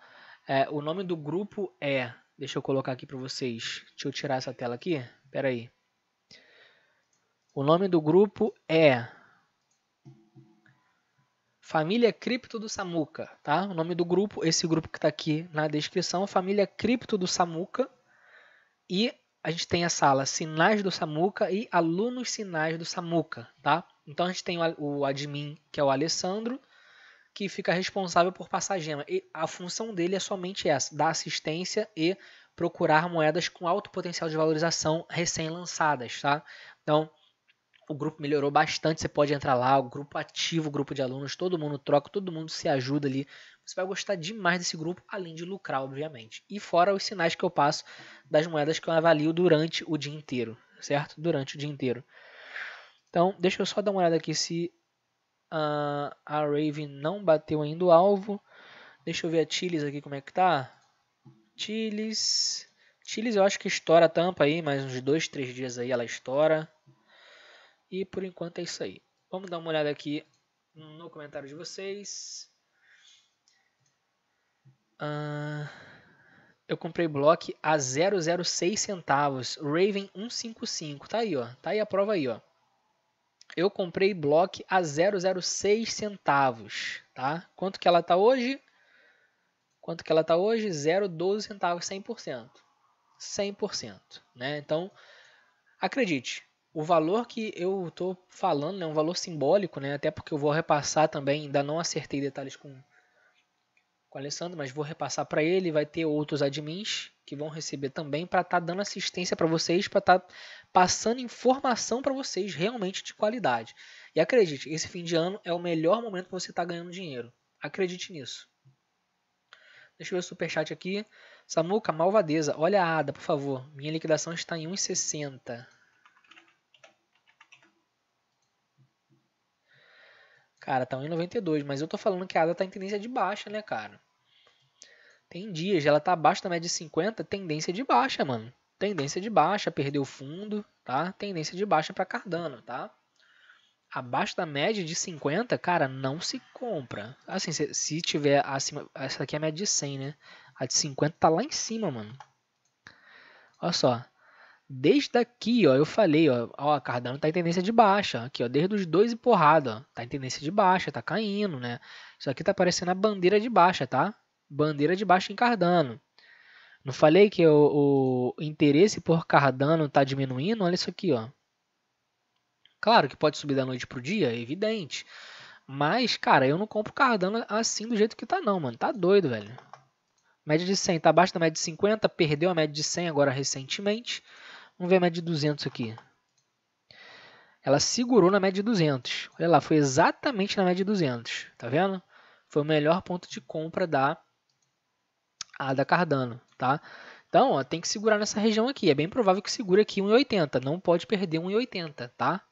É, o nome do grupo é... Deixa eu colocar aqui para vocês. Deixa eu tirar essa tela aqui. Pera aí. O nome do grupo é Família Cripto do Samuca, tá? O nome do grupo, esse grupo que está aqui na descrição, Família Cripto do Samuca. E a gente tem a sala Sinais do Samuca e Alunos Sinais do Samuca, tá? Então a gente tem o admin, que é o Alessandro, que fica responsável por passar gema. E a função dele é somente essa, dar assistência e procurar moedas com alto potencial de valorização recém-lançadas, tá? Então, o grupo melhorou bastante, você pode entrar lá, o grupo ativo, o grupo de alunos, todo mundo troca, todo mundo se ajuda ali. Você vai gostar demais desse grupo, além de lucrar, obviamente. E fora os sinais que eu passo das moedas que eu avalio durante o dia inteiro, certo? Durante o dia inteiro. Então, deixa eu só dar uma olhada aqui se uh, a Raven não bateu ainda o alvo. Deixa eu ver a Chiles aqui como é que tá. Chiles. Chiles eu acho que estoura a tampa aí, mais uns dois, três dias aí ela estoura. E por enquanto é isso aí. Vamos dar uma olhada aqui no comentário de vocês. Uh, eu comprei bloco a 006 centavos. Raven 155. Tá aí, ó. Tá aí a prova aí, ó. Eu comprei bloco a 006 centavos, tá? Quanto que ela tá hoje? Quanto que ela tá hoje? 0,12 centavos, 100%. 100%, né? Então, acredite, o valor que eu estou falando é um valor simbólico, né? até porque eu vou repassar também, ainda não acertei detalhes com, com o Alessandro, mas vou repassar para ele. Vai ter outros admins que vão receber também para estar tá dando assistência para vocês, para estar tá passando informação para vocês realmente de qualidade. E acredite, esse fim de ano é o melhor momento para você estar tá ganhando dinheiro. Acredite nisso. Deixa eu ver o superchat aqui. Samuca, malvadeza. Olha a ADA, por favor. Minha liquidação está em 1,60. Cara, tá 1,92, mas eu tô falando que a ADA tá em tendência de baixa, né, cara? Tem dias, ela tá abaixo da média de 50, tendência de baixa, mano. Tendência de baixa, perdeu fundo, tá? Tendência de baixa para Cardano, tá? Abaixo da média de 50, cara, não se compra. Assim, se, se tiver acima, essa aqui é a média de 100, né? A de 50 tá lá em cima, mano. Olha só, Desde aqui, ó, eu falei, ó, a Cardano tá em tendência de baixa, aqui, ó, desde os dois e porrada, ó, tá em tendência de baixa, tá caindo, né? Isso aqui tá aparecendo a bandeira de baixa, tá? Bandeira de baixa em Cardano. Não falei que o, o interesse por Cardano tá diminuindo? Olha isso aqui, ó. Claro que pode subir da noite pro dia, é evidente. Mas, cara, eu não compro Cardano assim do jeito que tá não, mano. Tá doido, velho. Média de 100 tá abaixo da média de 50, perdeu a média de 100 agora recentemente. Vamos ver a média de 200 aqui. Ela segurou na média de 200. Olha lá, foi exatamente na média de 200. Tá vendo? Foi o melhor ponto de compra da, a, da Cardano, tá? Então, ó, tem que segurar nessa região aqui. É bem provável que segure aqui 1,80. Não pode perder 1,80, tá?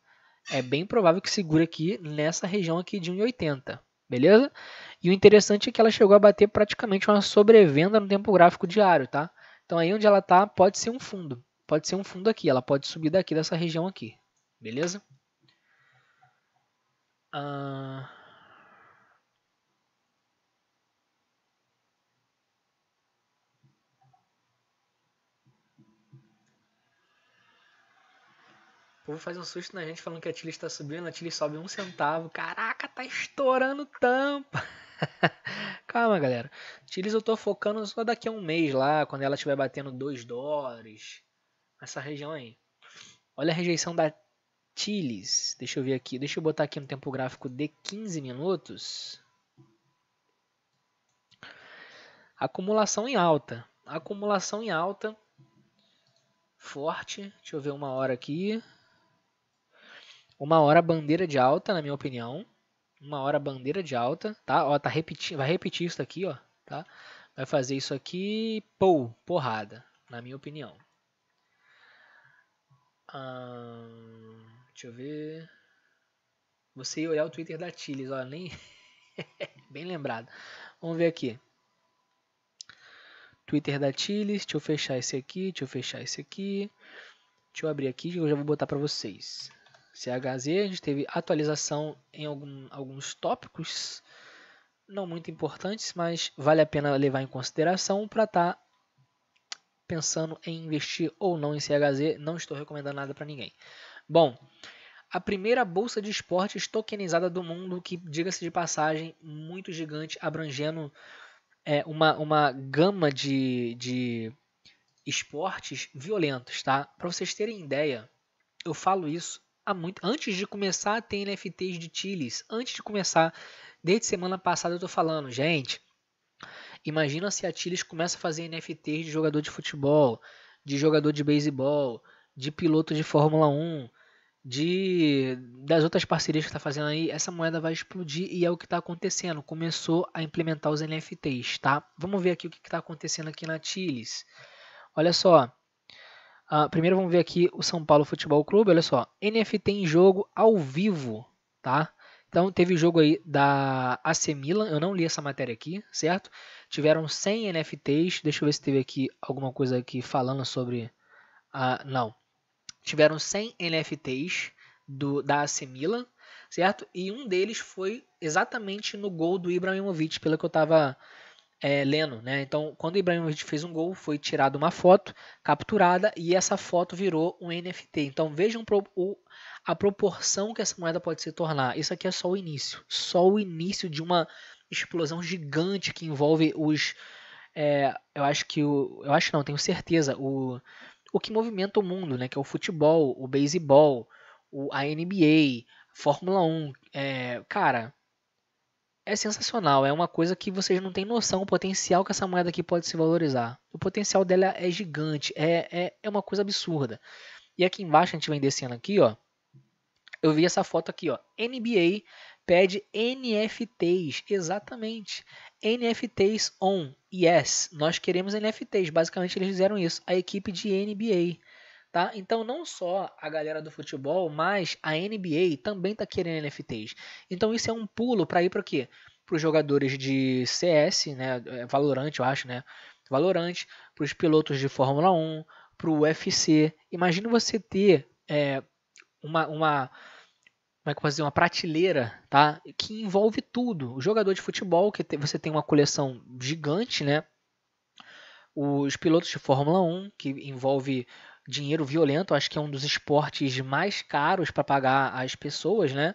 É bem provável que segure aqui nessa região aqui de 1,80. Beleza? E o interessante é que ela chegou a bater praticamente uma sobrevenda no tempo gráfico diário, tá? Então aí onde ela tá pode ser um fundo pode ser um fundo aqui, ela pode subir daqui dessa região aqui, beleza? Ah. O povo faz um susto na gente falando que a Tilly está subindo, a Tilly sobe um centavo. Caraca, tá estourando tampa. Calma, galera. Tilly eu tô focando só daqui a um mês lá, quando ela estiver batendo 2 dólares, essa região aí. Olha a rejeição da Tiles. Deixa eu ver aqui. Deixa eu botar aqui no tempo gráfico de 15 minutos. Acumulação em alta. Acumulação em alta. Forte. Deixa eu ver uma hora aqui. Uma hora bandeira de alta, na minha opinião. Uma hora bandeira de alta, tá? Ó, tá repetindo, vai repetir isso aqui, ó, tá? Vai fazer isso aqui, pou, porrada, na minha opinião deixa eu ver. Você ia olhar o Twitter da Tiles, ó, nem. Bem lembrado. Vamos ver aqui. Twitter da Tiles, deixa eu fechar esse aqui, deixa eu fechar esse aqui. Deixa eu abrir aqui que eu já vou botar para vocês. CHZ, a gente teve atualização em algum, alguns tópicos não muito importantes, mas vale a pena levar em consideração para estar tá pensando em investir ou não em CHZ, não estou recomendando nada para ninguém. Bom, a primeira bolsa de esportes tokenizada do mundo, que, diga-se de passagem, muito gigante, abrangendo é, uma, uma gama de, de esportes violentos, tá? Para vocês terem ideia, eu falo isso muito, antes de começar a ter NFTs de Chiles, antes de começar, desde semana passada eu tô falando, gente, Imagina se a Tiles começa a fazer NFTs de jogador de futebol, de jogador de beisebol, de piloto de Fórmula 1, de das outras parcerias que está fazendo aí, essa moeda vai explodir e é o que está acontecendo. Começou a implementar os NFTs, tá? Vamos ver aqui o que está acontecendo aqui na Tiles. Olha só. Uh, primeiro vamos ver aqui o São Paulo Futebol Clube. Olha só, NFT em jogo ao vivo, tá? Então teve jogo aí da AC Milan. Eu não li essa matéria aqui, certo? tiveram 100 NFTs. Deixa eu ver se teve aqui alguma coisa aqui falando sobre. Ah, não. Tiveram 100 NFTs do, da Assimila, certo? E um deles foi exatamente no gol do Ibrahimovic, pelo que eu estava é, lendo, né? Então, quando o Ibrahimovic fez um gol, foi tirada uma foto capturada e essa foto virou um NFT. Então, vejam pro, o, a proporção que essa moeda pode se tornar. Isso aqui é só o início, só o início de uma explosão gigante que envolve os. É, eu acho que o. Eu acho não, tenho certeza. O, o que movimenta o mundo, né? Que é o futebol, o beisebol, a NBA, a Fórmula 1. É, cara, é sensacional. É uma coisa que vocês não têm noção o potencial que essa moeda aqui pode se valorizar. O potencial dela é gigante. É, é, é uma coisa absurda. E aqui embaixo a gente vem descendo aqui, ó. Eu vi essa foto aqui, ó. NBA pede NFTs, exatamente. NFTs on, yes, nós queremos NFTs. Basicamente eles fizeram isso, a equipe de NBA. Tá? Então não só a galera do futebol, mas a NBA também está querendo NFTs. Então isso é um pulo para ir para o quê? Para os jogadores de CS, né? É valorante eu acho, né? Valorante para os pilotos de Fórmula 1, para o UFC. Imagina você ter é, uma, uma como é que eu fazer uma prateleira, tá? Que envolve tudo. O jogador de futebol, que te, você tem uma coleção gigante, né? Os pilotos de Fórmula 1, que envolve dinheiro violento, acho que é um dos esportes mais caros para pagar as pessoas, né?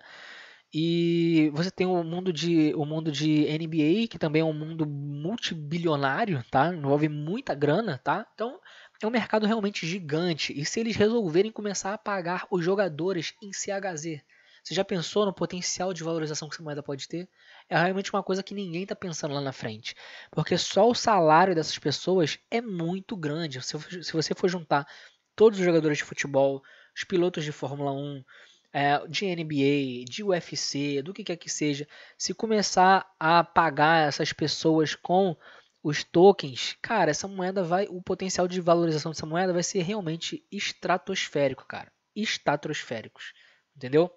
E você tem o mundo de o mundo de NBA, que também é um mundo multibilionário, tá? Envolve muita grana, tá? Então, é um mercado realmente gigante. E se eles resolverem começar a pagar os jogadores em CHZ, você já pensou no potencial de valorização que essa moeda pode ter? É realmente uma coisa que ninguém está pensando lá na frente. Porque só o salário dessas pessoas é muito grande. Se, você for juntar todos os jogadores de futebol, os pilotos de Fórmula 1, é, de NBA, de UFC, do que quer que seja, se começar a pagar essas pessoas com os tokens, cara, essa moeda vai, o potencial de valorização dessa moeda vai ser realmente estratosférico, cara, estratosféricos, entendeu?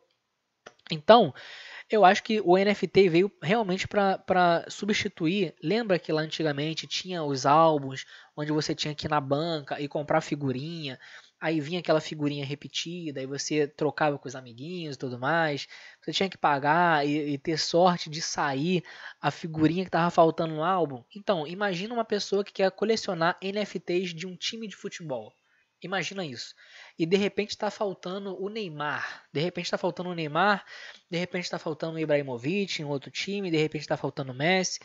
Então, eu acho que o NFT veio realmente para substituir. Lembra que lá antigamente tinha os álbuns, onde você tinha que ir na banca e comprar figurinha, aí vinha aquela figurinha repetida, aí você trocava com os amiguinhos e tudo mais. Você tinha que pagar e, e ter sorte de sair a figurinha que estava faltando no álbum. Então, imagina uma pessoa que quer colecionar NFTs de um time de futebol. Imagina isso. E de repente está faltando o Neymar. De repente está faltando o Neymar. De repente está faltando o Ibrahimovic em outro time. De repente está faltando o Messi.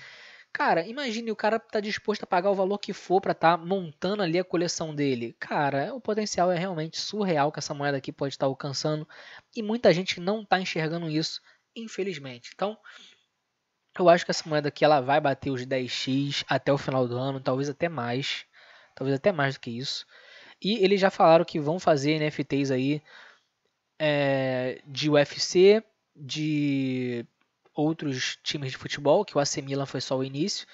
Cara, imagine o cara tá disposto a pagar o valor que for para estar tá montando ali a coleção dele. Cara, o potencial é realmente surreal que essa moeda aqui pode estar tá alcançando. E muita gente não está enxergando isso, infelizmente. Então, eu acho que essa moeda aqui ela vai bater os 10x até o final do ano, talvez até mais. Talvez até mais do que isso. E eles já falaram que vão fazer NFTs aí é, de UFC, de outros times de futebol, que o AC Milan foi só o início,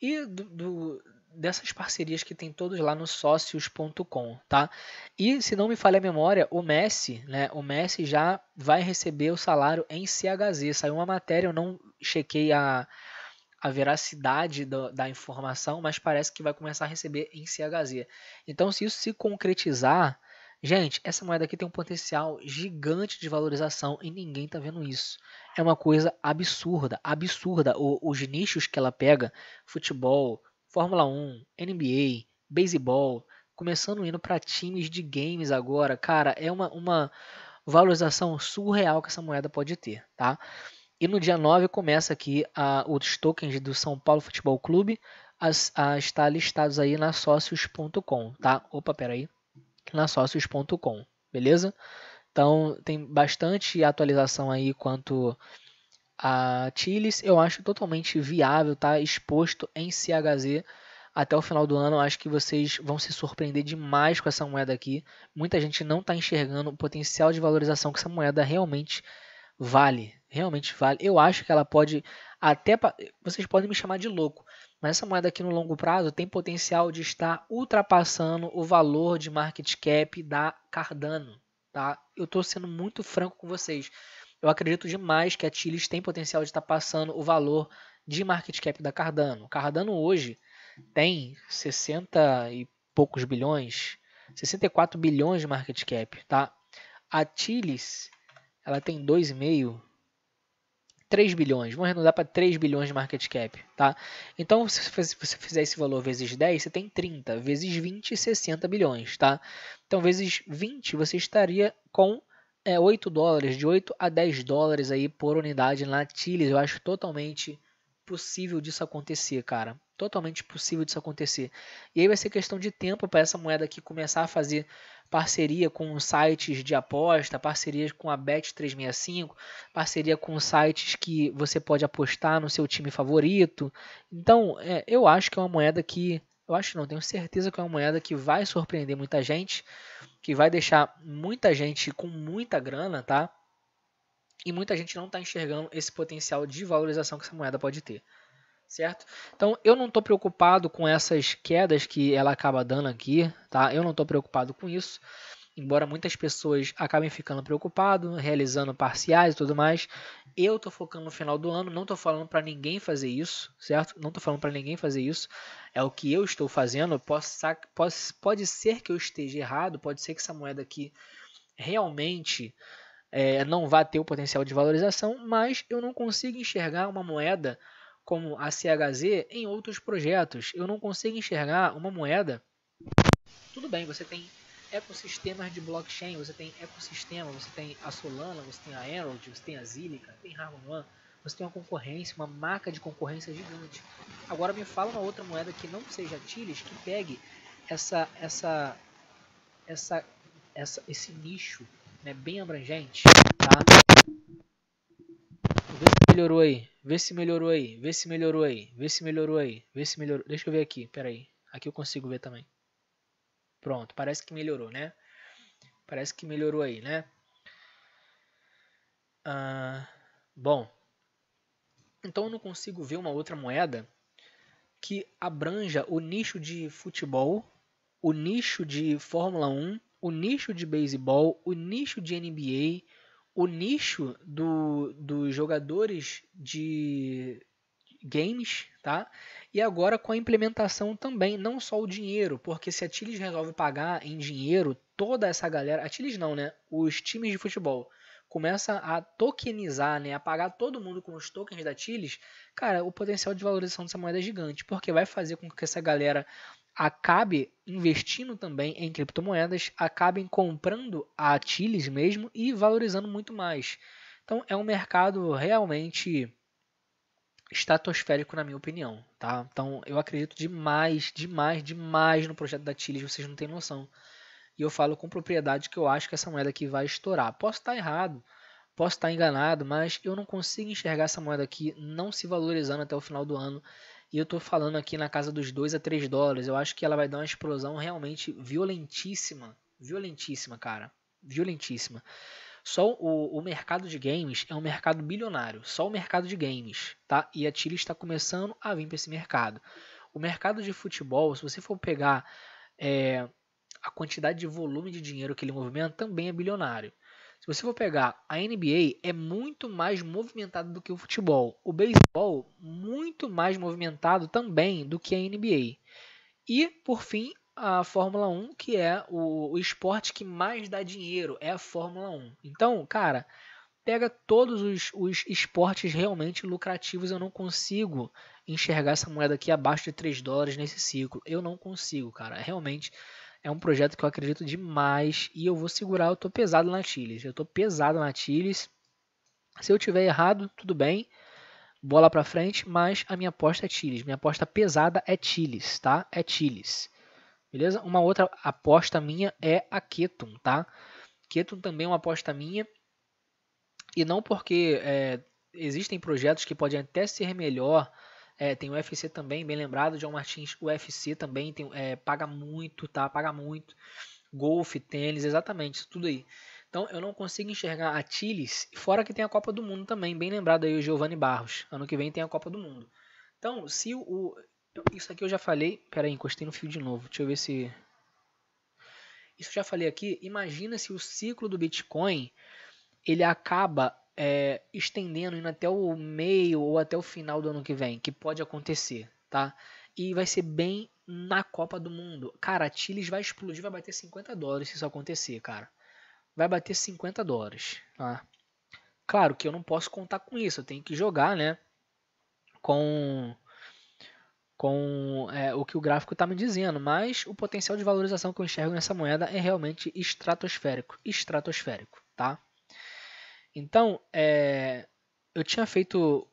e do, do, dessas parcerias que tem todos lá no sócios.com, tá? E se não me falha a memória, o Messi, né? O Messi já vai receber o salário em CHZ. Saiu uma matéria, eu não chequei a a veracidade do, da informação, mas parece que vai começar a receber em CHZ. Então, se isso se concretizar, gente, essa moeda aqui tem um potencial gigante de valorização e ninguém está vendo isso. É uma coisa absurda, absurda. O, os nichos que ela pega, futebol, Fórmula 1, NBA, beisebol, começando indo para times de games agora, cara, é uma, uma valorização surreal que essa moeda pode ter, tá? E no dia 9 começa aqui a, os tokens do São Paulo Futebol Clube a, a estar listados aí na sócios.com, tá? Opa, peraí. Na sócios.com, beleza? Então tem bastante atualização aí quanto a Tiles. Eu acho totalmente viável, tá? Exposto em CHZ até o final do ano. Acho que vocês vão se surpreender demais com essa moeda aqui. Muita gente não está enxergando o potencial de valorização que essa moeda realmente tem vale, realmente vale. Eu acho que ela pode até vocês podem me chamar de louco, mas essa moeda aqui no longo prazo tem potencial de estar ultrapassando o valor de market cap da Cardano, tá? Eu estou sendo muito franco com vocês. Eu acredito demais que a Tilis tem potencial de estar passando o valor de market cap da Cardano. Cardano hoje tem 60 e poucos bilhões, 64 bilhões de market cap, tá? A Tilis ela tem 2,5, 3 bilhões, vamos arredondar para 3 bilhões de market cap, tá? Então, se você fizer esse valor vezes 10, você tem 30, vezes 20, 60 bilhões, tá? Então, vezes 20, você estaria com é, 8 dólares, de 8 a 10 dólares aí por unidade na Chile, eu acho totalmente possível disso acontecer, cara totalmente possível disso acontecer. E aí vai ser questão de tempo para essa moeda aqui começar a fazer parceria com sites de aposta, parcerias com a Bet365, parceria com sites que você pode apostar no seu time favorito. Então, é, eu acho que é uma moeda que. Eu acho não, tenho certeza que é uma moeda que vai surpreender muita gente, que vai deixar muita gente com muita grana, tá? E muita gente não está enxergando esse potencial de valorização que essa moeda pode ter certo? Então eu não estou preocupado com essas quedas que ela acaba dando aqui, tá? Eu não estou preocupado com isso. Embora muitas pessoas acabem ficando preocupado, realizando parciais e tudo mais, eu estou focando no final do ano, não estou falando para ninguém fazer isso, certo? Não estou falando para ninguém fazer isso. É o que eu estou fazendo. Posso, posso, pode ser que eu esteja errado, pode ser que essa moeda aqui realmente é, não vá ter o potencial de valorização, mas eu não consigo enxergar uma moeda como a CHZ em outros projetos. Eu não consigo enxergar uma moeda. Tudo bem, você tem ecossistemas de blockchain, você tem ecossistema, você tem a Solana, você tem a Herald, você tem a Zilica, tem Harmon One, você tem uma concorrência, uma marca de concorrência gigante. Agora me fala uma outra moeda que não seja Tiles que pegue essa essa essa, essa esse nicho, né, bem abrangente, tá? Vê se melhorou aí. Vê se melhorou aí, vê se melhorou aí, vê se melhorou aí, vê se melhorou. Deixa eu ver aqui, peraí. Aqui eu consigo ver também. Pronto, parece que melhorou, né? Parece que melhorou aí, né? Ah, bom, então eu não consigo ver uma outra moeda que abranja o nicho de futebol, o nicho de Fórmula 1, o nicho de beisebol, o nicho de NBA, o nicho do, dos jogadores de games, tá? E agora com a implementação também, não só o dinheiro, porque se a Tiles resolve pagar em dinheiro, toda essa galera, a Tiles não, né? Os times de futebol começa a tokenizar, né, a pagar todo mundo com os tokens da Tiles, cara, o potencial de valorização dessa moeda é gigante, porque vai fazer com que essa galera acabe investindo também em criptomoedas, acabem comprando a Tiles mesmo e valorizando muito mais. Então é um mercado realmente estratosférico na minha opinião, tá? Então eu acredito demais, demais, demais no projeto da Tiles. vocês não têm noção. E eu falo com propriedade que eu acho que essa moeda aqui vai estourar. Posso estar errado, posso estar enganado, mas eu não consigo enxergar essa moeda aqui não se valorizando até o final do ano e eu estou falando aqui na casa dos 2 a 3 dólares. Eu acho que ela vai dar uma explosão realmente violentíssima. Violentíssima, cara. Violentíssima. Só o, o, mercado de games é um mercado bilionário. Só o mercado de games, tá? E a Chile está começando a vir para esse mercado. O mercado de futebol, se você for pegar é, a quantidade de volume de dinheiro que ele movimenta, também é bilionário. Se você for pegar, a NBA é muito mais movimentada do que o futebol. O beisebol, muito mais movimentado também do que a NBA. E, por fim, a Fórmula 1, que é o, o esporte que mais dá dinheiro, é a Fórmula 1. Então, cara, pega todos os, os esportes realmente lucrativos, eu não consigo enxergar essa moeda aqui abaixo de 3 dólares nesse ciclo. Eu não consigo, cara. Realmente é um projeto que eu acredito demais e eu vou segurar. Eu tô pesado na Chiles. Eu tô pesado na Chiles. Se eu tiver errado, tudo bem. Bola para frente, mas a minha aposta é Chiles. Minha aposta pesada é Chiles, tá? É Chiles. Beleza? Uma outra aposta minha é a Ketum, tá? Ketum também é uma aposta minha. E não porque é, existem projetos que podem até ser melhor é, tem o UFC também, bem lembrado. John Martins, UFC também tem, é, paga muito, tá? Paga muito. Golfe, tênis, exatamente, tudo aí. Então eu não consigo enxergar a Tiles, fora que tem a Copa do Mundo também, bem lembrado aí o Giovanni Barros. Ano que vem tem a Copa do Mundo. Então, se o. Isso aqui eu já falei. Pera aí, encostei no fio de novo. Deixa eu ver se. Isso eu já falei aqui. Imagina se o ciclo do Bitcoin ele acaba é, estendendo indo até o meio ou até o final do ano que vem, que pode acontecer, tá? E vai ser bem na Copa do Mundo. Cara, a Chiles vai explodir, vai bater 50 dólares se isso acontecer, cara. Vai bater 50 dólares, tá? Claro que eu não posso contar com isso, eu tenho que jogar, né? Com com é, o que o gráfico está me dizendo, mas o potencial de valorização que eu enxergo nessa moeda é realmente estratosférico, estratosférico, tá? Então, é, eu tinha feito.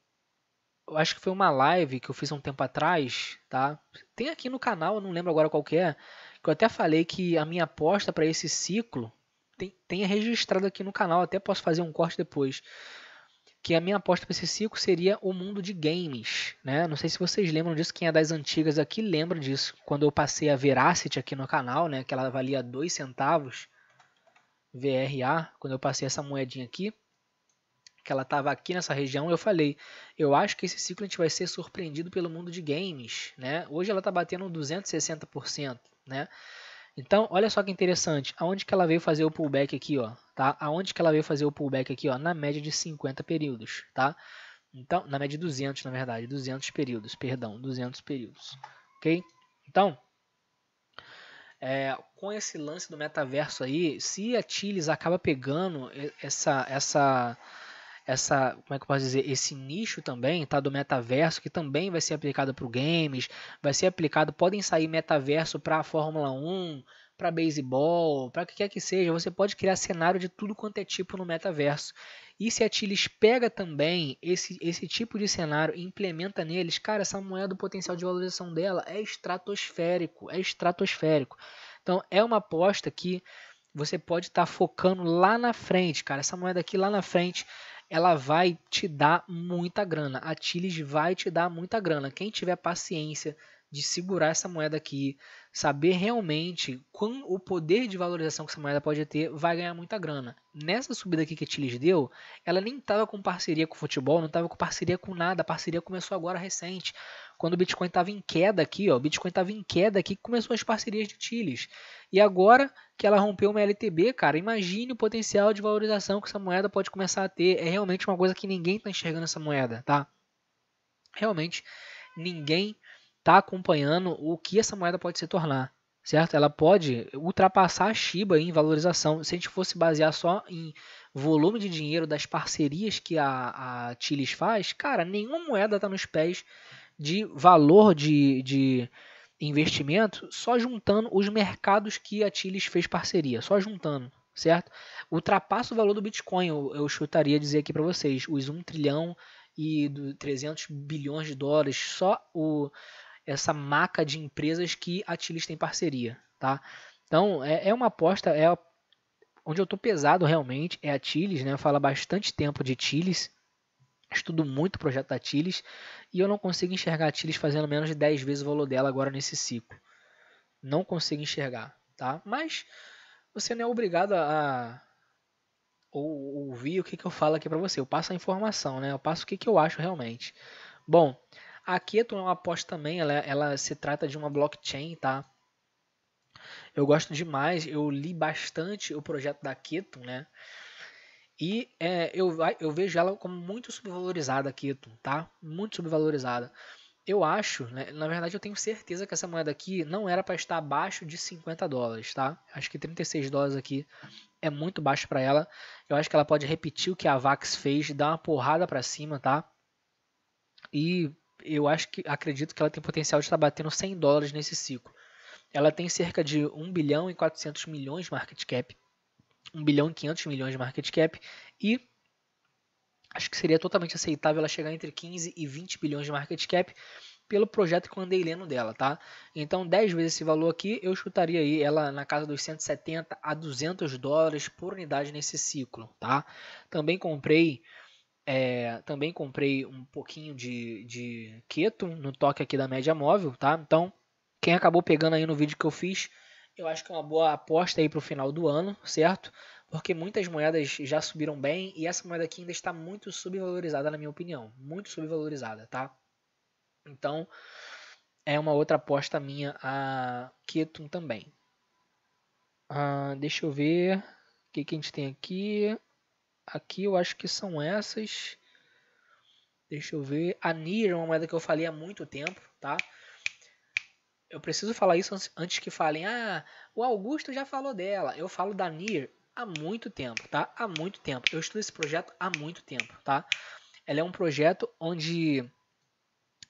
Eu acho que foi uma live que eu fiz um tempo atrás, tá? Tem aqui no canal, eu não lembro agora qual que é, que eu até falei que a minha aposta para esse ciclo tem, tem registrado aqui no canal, até posso fazer um corte depois. Que a minha aposta para esse ciclo seria o mundo de games, né? Não sei se vocês lembram disso, quem é das antigas aqui lembra disso. Quando eu passei a Veracity aqui no canal, né? Que ela valia 2 centavos, VRA, quando eu passei essa moedinha aqui que ela estava aqui nessa região, eu falei, eu acho que esse ciclo a gente vai ser surpreendido pelo mundo de games, né? Hoje ela está batendo 260%, né? Então, olha só que interessante, aonde que ela veio fazer o pullback aqui, ó, tá? Aonde que ela veio fazer o pullback aqui, ó, na média de 50 períodos, tá? Então, na média de 200, na verdade, 200 períodos, perdão, 200 períodos, ok? Então, é, com esse lance do metaverso aí, se a Tillis acaba pegando essa, essa, essa, como é que eu posso dizer, esse nicho também, tá, do metaverso, que também vai ser aplicado para o games, vai ser aplicado, podem sair metaverso para a Fórmula 1, para beisebol, para o que quer que seja, você pode criar cenário de tudo quanto é tipo no metaverso. E se a Tiles pega também esse, esse tipo de cenário e implementa neles, cara, essa moeda, o potencial de valorização dela é estratosférico, é estratosférico. Então é uma aposta que você pode estar tá focando lá na frente, cara. Essa moeda aqui lá na frente ela vai te dar muita grana. A Tiles vai te dar muita grana. Quem tiver paciência de segurar essa moeda aqui, saber realmente quão, o poder de valorização que essa moeda pode ter, vai ganhar muita grana. Nessa subida aqui que a Tiles deu, ela nem estava com parceria com o futebol, não estava com parceria com nada, a parceria começou agora recente quando o Bitcoin estava em queda aqui, ó, o Bitcoin estava em queda aqui, começou as parcerias de Tiles. E agora que ela rompeu uma LTB, cara, imagine o potencial de valorização que essa moeda pode começar a ter. É realmente uma coisa que ninguém está enxergando essa moeda, tá? Realmente ninguém está acompanhando o que essa moeda pode se tornar certo? Ela pode ultrapassar a Shiba em valorização. Se a gente fosse basear só em volume de dinheiro das parcerias que a, a faz, cara, nenhuma moeda está nos pés de valor de, de investimento só juntando os mercados que a Tiles fez parceria, só juntando, certo? Ultrapassa o valor do Bitcoin, eu, eu chutaria dizer aqui para vocês, os 1 trilhão e 300 bilhões de dólares, só o, essa maca de empresas que a Tiles tem parceria, tá? Então, é, é uma aposta, é onde eu estou pesado realmente, é a Tiles, né? Fala bastante tempo de Tiles, Estudo muito o projeto da Tiles e eu não consigo enxergar a Tiles fazendo menos de 10 vezes o valor dela agora nesse ciclo. Não consigo enxergar, tá? Mas você não é obrigado a, ouvir o que, que eu falo aqui para você. Eu passo a informação, né? Eu passo o que, que eu acho realmente. Bom, a Keto é uma aposta também, ela, ela se trata de uma blockchain, tá? Eu gosto demais, eu li bastante o projeto da Keto, né? E é, eu, eu vejo ela como muito subvalorizada aqui, tá? Muito subvalorizada. Eu acho, né, na verdade eu tenho certeza que essa moeda aqui não era para estar abaixo de 50 dólares, tá? Acho que 36 dólares aqui é muito baixo para ela. Eu acho que ela pode repetir o que a Vax fez, dar uma porrada para cima, tá? E eu acho que acredito que ela tem potencial de estar tá batendo 100 dólares nesse ciclo. Ela tem cerca de 1 bilhão e 400 milhões de market cap. 1 bilhão e 500 milhões de market cap e acho que seria totalmente aceitável ela chegar entre 15 e 20 bilhões de market cap pelo projeto que eu andei lendo dela, tá? Então, 10 vezes esse valor aqui, eu chutaria aí ela na casa dos 170 a 200 dólares por unidade nesse ciclo, tá? Também comprei é, também comprei um pouquinho de, de Keto no toque aqui da média móvel, tá? Então, quem acabou pegando aí no vídeo que eu fiz, eu acho que é uma boa aposta aí para o final do ano, certo? Porque muitas moedas já subiram bem e essa moeda aqui ainda está muito subvalorizada, na minha opinião. Muito subvalorizada, tá? Então, é uma outra aposta minha a Ketum também. Ah, deixa eu ver o que, que a gente tem aqui. Aqui eu acho que são essas. Deixa eu ver. A Nir é uma moeda que eu falei há muito tempo, tá? eu preciso falar isso antes que falem, ah, o Augusto já falou dela. Eu falo da NIR há muito tempo, tá? Há muito tempo. Eu estudo esse projeto há muito tempo, tá? Ela é um projeto onde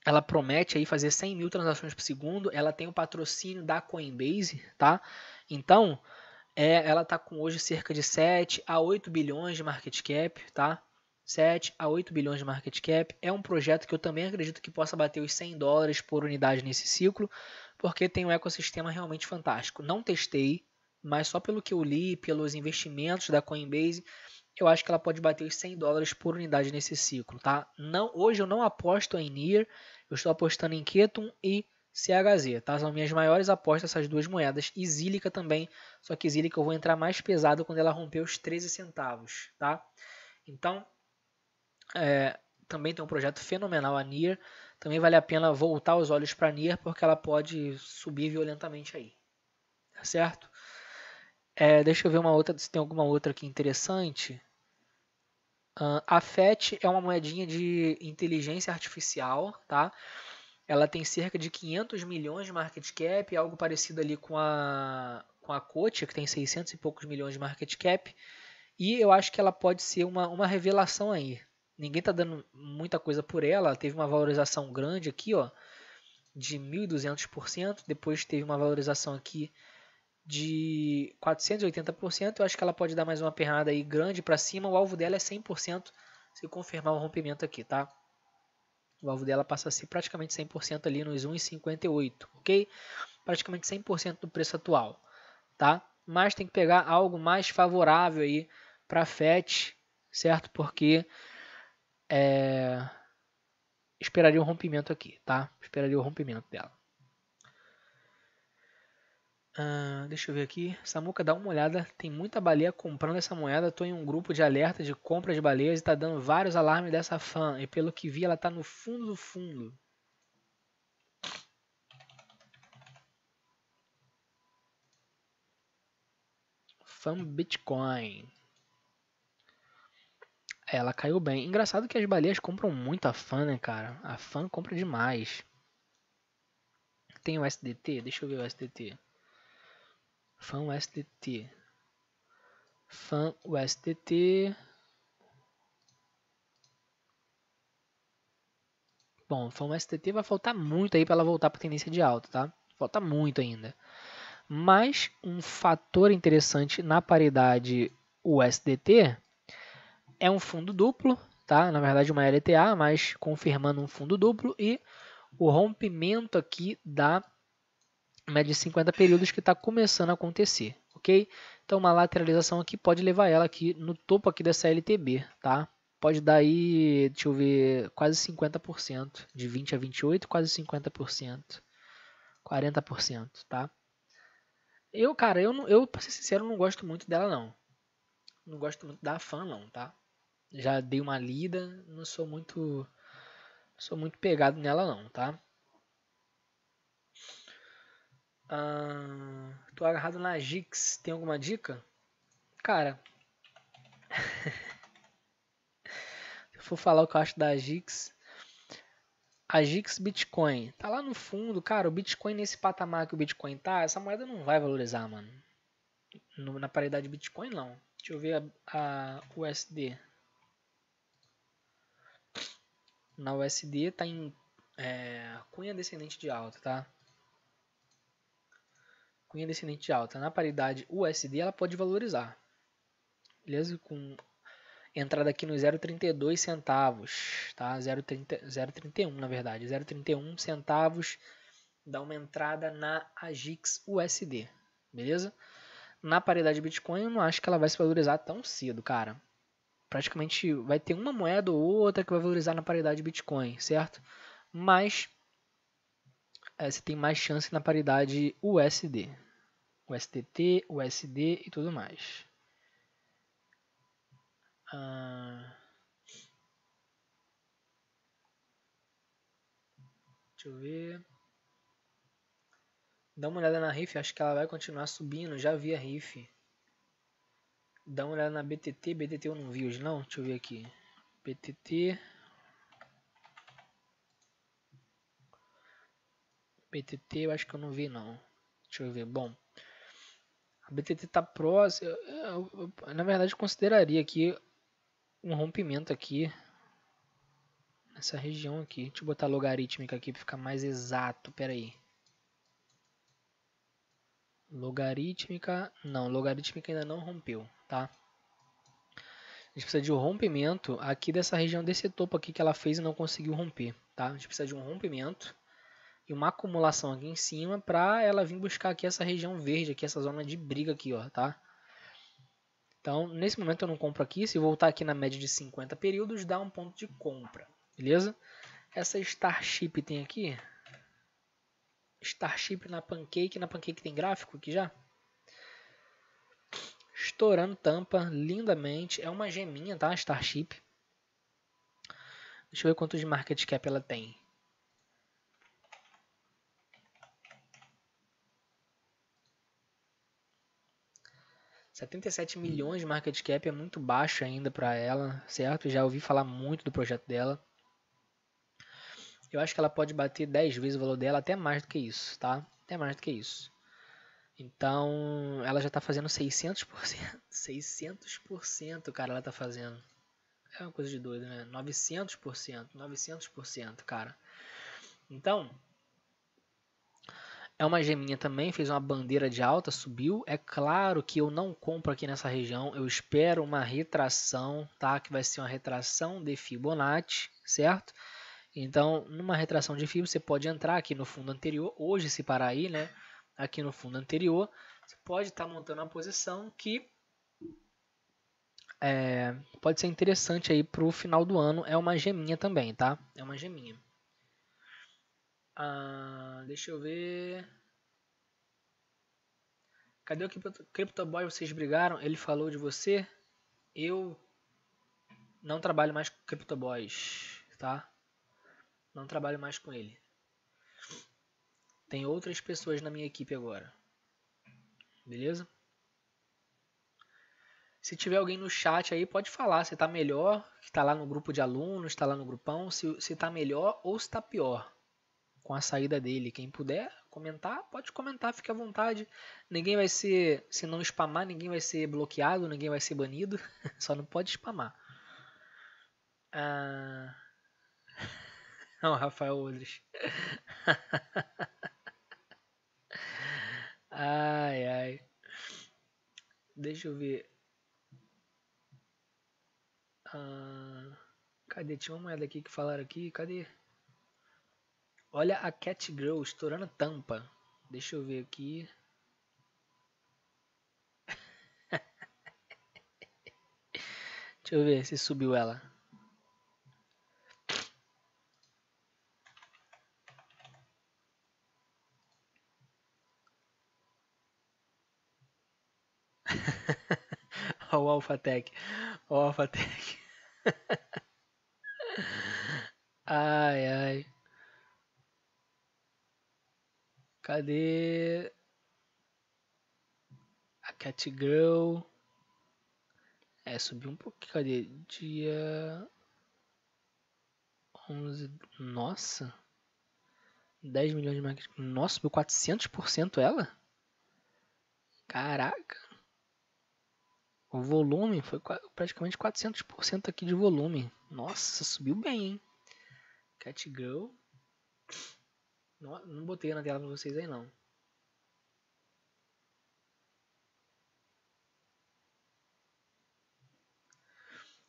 ela promete aí fazer 100 mil transações por segundo. Ela tem o um patrocínio da Coinbase, tá? Então, é, ela tá com hoje cerca de 7 a 8 bilhões de market cap, tá? 7 a 8 bilhões de market cap. É um projeto que eu também acredito que possa bater os 100 dólares por unidade nesse ciclo, porque tem um ecossistema realmente fantástico. Não testei, mas só pelo que eu li, pelos investimentos da Coinbase, eu acho que ela pode bater os 100 dólares por unidade nesse ciclo, tá? Não, hoje eu não aposto em NIR, eu estou apostando em Ketum e CHZ, tá? São minhas maiores apostas essas duas moedas e também, só que Zílica eu vou entrar mais pesado quando ela romper os 13 centavos, tá? Então, é, também tem um projeto fenomenal a NIR também vale a pena voltar os olhos para Nier, porque ela pode subir violentamente aí. Tá certo? É, deixa eu ver uma outra, se tem alguma outra aqui interessante. Uh, a FET é uma moedinha de inteligência artificial, tá? Ela tem cerca de 500 milhões de market cap, algo parecido ali com a, com a Coach, que tem 600 e poucos milhões de market cap. E eu acho que ela pode ser uma, uma revelação aí, ninguém tá dando muita coisa por ela. Teve uma valorização grande aqui, ó, de 1.200%. Depois teve uma valorização aqui de 480%. Eu acho que ela pode dar mais uma pernada aí grande para cima. O alvo dela é 100% se confirmar o rompimento aqui, tá? O alvo dela passa a ser praticamente 100% ali nos 1,58, ok? Praticamente 100% do preço atual, tá? Mas tem que pegar algo mais favorável aí para FET, certo? Porque é, esperaria o um rompimento aqui, tá? Esperaria o um rompimento dela. Uh, deixa eu ver aqui. Samuca, dá uma olhada. Tem muita baleia comprando essa moeda. Tô em um grupo de alerta de compra de baleias e tá dando vários alarmes dessa fã. E pelo que vi, ela tá no fundo do fundo. Fã Bitcoin. Ela caiu bem. Engraçado que as baleias compram muito a fã, né, cara? A fã compra demais. Tem o SDT? Deixa eu ver o SDT. Fã USDT. Fã USDT. Bom, fã USDT vai faltar muito aí para ela voltar para tendência de alta, tá? Falta muito ainda. Mas um fator interessante na paridade USDT é um fundo duplo, tá? Na verdade uma LTA, mas confirmando um fundo duplo e o rompimento aqui da média de 50 períodos que está começando a acontecer, ok? Então uma lateralização aqui pode levar ela aqui no topo aqui dessa LTB, tá? Pode dar aí, deixa eu ver, quase 50%, de 20 a 28, quase 50%, 40%, tá? Eu, cara, eu, eu pra ser sincero, não gosto muito dela não. Não gosto muito da fã não, tá? já dei uma lida, não sou muito sou muito pegado nela não, tá? Ah, tô agarrado na Gix, tem alguma dica? Cara, se eu for falar o que eu acho da Gix, a Gix Bitcoin tá lá no fundo, cara, o Bitcoin nesse patamar que o Bitcoin tá, essa moeda não vai valorizar, mano. na paridade Bitcoin não. Deixa eu ver a, a USD. na USD está em é, cunha descendente de alta, tá? Cunha descendente de alta. Na paridade USD ela pode valorizar. Beleza? Com entrada aqui no 0,32 centavos, tá? 0,31 na verdade, 0,31 centavos dá uma entrada na Agix USD, beleza? Na paridade Bitcoin eu não acho que ela vai se valorizar tão cedo, cara praticamente vai ter uma moeda ou outra que vai valorizar na paridade Bitcoin, certo? Mas é, você tem mais chance na paridade USD, USDT, USD e tudo mais. Ah, deixa eu ver. Dá uma olhada na RIF, acho que ela vai continuar subindo. Já vi a RIF. Dá uma olhada na BTT. BTT eu não vi hoje não. Deixa eu ver aqui. BTT. BTT eu acho que eu não vi não. Deixa eu ver. Bom. A BTT tá próxima. Eu, eu, eu, na verdade eu consideraria aqui um rompimento aqui nessa região aqui. Deixa eu botar logarítmica aqui para ficar mais exato. Pera aí. Logarítmica, não, logarítmica ainda não rompeu tá? A gente precisa de um rompimento aqui dessa região desse topo aqui que ela fez e não conseguiu romper, tá? A gente precisa de um rompimento e uma acumulação aqui em cima para ela vir buscar aqui essa região verde aqui, essa zona de briga aqui, ó, tá? Então, nesse momento eu não compro aqui, se voltar aqui na média de 50 períodos, dá um ponto de compra, beleza? Essa Starship tem aqui? Starship na Pancake, na Pancake tem gráfico aqui já? estourando tampa lindamente. É uma geminha, tá? Starship. Deixa eu ver quanto de market cap ela tem. sete milhões de market cap é muito baixo ainda para ela, certo? Já ouvi falar muito do projeto dela. Eu acho que ela pode bater 10 vezes o valor dela, até mais do que isso, tá? Até mais do que isso. Então, ela já tá fazendo 600%. 600%, cara, ela tá fazendo. É uma coisa de doido, né? 900%, 900%, cara. Então, é uma geminha também, fez uma bandeira de alta, subiu. É claro que eu não compro aqui nessa região, eu espero uma retração, tá? Que vai ser uma retração de Fibonacci, certo? Então, numa retração de Fibonacci, você pode entrar aqui no fundo anterior, hoje se parar aí, né? aqui no fundo anterior, você pode estar tá montando uma posição que é, pode ser interessante aí para o final do ano. É uma geminha também, tá? É uma geminha. Ah, deixa eu ver. Cadê o CryptoBoy? Vocês brigaram? Ele falou de você? Eu não trabalho mais com CryptoBoys, tá? Não trabalho mais com ele. Tem outras pessoas na minha equipe agora. Beleza? Se tiver alguém no chat aí, pode falar se tá melhor, que tá lá no grupo de alunos, tá lá no grupão, se, se tá melhor ou se tá pior com a saída dele. Quem puder comentar, pode comentar, fique à vontade. Ninguém vai ser, se não spamar, ninguém vai ser bloqueado, ninguém vai ser banido, só não pode spamar. Ah... Não, Rafael Odres. Ai, ai. Deixa eu ver. Ah, cadê? Tinha uma moeda aqui que falaram aqui. Cadê? Olha a Cat Girl estourando tampa. Deixa eu ver aqui. Deixa eu ver se subiu ela. o Alphatec. O Alphatec. ai, ai. Cadê? A Catgirl. É, subiu um pouquinho. Cadê? Dia... 11... Nossa. 10 milhões de marcas. Nossa, subiu 400% ela? Caraca. O volume foi praticamente 400% aqui de volume. Nossa, subiu bem, hein? Catgirl. Não, não botei na tela para vocês aí, não.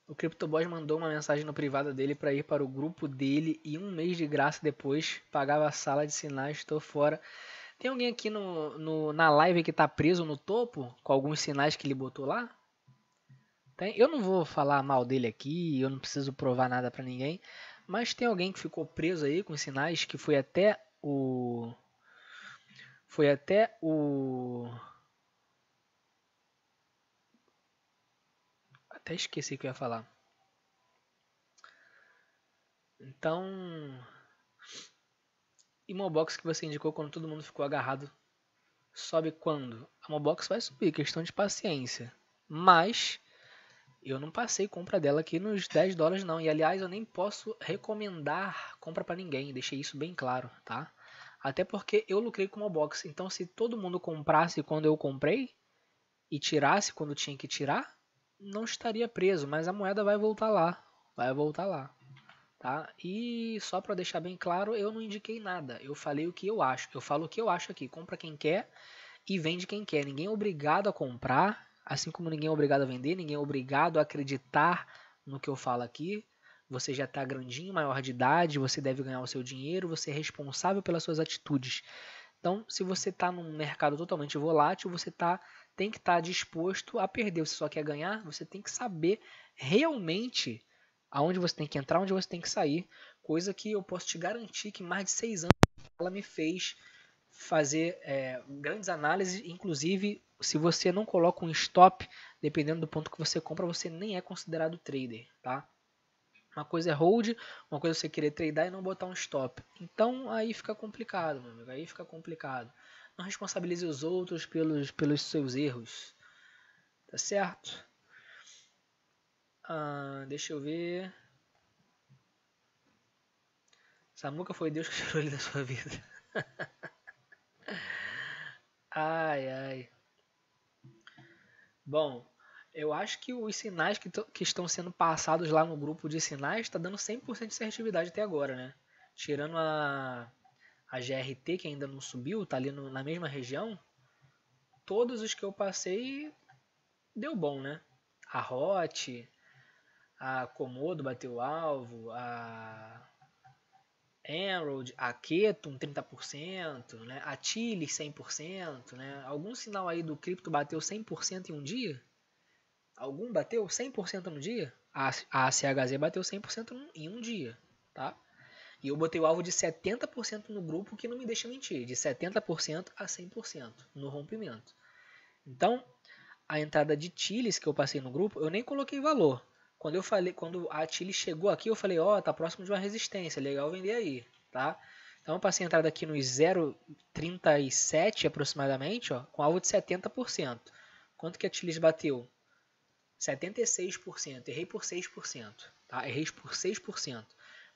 O CryptoBoss mandou uma mensagem no privado dele para ir para o grupo dele e um mês de graça depois pagava a sala de sinais, estou fora. Tem alguém aqui no, no na live que está preso no topo com alguns sinais que ele botou lá? Tem, eu não vou falar mal dele aqui, eu não preciso provar nada para ninguém, mas tem alguém que ficou preso aí com sinais que foi até o foi até o até esqueci o que eu ia falar. Então, e Mobox que você indicou quando todo mundo ficou agarrado sobe quando? A Mobox vai subir, questão de paciência. Mas eu não passei compra dela aqui nos 10 dólares não. E aliás, eu nem posso recomendar compra para ninguém, deixei isso bem claro, tá? Até porque eu lucrei com uma box. Então se todo mundo comprasse quando eu comprei e tirasse quando tinha que tirar, não estaria preso, mas a moeda vai voltar lá, vai voltar lá, tá? E só para deixar bem claro, eu não indiquei nada. Eu falei o que eu acho. Eu falo o que eu acho aqui. Compra quem quer e vende quem quer. Ninguém é obrigado a comprar Assim como ninguém é obrigado a vender, ninguém é obrigado a acreditar no que eu falo aqui. Você já está grandinho, maior de idade, você deve ganhar o seu dinheiro, você é responsável pelas suas atitudes. Então, se você está num mercado totalmente volátil, você tá, tem que estar tá disposto a perder. Você só quer ganhar, você tem que saber realmente aonde você tem que entrar, onde você tem que sair. Coisa que eu posso te garantir que mais de seis anos ela me fez fazer é, grandes análises, inclusive se você não coloca um stop, dependendo do ponto que você compra, você nem é considerado trader, tá? Uma coisa é hold, uma coisa é você querer tradear e não botar um stop. Então aí fica complicado, meu amigo, aí fica complicado. Não responsabilize os outros pelos, pelos seus erros, tá certo? Ah, deixa eu ver. Samuca foi Deus que tirou ele da sua vida. ai, ai. Bom, eu acho que os sinais que, que estão sendo passados lá no grupo de sinais está dando 100% de assertividade até agora, né? Tirando a, a GRT, que ainda não subiu, tá ali no, na mesma região, todos os que eu passei deu bom, né? A Hot, a Komodo bateu o alvo, a Emerald, a Ketum 30%, né? a Chile 100%, né? algum sinal aí do cripto bateu 100% em um dia? Algum bateu 100% no dia? A, a CHZ bateu 100% em um dia, tá? E eu botei o alvo de 70% no grupo, que não me deixa mentir, de 70% a 100% no rompimento. Então, a entrada de Chiles que eu passei no grupo, eu nem coloquei valor, quando eu falei, quando a Tilly chegou aqui, eu falei, ó, oh, tá próximo de uma resistência, legal vender aí, tá? Então eu passei a entrada aqui nos 0,37 aproximadamente, ó, com alvo de 70%. Quanto que a Tilly bateu? 76%, errei por 6%, tá? Errei por 6%.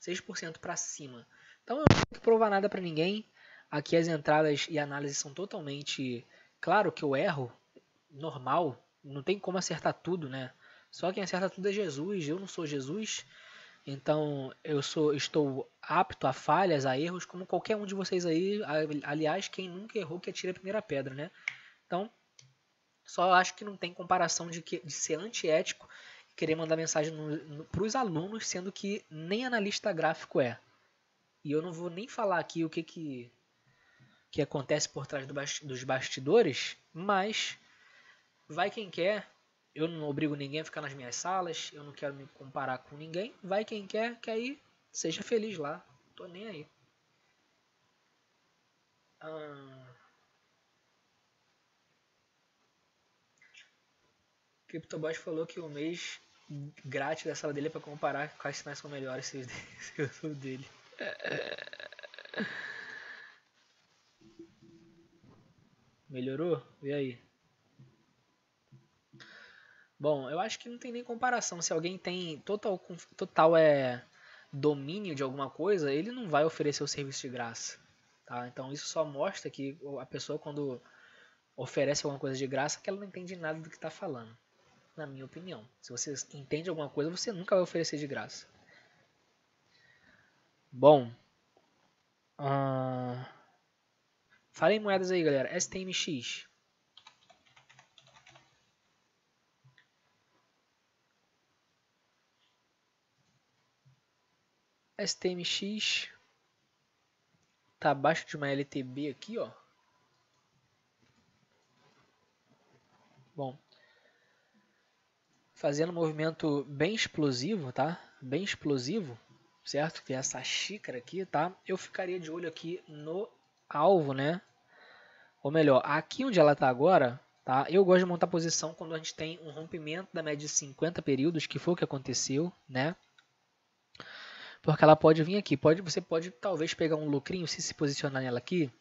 6% para cima. Então eu não tenho que provar nada para ninguém. Aqui as entradas e análises são totalmente, claro que eu erro, normal, não tem como acertar tudo, né? Só quem acerta tudo é Jesus. Eu não sou Jesus. Então eu sou, estou apto a falhas, a erros, como qualquer um de vocês aí. Aliás, quem nunca errou que atira a primeira pedra, né? Então, só acho que não tem comparação de, que, de ser antiético e querer mandar mensagem para os alunos, sendo que nem analista gráfico é. E eu não vou nem falar aqui o que, que, que acontece por trás do bast, dos bastidores, mas vai quem quer, eu não obrigo ninguém a ficar nas minhas salas, eu não quero me comparar com ninguém. Vai quem quer, que aí seja feliz lá. Tô nem aí. Ah... CryptoBot falou que o mês grátis da sala dele é pra comparar quais sinais são melhores se o dele. Melhorou? Vê aí. Bom, eu acho que não tem nem comparação. Se alguém tem total, total é, domínio de alguma coisa, ele não vai oferecer o serviço de graça. Tá? Então isso só mostra que a pessoa quando oferece alguma coisa de graça que ela não entende nada do que está falando. Na minha opinião. Se você entende alguma coisa, você nunca vai oferecer de graça. Bom. Uh... em moedas aí, galera. STMX. STMX tá abaixo de uma LTB aqui, ó. Bom, fazendo um movimento bem explosivo, tá? Bem explosivo, certo? Que é essa xícara aqui, tá? Eu ficaria de olho aqui no alvo, né? Ou melhor, aqui onde ela está agora, tá? Eu gosto de montar posição quando a gente tem um rompimento da média de 50 períodos, que foi o que aconteceu, né? Porque ela pode vir aqui. Pode, você pode talvez pegar um lucrinho se se posicionar nela aqui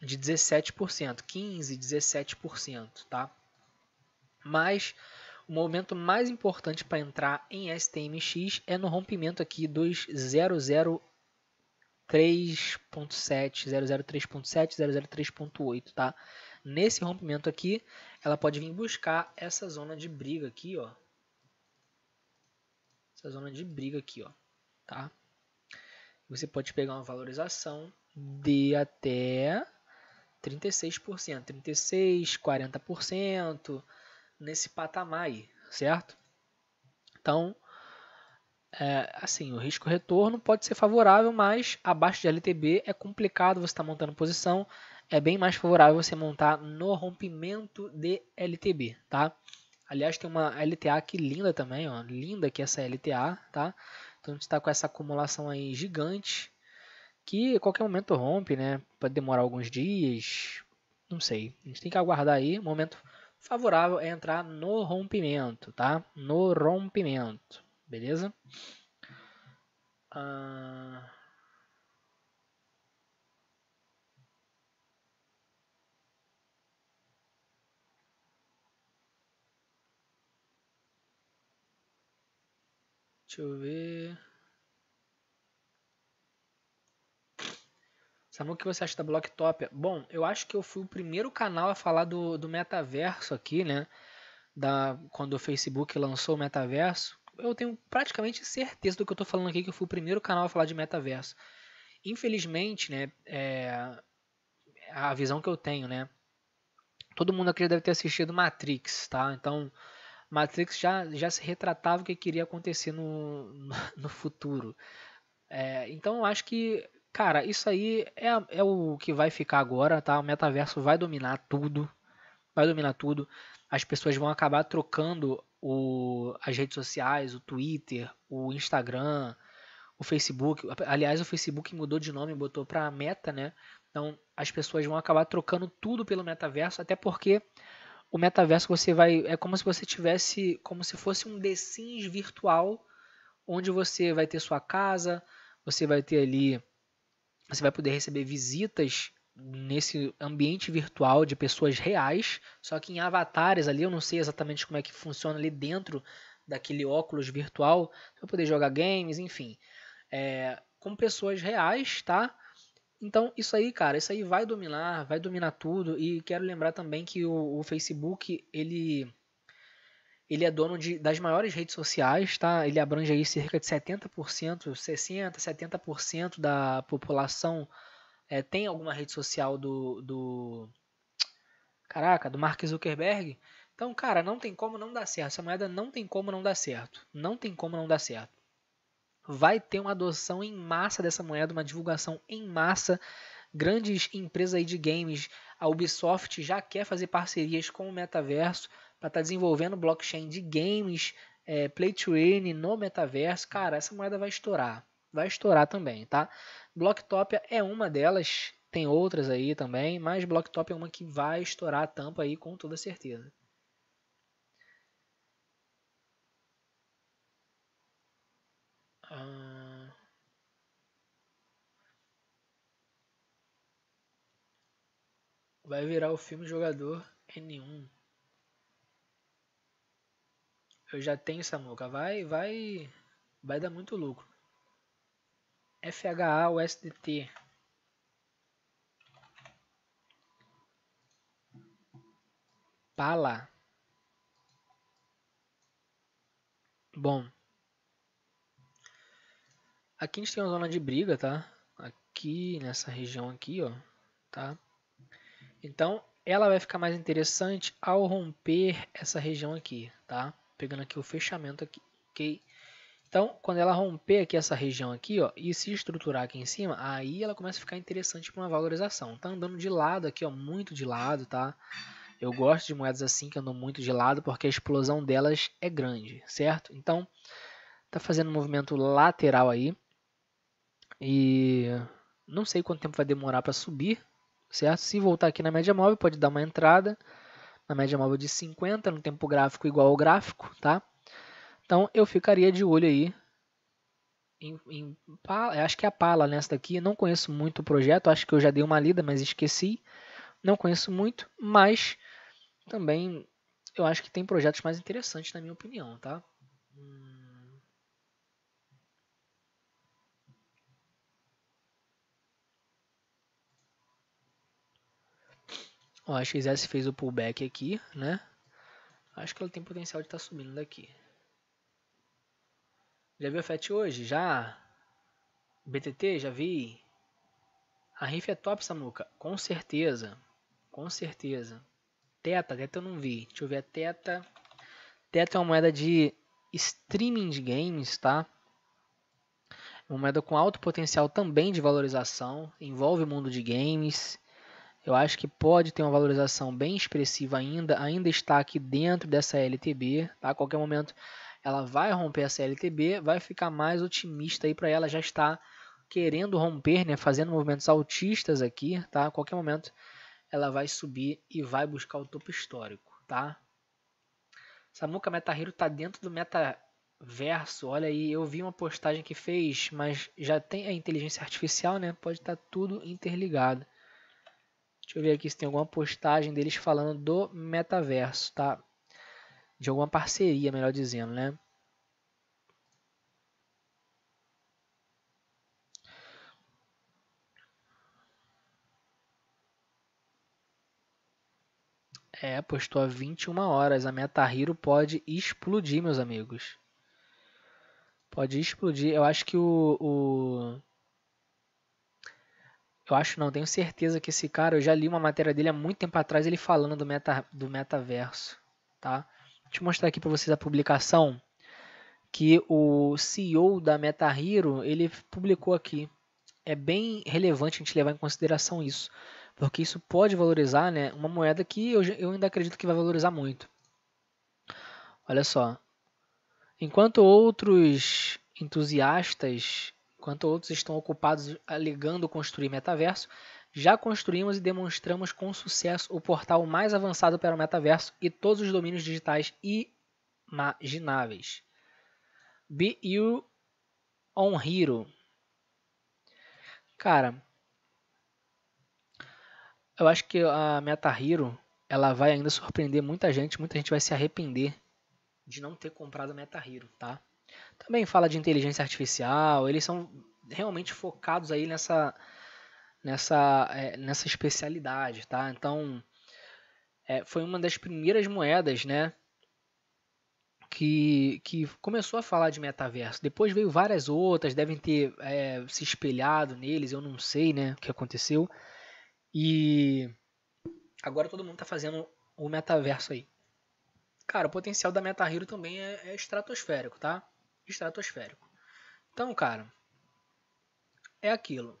de 17%, 15, 17%, tá? Mas o momento mais importante para entrar em STMX é no rompimento aqui dos 003.7, 003.7, 003.8, tá? Nesse rompimento aqui, ela pode vir buscar essa zona de briga aqui, ó, essa zona de briga aqui, ó, tá? Você pode pegar uma valorização de até 36%, 36, 40% nesse patamar aí, certo? Então, é, assim, o risco retorno pode ser favorável, mas abaixo de LTB é complicado você estar tá montando posição, é bem mais favorável você montar no rompimento de LTB, tá? Aliás, tem uma LTA que linda também, ó. Linda que essa LTA, tá? Então a gente está com essa acumulação aí gigante que a qualquer momento rompe, né? Pode demorar alguns dias, não sei. A gente tem que aguardar aí momento favorável é entrar no rompimento, tá? No rompimento, beleza? Ah... Deixa eu ver. Sabe o que você acha da Blocktopia? Bom, eu acho que eu fui o primeiro canal a falar do, do metaverso aqui, né? Da, quando o Facebook lançou o metaverso. Eu tenho praticamente certeza do que eu estou falando aqui, que eu fui o primeiro canal a falar de metaverso. Infelizmente, né? É, a visão que eu tenho, né? Todo mundo aqui já deve ter assistido Matrix, tá? Então, Matrix já, já se retratava o que queria acontecer no, no futuro. É, então eu acho que, cara, isso aí é, é o que vai ficar agora, tá? O metaverso vai dominar tudo. Vai dominar tudo. As pessoas vão acabar trocando o, as redes sociais, o Twitter, o Instagram, o Facebook. Aliás, o Facebook mudou de nome, botou para Meta, né? Então as pessoas vão acabar trocando tudo pelo metaverso, até porque o metaverso você vai é como se você tivesse como se fosse um The Sims virtual onde você vai ter sua casa, você vai ter ali você vai poder receber visitas nesse ambiente virtual de pessoas reais, só que em avatares ali, eu não sei exatamente como é que funciona ali dentro daquele óculos virtual, para poder jogar games, enfim, é, com pessoas reais, tá? Então, isso aí, cara, isso aí vai dominar, vai dominar tudo. E quero lembrar também que o, o Facebook, ele ele é dono de, das maiores redes sociais, tá? Ele abrange aí cerca de 70%, 60%, 70% da população é, tem alguma rede social do, do... Caraca, do Mark Zuckerberg. Então, cara, não tem como não dar certo. Essa moeda não tem como não dar certo. Não tem como não dar certo vai ter uma adoção em massa dessa moeda, uma divulgação em massa. Grandes empresas aí de games, a Ubisoft já quer fazer parcerias com o metaverso para estar tá desenvolvendo blockchain de games, é, play to earn no metaverso. Cara, essa moeda vai estourar, vai estourar também, tá? Blocktopia é uma delas, tem outras aí também, mas Blocktopia é uma que vai estourar a tampa aí com toda certeza. Ah. Vai virar o filme Jogador N1. Eu já tenho Samuca. Vai, vai. Vai dar muito lucro. FHA USDT. Pala. Bom. Aqui a gente tem uma zona de briga, tá? Aqui, nessa região aqui, ó, tá? Então, ela vai ficar mais interessante ao romper essa região aqui, tá? Pegando aqui o fechamento aqui, ok? Então, quando ela romper aqui essa região aqui, ó, e se estruturar aqui em cima, aí ela começa a ficar interessante para uma valorização. Tá andando de lado aqui, ó, muito de lado, tá? Eu gosto de moedas assim que andam muito de lado porque a explosão delas é grande, certo? Então, tá fazendo um movimento lateral aí. E não sei quanto tempo vai demorar para subir, certo? Se voltar aqui na média móvel, pode dar uma entrada na média móvel de 50, no tempo gráfico igual ao gráfico, tá? Então eu ficaria de olho aí em, em acho que é a Pala nessa né, daqui, não conheço muito o projeto, acho que eu já dei uma lida, mas esqueci. Não conheço muito, mas também eu acho que tem projetos mais interessantes na minha opinião, tá? Hum, Ó, a XS fez o pullback aqui, né? Acho que ela tem potencial de estar tá subindo daqui. Já viu a FET hoje? Já? BTT? Já vi? A RIF é top, Samuca? Com certeza. Com certeza. Teta, Teta eu não vi. Deixa eu ver a Teta. Teta é uma moeda de streaming de games, tá? uma moeda com alto potencial também de valorização. Envolve o mundo de games eu acho que pode ter uma valorização bem expressiva ainda, ainda está aqui dentro dessa LTB, tá? A qualquer momento ela vai romper essa LTB, vai ficar mais otimista aí para ela já está querendo romper, né, fazendo movimentos altistas aqui, tá? A qualquer momento ela vai subir e vai buscar o topo histórico, tá? Samuca Metahiro tá dentro do metaverso. Olha aí, eu vi uma postagem que fez, mas já tem a inteligência artificial, né? Pode estar tá tudo interligado. Deixa eu ver aqui se tem alguma postagem deles falando do metaverso, tá? De alguma parceria, melhor dizendo, né? É, postou há 21 horas. A Meta Hero pode explodir, meus amigos. Pode explodir. Eu acho que o, o, eu acho não, tenho certeza que esse cara, eu já li uma matéria dele há muito tempo atrás, ele falando do, meta, do metaverso, tá? Deixa eu mostrar aqui para vocês a publicação que o CEO da MetaHero, ele publicou aqui. É bem relevante a gente levar em consideração isso, porque isso pode valorizar, né, uma moeda que eu, eu ainda acredito que vai valorizar muito. Olha só. Enquanto outros entusiastas Enquanto outros estão ocupados alegando construir metaverso, já construímos e demonstramos com sucesso o portal mais avançado para o metaverso e todos os domínios digitais imagináveis. Be You On Hero. Cara, eu acho que a Meta Hero ela vai ainda surpreender muita gente, muita gente vai se arrepender de não ter comprado a Meta Hero, tá? Também fala de inteligência artificial, eles são realmente focados aí nessa nessa é, nessa especialidade, tá? Então, é, foi uma das primeiras moedas, né, que, que começou a falar de metaverso. Depois veio várias outras, devem ter é, se espelhado neles, eu não sei, né, o que aconteceu. E agora todo mundo está fazendo o metaverso aí. Cara, o potencial da MetaHero também é, é estratosférico, tá? estratosférico. Então, cara, é aquilo.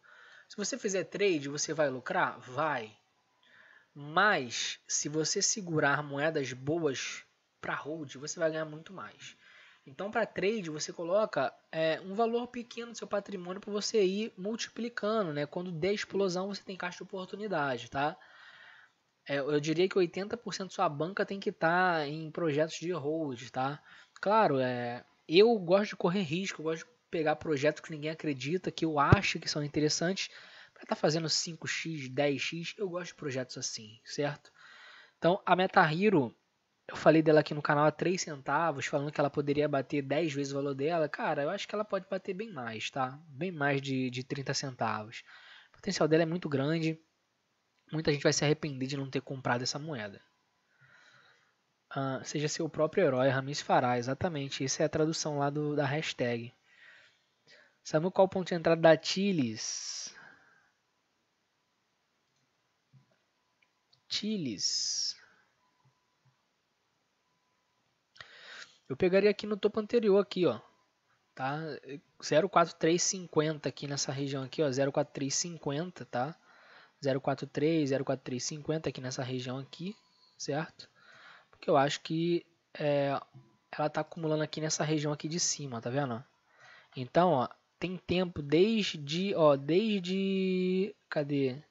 Se você fizer trade, você vai lucrar? Vai. Mas se você segurar moedas boas para hold, você vai ganhar muito mais. Então, para trade, você coloca é, um valor pequeno do seu patrimônio para você ir multiplicando. Né? Quando der explosão, você tem caixa de oportunidade. Tá? É, eu diria que 80% da sua banca tem que estar tá em projetos de hold. Tá? Claro, é, eu gosto de correr risco, gosto de pegar projetos que ninguém acredita, que eu acho que são interessantes, para estar tá fazendo 5x, 10x. Eu gosto de projetos assim, certo? Então, a Meta Hero, eu falei dela aqui no canal a 3 centavos, falando que ela poderia bater 10 vezes o valor dela. Cara, eu acho que ela pode bater bem mais, tá? Bem mais de, de 30 centavos. O potencial dela é muito grande. Muita gente vai se arrepender de não ter comprado essa moeda. Ah, seja seu próprio herói, Ramis Fará, exatamente. isso é a tradução lá do, da hashtag. Sabe qual o ponto de entrada da Tiles? Tiles. Eu pegaria aqui no topo anterior aqui, ó. Tá? 04350 aqui nessa região aqui, ó, 04350, tá? 043, 04350 aqui nessa região aqui, certo? que eu acho que é, ela está acumulando aqui nessa região aqui de cima, tá vendo? Então, ó, tem tempo desde, ó, desde, cadê?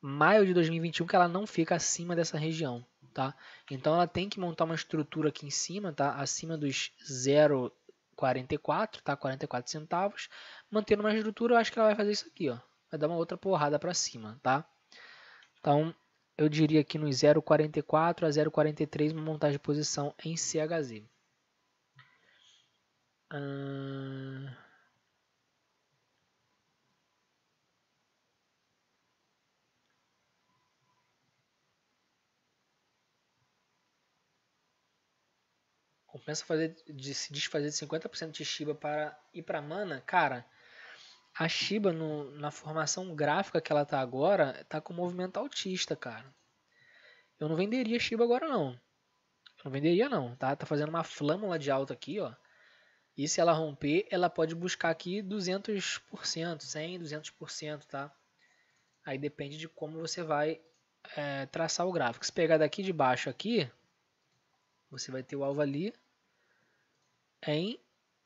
Maio de 2021 que ela não fica acima dessa região, tá? Então ela tem que montar uma estrutura aqui em cima, tá? Acima dos 0,44, tá? 44 centavos. Mantendo uma estrutura, eu acho que ela vai fazer isso aqui, ó. Vai dar uma outra porrada para cima, tá? Então, eu diria aqui nos 0,44 a 0,43 uma montagem de posição em CHZ. Hum... Compensa fazer, de, se desfazer de 50% de Shiba para ir para Mana? Cara, a Shiba no, na formação gráfica que ela tá agora, tá com movimento autista, cara. Eu não venderia Shiba agora não. Eu não venderia não, tá? Tá fazendo uma flâmula de alta aqui, ó. E se ela romper, ela pode buscar aqui 200%, 100%, 200%, tá? Aí depende de como você vai é, traçar o gráfico. Se pegar daqui de baixo aqui, você vai ter o alvo ali em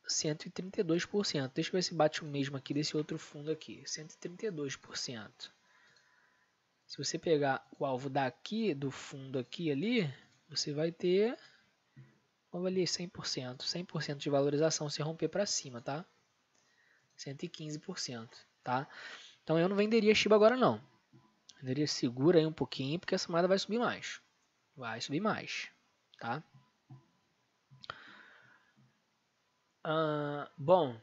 132%. Deixa eu ver se bate o mesmo aqui desse outro fundo aqui. 132%. Se você pegar o alvo daqui, do fundo aqui ali, você vai ter... Vamos ali, 100%. 100% de valorização se romper para cima, tá? 115%, tá? Então eu não venderia Shiba agora não. Venderia segura aí um pouquinho, porque essa moeda vai subir mais. Vai subir mais, tá? Uh, bom,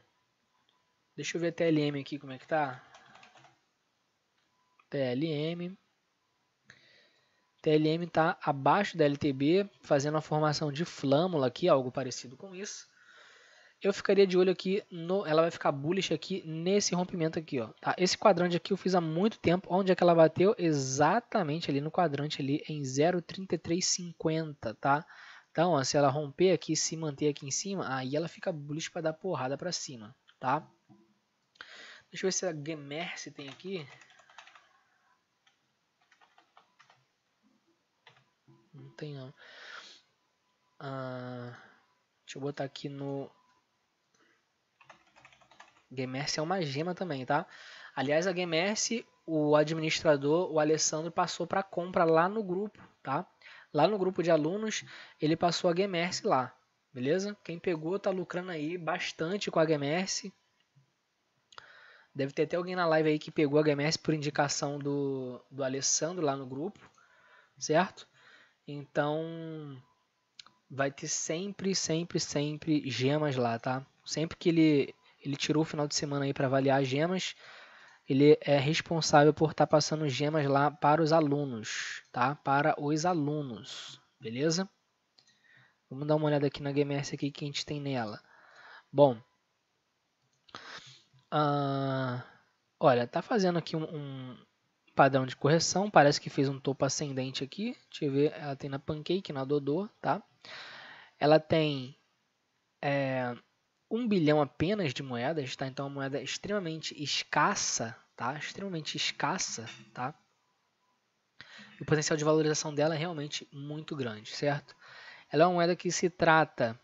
deixa eu ver a TLM aqui como é que tá. TLM. TLM está abaixo da LTB, fazendo a formação de flâmula aqui, algo parecido com isso. Eu ficaria de olho aqui, no, ela vai ficar bullish aqui nesse rompimento aqui. Ó, tá? Esse quadrante aqui eu fiz há muito tempo. Onde é que ela bateu? Exatamente ali no quadrante ali em 0,3350, tá? Então, ó, se ela romper aqui, se manter aqui em cima, aí ela fica bullish para dar porrada para cima, tá? Deixa eu ver se a Gemerse tem aqui. Não tem não. Ah, deixa eu botar aqui no... Gemerse é uma gema também, tá? Aliás, a Gemerse, o administrador, o Alessandro, passou para compra lá no grupo, tá? Lá no grupo de alunos, ele passou a Gemerce lá, beleza? Quem pegou tá lucrando aí bastante com a Gemerce. Deve ter até alguém na live aí que pegou a Gemerce por indicação do, do Alessandro lá no grupo, certo? Então, vai ter sempre, sempre, sempre gemas lá, tá? Sempre que ele, ele tirou o final de semana aí para avaliar as gemas, ele é responsável por estar tá passando gemas lá para os alunos, tá? Para os alunos, beleza? Vamos dar uma olhada aqui na GameS aqui que a gente tem nela. Bom, uh, olha, tá fazendo aqui um, um, padrão de correção, parece que fez um topo ascendente aqui. Deixa eu ver, ela tem na Pancake, na Dodô, tá? Ela tem... É, um bilhão apenas de moedas, tá? Então, é uma moeda extremamente escassa, tá? Extremamente escassa, tá? E o potencial de valorização dela é realmente muito grande, certo? Ela é uma moeda que se trata...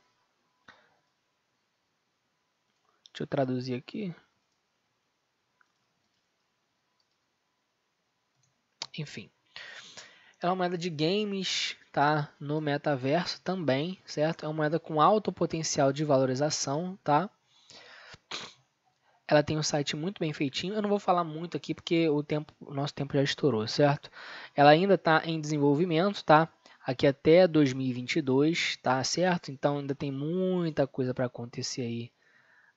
Deixa eu traduzir aqui. Enfim é uma moeda de games, tá? No metaverso também, certo? É uma moeda com alto potencial de valorização, tá? Ela tem um site muito bem feitinho. Eu não vou falar muito aqui porque o tempo, nosso tempo já estourou, certo? Ela ainda está em desenvolvimento, tá? Aqui até 2022, tá certo? Então ainda tem muita coisa para acontecer aí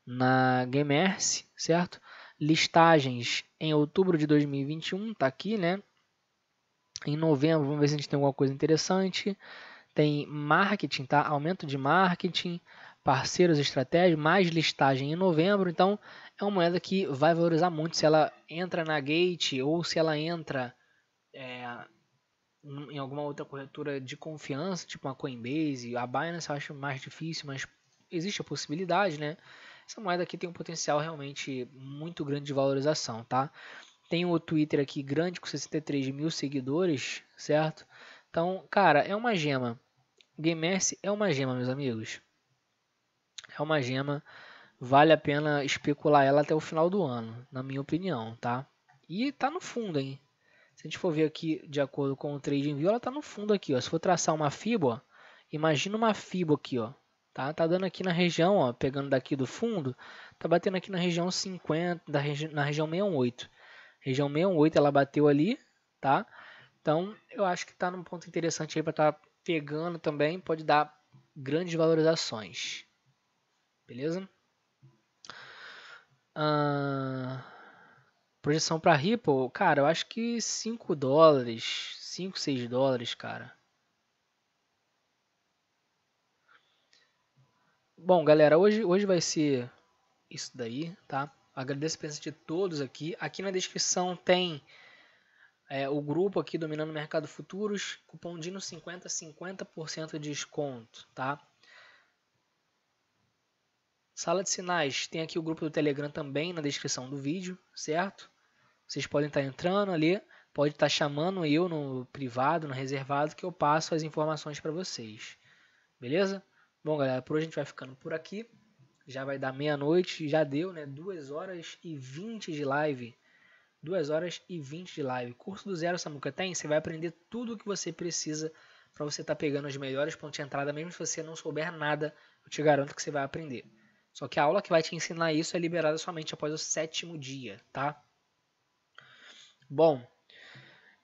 na Gamerse, certo? Listagens em outubro de 2021, tá aqui, né? Em novembro, vamos ver se a gente tem alguma coisa interessante. Tem marketing, tá? Aumento de marketing, parceiros estratégicos, mais listagem em novembro. Então, é uma moeda que vai valorizar muito se ela entra na Gate ou se ela entra é, em alguma outra corretora de confiança, tipo uma Coinbase. A Binance eu acho mais difícil, mas existe a possibilidade, né? Essa moeda aqui tem um potencial realmente muito grande de valorização, tá? Tem o Twitter aqui grande, com 63 mil seguidores, certo? Então, cara, é uma gema. Gamerce é uma gema, meus amigos. É uma gema. Vale a pena especular ela até o final do ano, na minha opinião, tá? E tá no fundo, hein? Se a gente for ver aqui, de acordo com o TradingView, ela tá no fundo aqui, ó. Se for traçar uma fibra, imagina uma fibra aqui, ó. Tá? tá dando aqui na região, ó, pegando daqui do fundo, tá batendo aqui na região 50, da regi na região 68 região 68, ela bateu ali, tá? Então, eu acho que está num ponto interessante aí para estar tá pegando também, pode dar grandes valorizações. Beleza? Ah, projeção para Ripple, cara, eu acho que 5 dólares, 5, 6 dólares, cara. Bom, galera, hoje, hoje vai ser isso daí, tá? Agradeço a presença de todos aqui. Aqui na descrição tem é, o grupo aqui dominando o mercado futuros, cupom Dino 50, 50% de desconto, tá? Sala de sinais, tem aqui o grupo do Telegram também na descrição do vídeo, certo? Vocês podem estar tá entrando ali, pode estar tá chamando eu no privado, no reservado, que eu passo as informações para vocês. Beleza? Bom, galera, por hoje a gente vai ficando por aqui já vai dar meia-noite, já deu, né? 2 horas e 20 de live. 2 horas e 20 de live. Curso do Zero Samuca tem, você vai aprender tudo o que você precisa para você estar tá pegando os melhores pontos de entrada, mesmo se você não souber nada, eu te garanto que você vai aprender. Só que a aula que vai te ensinar isso é liberada somente após o sétimo dia, tá? Bom,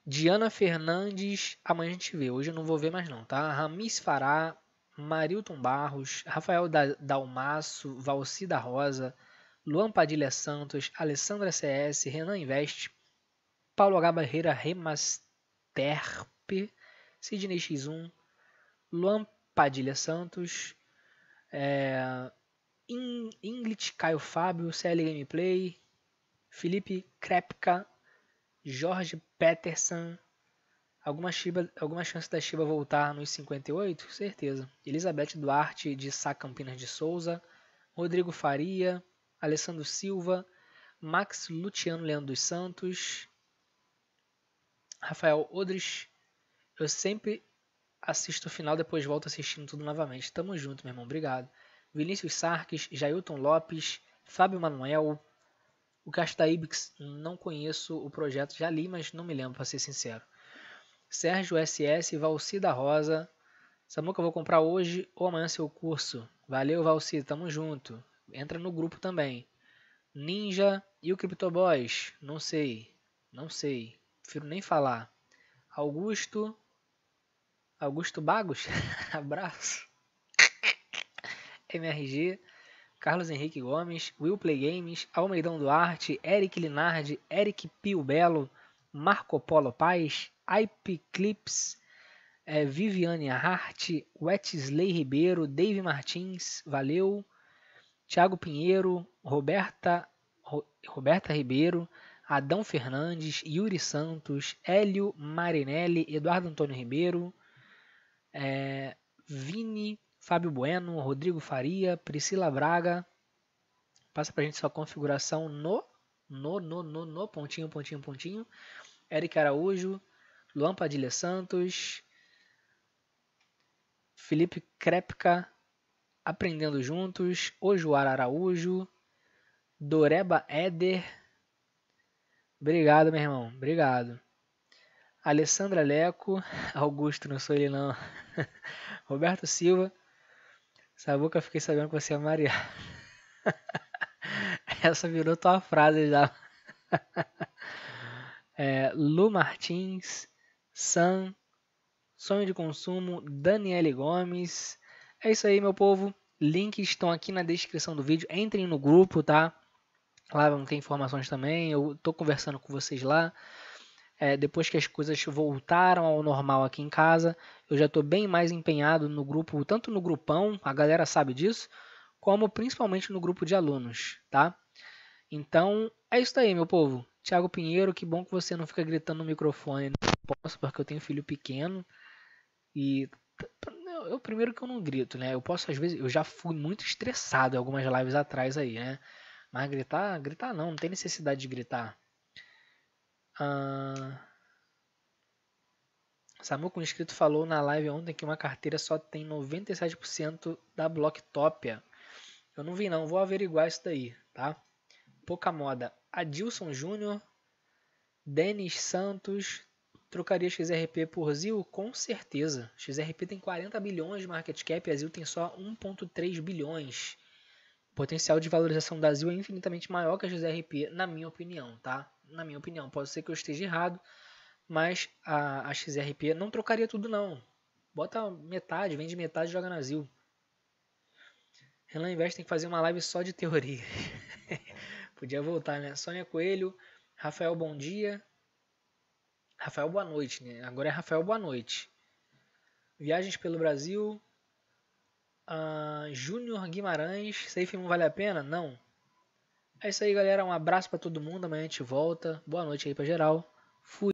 Diana Fernandes, amanhã a gente vê. Hoje eu não vou ver mais não, tá? Ramis Fará, Marilton Barros, Rafael Dalmaço, Valcida Rosa, Luan Padilha Santos, Alessandra CS, Renan Invest, Paulo H. Barreira Remasterpe, Sidney X1, Luan Padilha Santos, é, In, Inglit, Caio Fábio, CL Gameplay, Felipe Krepka, Jorge Peterson, Alguma, Shiba, alguma chance da Shiba voltar nos 58? Certeza. Elizabeth Duarte de Sá Campinas de Souza, Rodrigo Faria, Alessandro Silva, Max Luciano Leandro dos Santos, Rafael Odres. Eu sempre assisto o final, depois volto assistindo tudo novamente. Tamo junto, meu irmão. Obrigado. Vinícius Sarques, Jailton Lopes, Fábio Manuel. O Castaíbix não conheço o projeto, já li, mas não me lembro, para ser sincero. Sérgio SS, Valci da Rosa. Samuca, eu vou comprar hoje ou amanhã seu curso. Valeu, Valci, tamo junto. Entra no grupo também. Ninja e o CryptoBoys? Não sei. Não sei. Prefiro nem falar. Augusto. Augusto Bagos? Abraço. MRG. Carlos Henrique Gomes, Will Play Games, Almeidão Duarte, Eric Linardi, Eric Pio Belo, Marco Polo Paz, Aipe Clips, é, Viviane Hart, Wesley Ribeiro, Dave Martins, valeu, Tiago Pinheiro, Roberta, Ro, Roberta Ribeiro, Adão Fernandes, Yuri Santos, Hélio Marinelli, Eduardo Antônio Ribeiro, é, Vini, Fábio Bueno, Rodrigo Faria, Priscila Braga. Passa pra gente sua configuração no, no, no, no, no, pontinho, pontinho, pontinho. Eric Araújo, Luan Padilha Santos, Felipe Krepka, Aprendendo Juntos, Ojuar Araújo, Doreba Eder. Obrigado, meu irmão. Obrigado. Alessandra Leco, Augusto, não sou ele não. Roberto Silva, Sabuca, fiquei sabendo que você é Maria. Essa virou tua frase já. É, Lu Martins, Sam, Sonho de Consumo, Daniele Gomes. É isso aí, meu povo. Links estão aqui na descrição do vídeo. Entrem no grupo, tá? Lá vão ter informações também. Eu tô conversando com vocês lá. É, depois que as coisas voltaram ao normal aqui em casa, eu já estou bem mais empenhado no grupo, tanto no grupão, a galera sabe disso, como principalmente no grupo de alunos, tá? Então, é isso aí, meu povo. Tiago Pinheiro, que bom que você não fica gritando no microfone. Né? posso porque eu tenho filho pequeno e eu primeiro que eu não grito, né? Eu posso às vezes, eu já fui muito estressado em algumas lives atrás aí, né? Mas gritar, gritar não, não tem necessidade de gritar. Ah, Samu com inscrito falou na live ontem que uma carteira só tem 97% da Blocktopia. Eu não vi não, vou averiguar isso daí, tá? Pouca moda. Adilson Júnior, Denis Santos, trocaria XRP por ZIL? Com certeza. XRP tem 40 bilhões de market cap e a ZIL tem só 1,3 bilhões. O potencial de valorização da ZIL é infinitamente maior que a XRP, na minha opinião, tá? Na minha opinião, pode ser que eu esteja errado, mas a, a XRP não trocaria tudo não. Bota metade, vende metade e joga na ZIL. Renan Invest tem que fazer uma live só de teoria. Podia voltar, né? Sônia Coelho, Rafael Bom Dia, Rafael Boa Noite, né? Agora é Rafael Boa Noite. Viagens pelo Brasil. Uh, Júnior Guimarães. Safe não vale a pena? Não. É isso aí, galera. Um abraço para todo mundo. Amanhã a gente volta. Boa noite aí para geral. Fui.